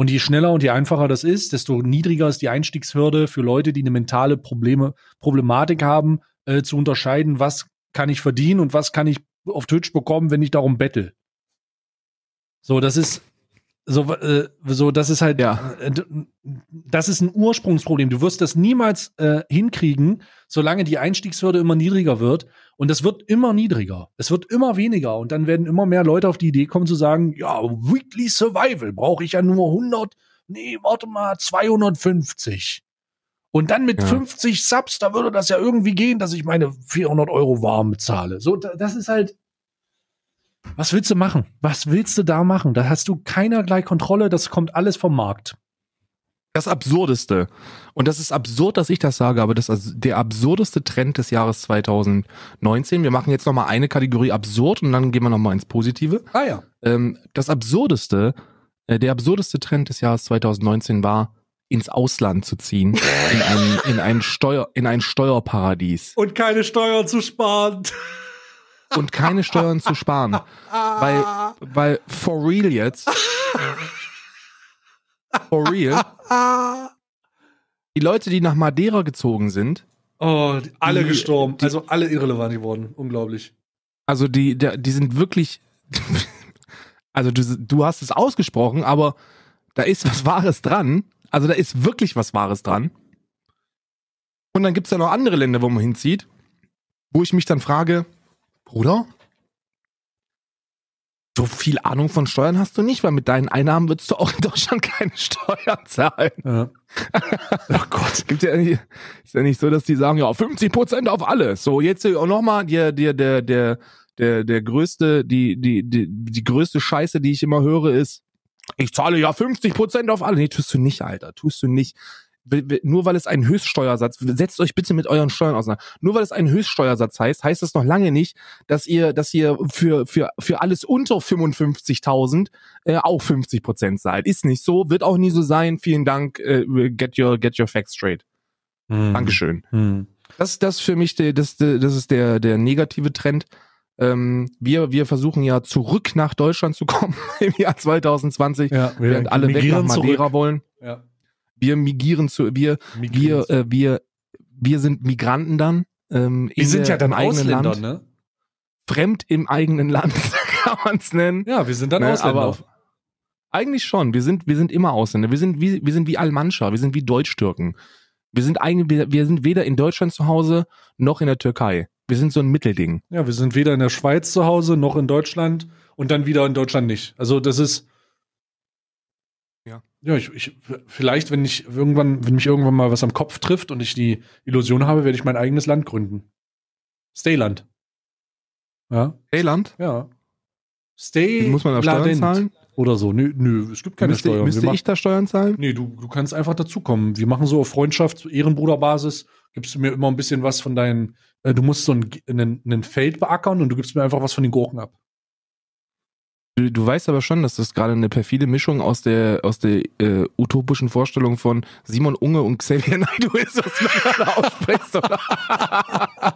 Und je schneller und je einfacher das ist, desto niedriger ist die Einstiegshürde für Leute, die eine mentale Probleme, Problematik haben, äh, zu unterscheiden, was kann ich verdienen und was kann ich auf Twitch bekommen, wenn ich darum bettel. So, das ist so, äh, so das ist halt, ja. Äh, das ist ein Ursprungsproblem. Du wirst das niemals äh, hinkriegen, solange die Einstiegshürde immer niedriger wird. Und das wird immer niedriger. Es wird immer weniger. Und dann werden immer mehr Leute auf die Idee kommen zu sagen, ja, Weekly Survival brauche ich ja nur 100. Nee, warte mal, 250. Und dann mit ja. 50 Subs, da würde das ja irgendwie gehen, dass ich meine 400 Euro warm bezahle. So, das ist halt, was willst du machen? Was willst du da machen? Da hast du keinerlei Kontrolle, das kommt alles vom Markt. Das Absurdeste. Und das ist absurd, dass ich das sage, aber das ist der absurdeste Trend des Jahres 2019. Wir machen jetzt nochmal eine Kategorie absurd und dann gehen wir nochmal ins Positive. Ah ja. Ähm, das Absurdeste, äh, der absurdeste Trend des Jahres 2019 war, ins Ausland zu ziehen, in ein, in ein, Steuer, in ein Steuerparadies. Und keine Steuern zu sparen. Und keine Steuern zu sparen. [LAUGHS] weil, weil for real jetzt. [LAUGHS] For real. die Leute, die nach Madeira gezogen sind. Oh, alle die, gestorben. Die, also alle irrelevant geworden. Unglaublich. Also die, die sind wirklich. [LAUGHS] also du, du hast es ausgesprochen, aber da ist was Wahres dran. Also da ist wirklich was Wahres dran. Und dann gibt es ja noch andere Länder, wo man hinzieht, wo ich mich dann frage, Bruder, so viel Ahnung von Steuern hast du nicht, weil mit deinen Einnahmen würdest du auch in Deutschland [LAUGHS] keine Steuern zahlen. Ja. [LAUGHS] oh Gott. Gibt ja nicht, ist ja nicht so, dass die sagen, ja, 50 Prozent auf alles. So, jetzt äh, nochmal der, der, der, der, der, der größte, die, die, die, die größte Scheiße, die ich immer höre, ist, ich zahle ja 50 Prozent auf alle. Nee, tust du nicht, Alter. Tust du nicht nur weil es einen Höchststeuersatz, setzt euch bitte mit euren Steuern auseinander. Nur weil es einen Höchststeuersatz heißt, heißt das noch lange nicht, dass ihr, dass ihr für, für, für alles unter 55.000 äh, auch 50 Prozent seid. Ist nicht so, wird auch nie so sein. Vielen Dank, äh, get your, get your facts straight. Hm. Dankeschön. Hm. Das, das für mich, das, das ist der, der negative Trend. Ähm, wir, wir versuchen ja zurück nach Deutschland zu kommen [LAUGHS] im Jahr 2020, ja, während alle weg nach Madeira zurück. wollen. Ja wir migrieren zu, wir, migrieren. wir, äh, wir, wir sind Migranten dann. Ähm, wir sind der, ja dann Ausländer, Land. ne? Fremd im eigenen Land, [LAUGHS] kann man es nennen. Ja, wir sind dann ne, Ausländer. Auf, eigentlich schon. Wir sind, wir sind immer Ausländer. Wir sind wie, wir sind wie Almanscha. Wir sind wie Deutsch-Türken. Wir sind eigentlich, wir, wir sind weder in Deutschland zu Hause noch in der Türkei. Wir sind so ein Mittelding. Ja, wir sind weder in der Schweiz zu Hause noch in Deutschland und dann wieder in Deutschland nicht. Also das ist, ja, ich, ich, vielleicht, wenn ich irgendwann, wenn mich irgendwann mal was am Kopf trifft und ich die Illusion habe, werde ich mein eigenes Land gründen. Stayland. Ja. Stayland? Ja. Stay. Muss man da Steuern zahlen? Oder so. Nö, nö, es gibt keine müsste, Steuern. Müsste ich da Steuern zahlen? Nee, du, du kannst einfach dazukommen. Wir machen so auf Freundschaft, Ehrenbruderbasis, gibst du mir immer ein bisschen was von deinen, äh, du musst so ein, ein, einen Feld beackern und du gibst mir einfach was von den Gurken ab. Du, weißt aber schon, dass das gerade eine perfide Mischung aus der, aus der äh, utopischen Vorstellung von Simon Unge und Xavier Naidoo ist, was du gerade aussprichst, oder?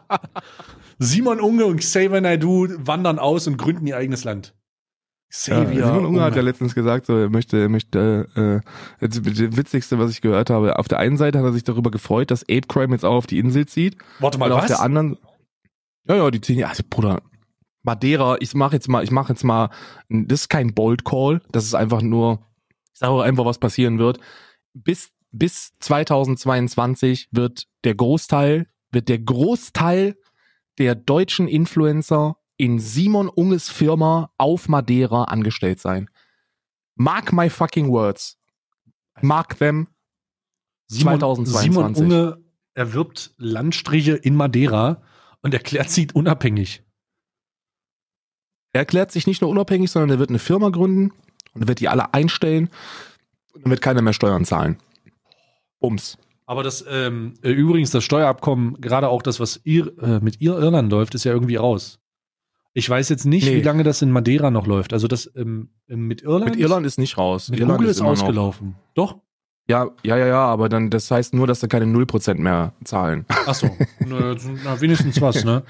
[LAUGHS] Simon Unge und Xavier Naidoo wandern aus und gründen ihr eigenes Land. Xavier ja, Simon Unge, hat ja letztens gesagt, so, er möchte, er möchte, äh, das, äh, das Witzigste, was ich gehört habe, auf der einen Seite hat er sich darüber gefreut, dass Ape Crime jetzt auch auf die Insel zieht. Warte mal, was? Auf der anderen, ja, ja, die ziehen, also Bruder, Madeira, ich mache jetzt mal, ich mache jetzt mal, das ist kein Bold Call, das ist einfach nur, ich sage einfach, was passieren wird. Bis, bis 2022 wird der Großteil, wird der Großteil der deutschen Influencer in Simon Unges Firma auf Madeira angestellt sein. Mark my fucking words. Mark them. Simon, 2022. Simon Unge erwirbt Landstriche in Madeira und erklärt sie unabhängig. Er erklärt sich nicht nur unabhängig, sondern er wird eine Firma gründen und wird die alle einstellen und dann wird keiner mehr Steuern zahlen. Bums. Aber das ähm, äh, übrigens das Steuerabkommen, gerade auch das, was Ir äh, mit Ir Irland läuft, ist ja irgendwie raus. Ich weiß jetzt nicht, nee. wie lange das in Madeira noch läuft. Also das ähm, ähm, mit Irland. Mit Irland ist nicht raus. Mit Irland Google ist, ist ausgelaufen. Noch. Doch? Ja, ja, ja, ja, aber dann das heißt nur, dass da keine 0% mehr zahlen. Achso, [LAUGHS] na, wenigstens was, ne?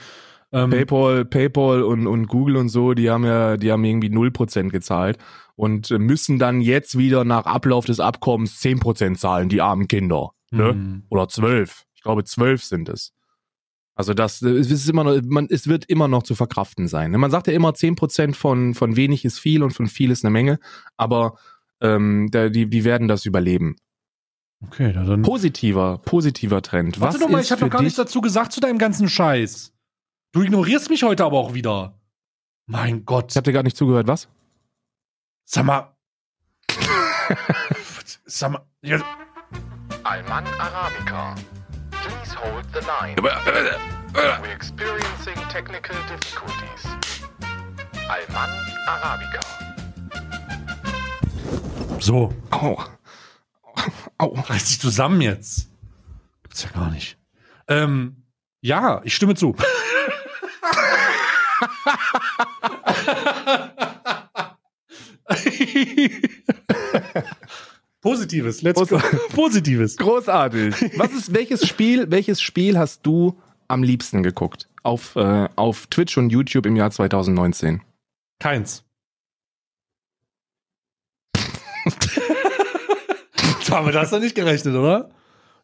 Ähm, PayPal, PayPal und, und Google und so, die haben ja, die haben irgendwie 0% gezahlt und müssen dann jetzt wieder nach Ablauf des Abkommens 10% zahlen, die armen Kinder. Ne? Mhm. Oder 12. Ich glaube, 12 sind es. Also das, es ist immer noch, man, es wird immer noch zu verkraften sein. Ne? Man sagt ja immer, 10% von, von wenig ist viel und von viel ist eine Menge, aber ähm, da, die, die werden das überleben. Okay, dann. Positiver, positiver Trend. Warte Was noch mal, ich habe noch gar nichts dazu gesagt zu deinem ganzen Scheiß. Du ignorierst mich heute aber auch wieder. Mein Gott. Ich hab dir gar nicht zugehört, was? Sag mal. [LAUGHS] Sag mal. Ja. Alman Arabica. Please hold the line. Äh, äh, äh. We're experiencing technical difficulties. Alman Arabica. So. Au. Au. [LAUGHS] Reiß dich zusammen jetzt. Gibt's ja gar nicht. Ähm, ja, ich stimme zu. [LAUGHS] [LAUGHS] Positives, let's Pos go. [LAUGHS] Positives. Großartig. Was ist, welches Spiel, welches Spiel hast du am liebsten geguckt? Auf, äh, auf Twitch und YouTube im Jahr 2019? Keins. [LAUGHS] haben wir das doch nicht gerechnet, oder?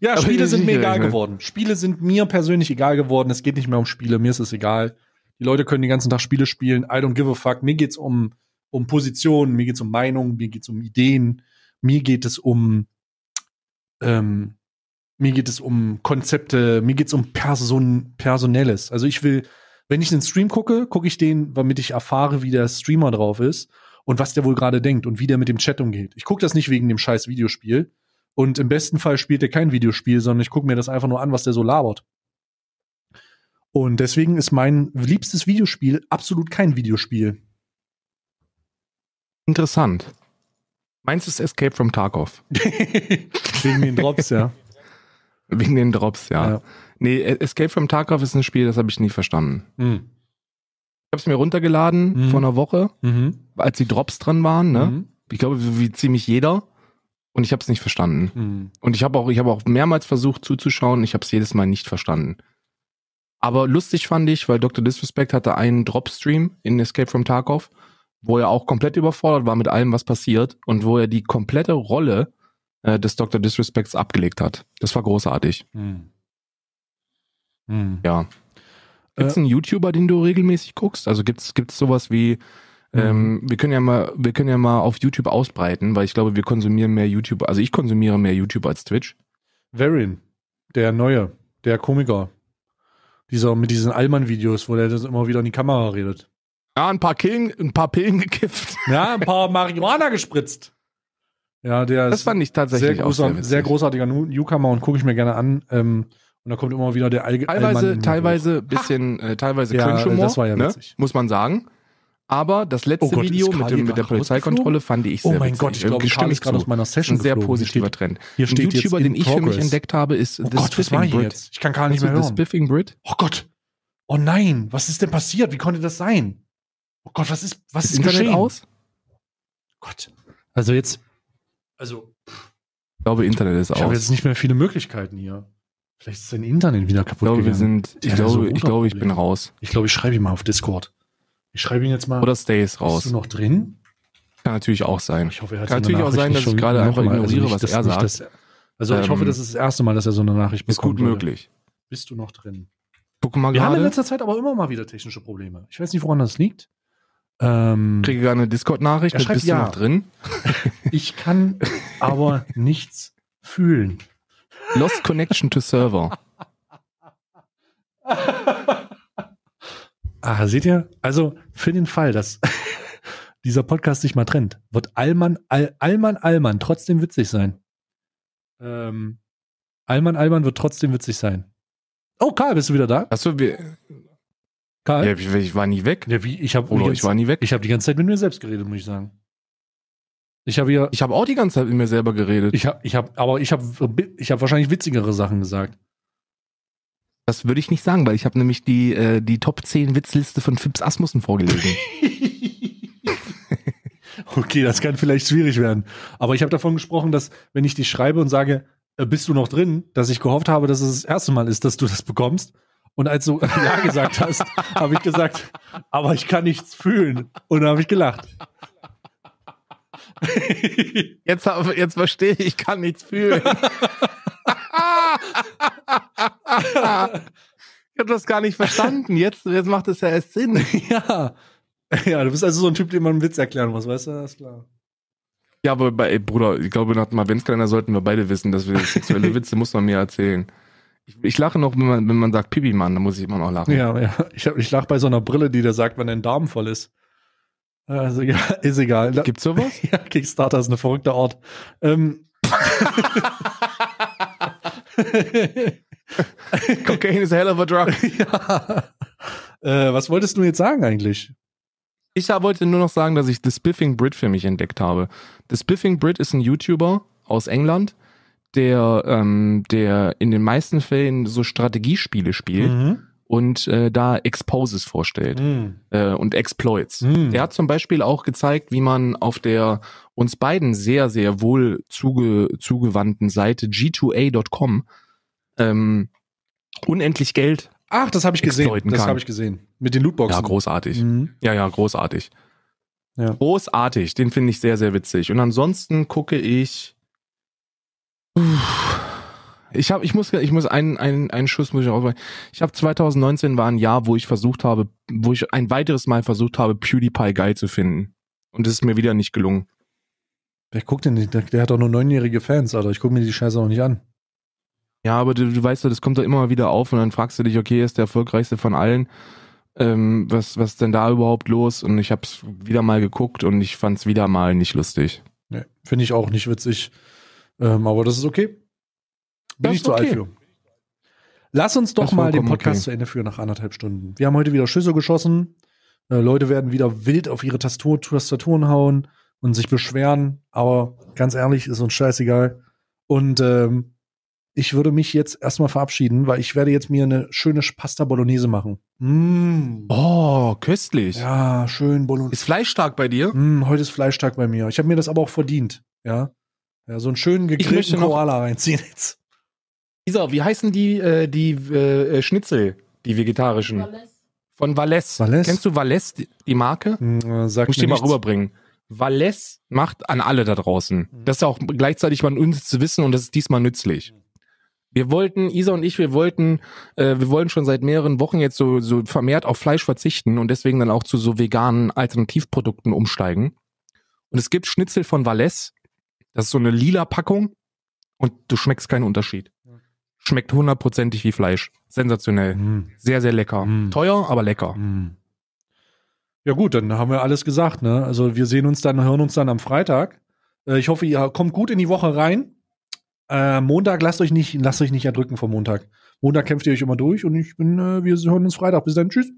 Ja, Spiele sind mir egal geworden. Spiele sind mir persönlich egal geworden. Es geht nicht mehr um Spiele, mir ist es egal. Die Leute können den ganzen Tag Spiele spielen. I don't give a fuck. Mir geht's um, um Positionen, mir geht's um Meinungen, mir geht's um Ideen, mir geht es um, ähm, mir geht es um Konzepte, mir geht's um Person, Personelles. Also ich will, wenn ich einen Stream gucke, gucke ich den, damit ich erfahre, wie der Streamer drauf ist und was der wohl gerade denkt und wie der mit dem Chat umgeht. Ich gucke das nicht wegen dem scheiß Videospiel. Und im besten Fall spielt er kein Videospiel, sondern ich gucke mir das einfach nur an, was der so labert. Und deswegen ist mein liebstes Videospiel absolut kein Videospiel. Interessant. Meins ist Escape from Tarkov. [LAUGHS] Wegen den Drops, ja. Wegen den Drops, ja. ja. Nee, e-, Escape from Tarkov ist ein Spiel, das habe ich nie verstanden. Mhm. Ich habe es mir runtergeladen mhm. vor einer Woche, mhm. als die Drops dran waren, ne? Mhm. Ich glaube, wie ziemlich jeder. Und ich habe es nicht verstanden. Mhm. Und ich habe auch, hab auch mehrmals versucht zuzuschauen, ich habe es jedes Mal nicht verstanden. Aber lustig fand ich, weil Dr. Disrespect hatte einen Dropstream in Escape from Tarkov, wo er auch komplett überfordert war mit allem, was passiert und wo er die komplette Rolle äh, des Dr. Disrespects abgelegt hat. Das war großartig. Hm. Hm. Ja. Gibt's äh, einen YouTuber, den du regelmäßig guckst? Also gibt's gibt's sowas wie ähm, mhm. wir können ja mal, wir können ja mal auf YouTube ausbreiten, weil ich glaube, wir konsumieren mehr YouTube. Also ich konsumiere mehr YouTube als Twitch. Verin, der neue, der Komiker, dieser mit diesen Allmann-Videos, wo der das immer wieder in die Kamera redet. Ja, ein paar Killen, ein paar Pillen gekifft. [LAUGHS] Ja, ein paar Marihuana gespritzt. Ja, der das fand ich tatsächlich sehr, großer, sehr, sehr großartiger Newcomer und gucke ich mir gerne an. Ähm, und da kommt immer wieder der Allge teilweise teilweise bisschen äh, teilweise ja, das war ja ne? witzig. Ne? muss man sagen. Aber das letzte oh Video mit, dem, mit, der Polizeikontrolle fand ich oh sehr Oh mein witzig. Gott, ich glaube, ich kam gerade aus meiner Session. Ein sehr geflogen. positiver Trend. Hier steht Ein YouTuber, den ich für mich entdeckt habe, ist oh The Gott, Spiffing was war ich Brit. Jetzt? Ich kann gar nicht mehr hören. The Spiffing Brit. Oh Gott. Oh nein, was ist denn passiert? Wie konnte das sein? Oh Gott, was ist was das ist Internet geschehen? aus? Gott. Also jetzt also ich glaube Internet ist ich aus. Ich habe jetzt nicht mehr viele Möglichkeiten hier. Vielleicht ist dein Internet wieder kaputt ich glaube, gegangen. Wir sind, ich, glaube, ich glaube, ich bin raus. Ich glaube, ich schreibe ihm mal auf Discord. Ich schreibe ihn jetzt mal. Oder Stays raus. Bist du noch drin? Kann natürlich auch sein. Ich hoffe, er hat Kann natürlich auch sein, dass ich gerade einfach mal. ignoriere, also nicht, was er sagt. Das, also ich hoffe, ähm, das ist das erste Mal, dass er so eine Nachricht ist bekommt. Ist gut möglich. Oder? Bist du noch drin? Guck mal Wir grade. haben in letzter Zeit aber immer mal wieder technische Probleme. Ich weiß nicht, woran das liegt. Ähm, Kriege gerade eine Discord-Nachricht, bist ja. du noch drin. [LAUGHS] ich kann aber nichts fühlen. Lost Connection to Server. [LAUGHS] Ah, seht ihr? Also für den Fall, dass [LAUGHS] dieser Podcast sich mal trennt, wird Allmann, All, Allmann, Allmann trotzdem witzig sein. Ähm, Allmann, Allmann wird trotzdem witzig sein. Oh, Karl, bist du wieder da? Achso, wir. Karl? Ja, ich, ich, war nie weg. Ja, wie, ich hab, Oder ganze, ich war nie weg. Ich habe die ganze Zeit mit mir selbst geredet, muss ich sagen. Ich habe ja. Ich habe auch die ganze Zeit mit mir selber geredet. Ich habe, ich hab, aber ich habe ich hab wahrscheinlich witzigere Sachen gesagt. Das würde ich nicht sagen, weil ich habe nämlich die, äh, die Top 10 Witzliste von Fips Asmussen vorgelesen. [LAUGHS] okay, das kann vielleicht schwierig werden. Aber ich habe davon gesprochen, dass wenn ich dich schreibe und sage, äh, bist du noch drin, dass ich gehofft habe, dass es das erste Mal ist, dass du das bekommst. Und als du [LAUGHS] Ja gesagt hast, habe ich gesagt, aber ich kann nichts fühlen. Und dann habe ich gelacht. Jetzt, jetzt verstehe ich, ich kann nichts fühlen. [LAUGHS] ich habe das gar nicht verstanden. Jetzt, jetzt macht es ja erst Sinn. [LAUGHS] ja. Ja, du bist also so ein Typ, dem man einen Witz erklären muss, weißt du? Das ist klar. Ja, aber bei, ey, Bruder, ich glaube, nach dem Adventskalender sollten wir beide wissen, dass wir sexuelle [LAUGHS] Witze muss man mir erzählen. Ich, ich lache noch, wenn man, wenn man sagt Pipi, Mann, dann muss ich immer noch lachen. Ja, ja. Ich, hab, ich lache bei so einer Brille, die da sagt, wenn dein Darm voll ist. Also, ja, [LAUGHS] ist egal. Gibt's sowas? Ja, Kickstarter ist ein verrückter Ort. Ähm. [LAUGHS] Cocaine is a hell of a drug. [LAUGHS] ja. Äh, was wolltest du jetzt sagen eigentlich? Ich wollte nur noch sagen, dass ich The Spiffing Brit für mich entdeckt habe. The Spiffing Brit ist ein YouTuber aus England, der, ähm, der in den meisten Fällen so Strategiespiele spielt. Mhm und äh, da Exposes vorstellt mm. äh, und Exploits. Mm. Hm. Er hat zum Beispiel auch gezeigt, wie man auf der uns beiden sehr, sehr wohl zuge zugewandten Seite g2a.com ähm, unendlich Geld. Ach, das habe ich gesehen. Das habe ich gesehen. Mit den Lootboxen. Ja, großartig. Mm. Ja, ja, großartig. Ja. Großartig. Den finde ich sehr, sehr witzig. Und ansonsten gucke ich. Uff ich habe, ich muss, ich muss einen, einen, einen Schuss muss ich auch. Ich habe 2019 war ein Jahr, wo ich versucht habe, wo ich ein weiteres Mal versucht habe, PewDiePie geil zu finden. Und es ist mir wieder nicht gelungen. Wer guckt denn nicht? Der, der hat doch nur neunjährige Fans, Alter. Ich gucke mir die Scheiße auch nicht an. Ja, aber du, du weißt ja, das kommt da immer wieder auf und dann fragst du dich, okay, ist der erfolgreichste von allen? Ähm, was, was ist denn da überhaupt los? Und ich hab's wieder mal geguckt und ich fand's wieder mal nicht lustig. Nee, finde ich auch nicht witzig. Ähm, aber das ist okay. Bin ich zu okay. für. Lass uns doch mal den Podcast okay. zu Ende führen nach anderthalb Stunden. Wir haben heute wieder Schüsse geschossen. Äh, Leute werden wieder wild auf ihre Tastatur, Tastaturen hauen und sich beschweren. Aber ganz ehrlich, ist uns scheißegal. Und ähm, ich würde mich jetzt erstmal verabschieden, weil ich werde jetzt mir eine schöne Pasta Bolognese machen. Mm. Oh, köstlich. Ja, schön Bolognese. Ist Fleisch stark bei dir? Mm, heute ist Fleisch stark bei mir. Ich habe mir das aber auch verdient. Ja. Ja, so einen schönen gegrillten Koala reinziehen jetzt. Isa, wie heißen die, äh, die äh, äh Schnitzel, die vegetarischen? Valles. Von Valles. Valles. Kennst du Valles, die Marke? Hm, äh, sag Muss ich dir mal rüberbringen. Valles macht an alle da draußen. Hm. Das ist auch gleichzeitig mal uns zu wissen und das ist diesmal nützlich. Wir wollten, Isa und ich, wir wollten, äh, wir wollen schon seit mehreren Wochen jetzt so, so vermehrt auf Fleisch verzichten und deswegen dann auch zu so veganen Alternativprodukten umsteigen. Und es gibt Schnitzel von Valles. Das ist so eine lila Packung und du schmeckst keinen Unterschied. Schmeckt hundertprozentig wie Fleisch. Sensationell. Mm. Sehr, sehr lecker. Mm. Teuer, aber lecker. Mm. Ja, gut, dann haben wir alles gesagt, ne? Also wir sehen uns dann, hören uns dann am Freitag. Äh, ich hoffe, ihr kommt gut in die Woche rein. Äh, Montag, lasst euch nicht, lasst euch nicht erdrücken vom Montag. Montag kämpft ihr euch immer durch und ich bin, äh, wir hören uns Freitag. Bis dann. Tschüss.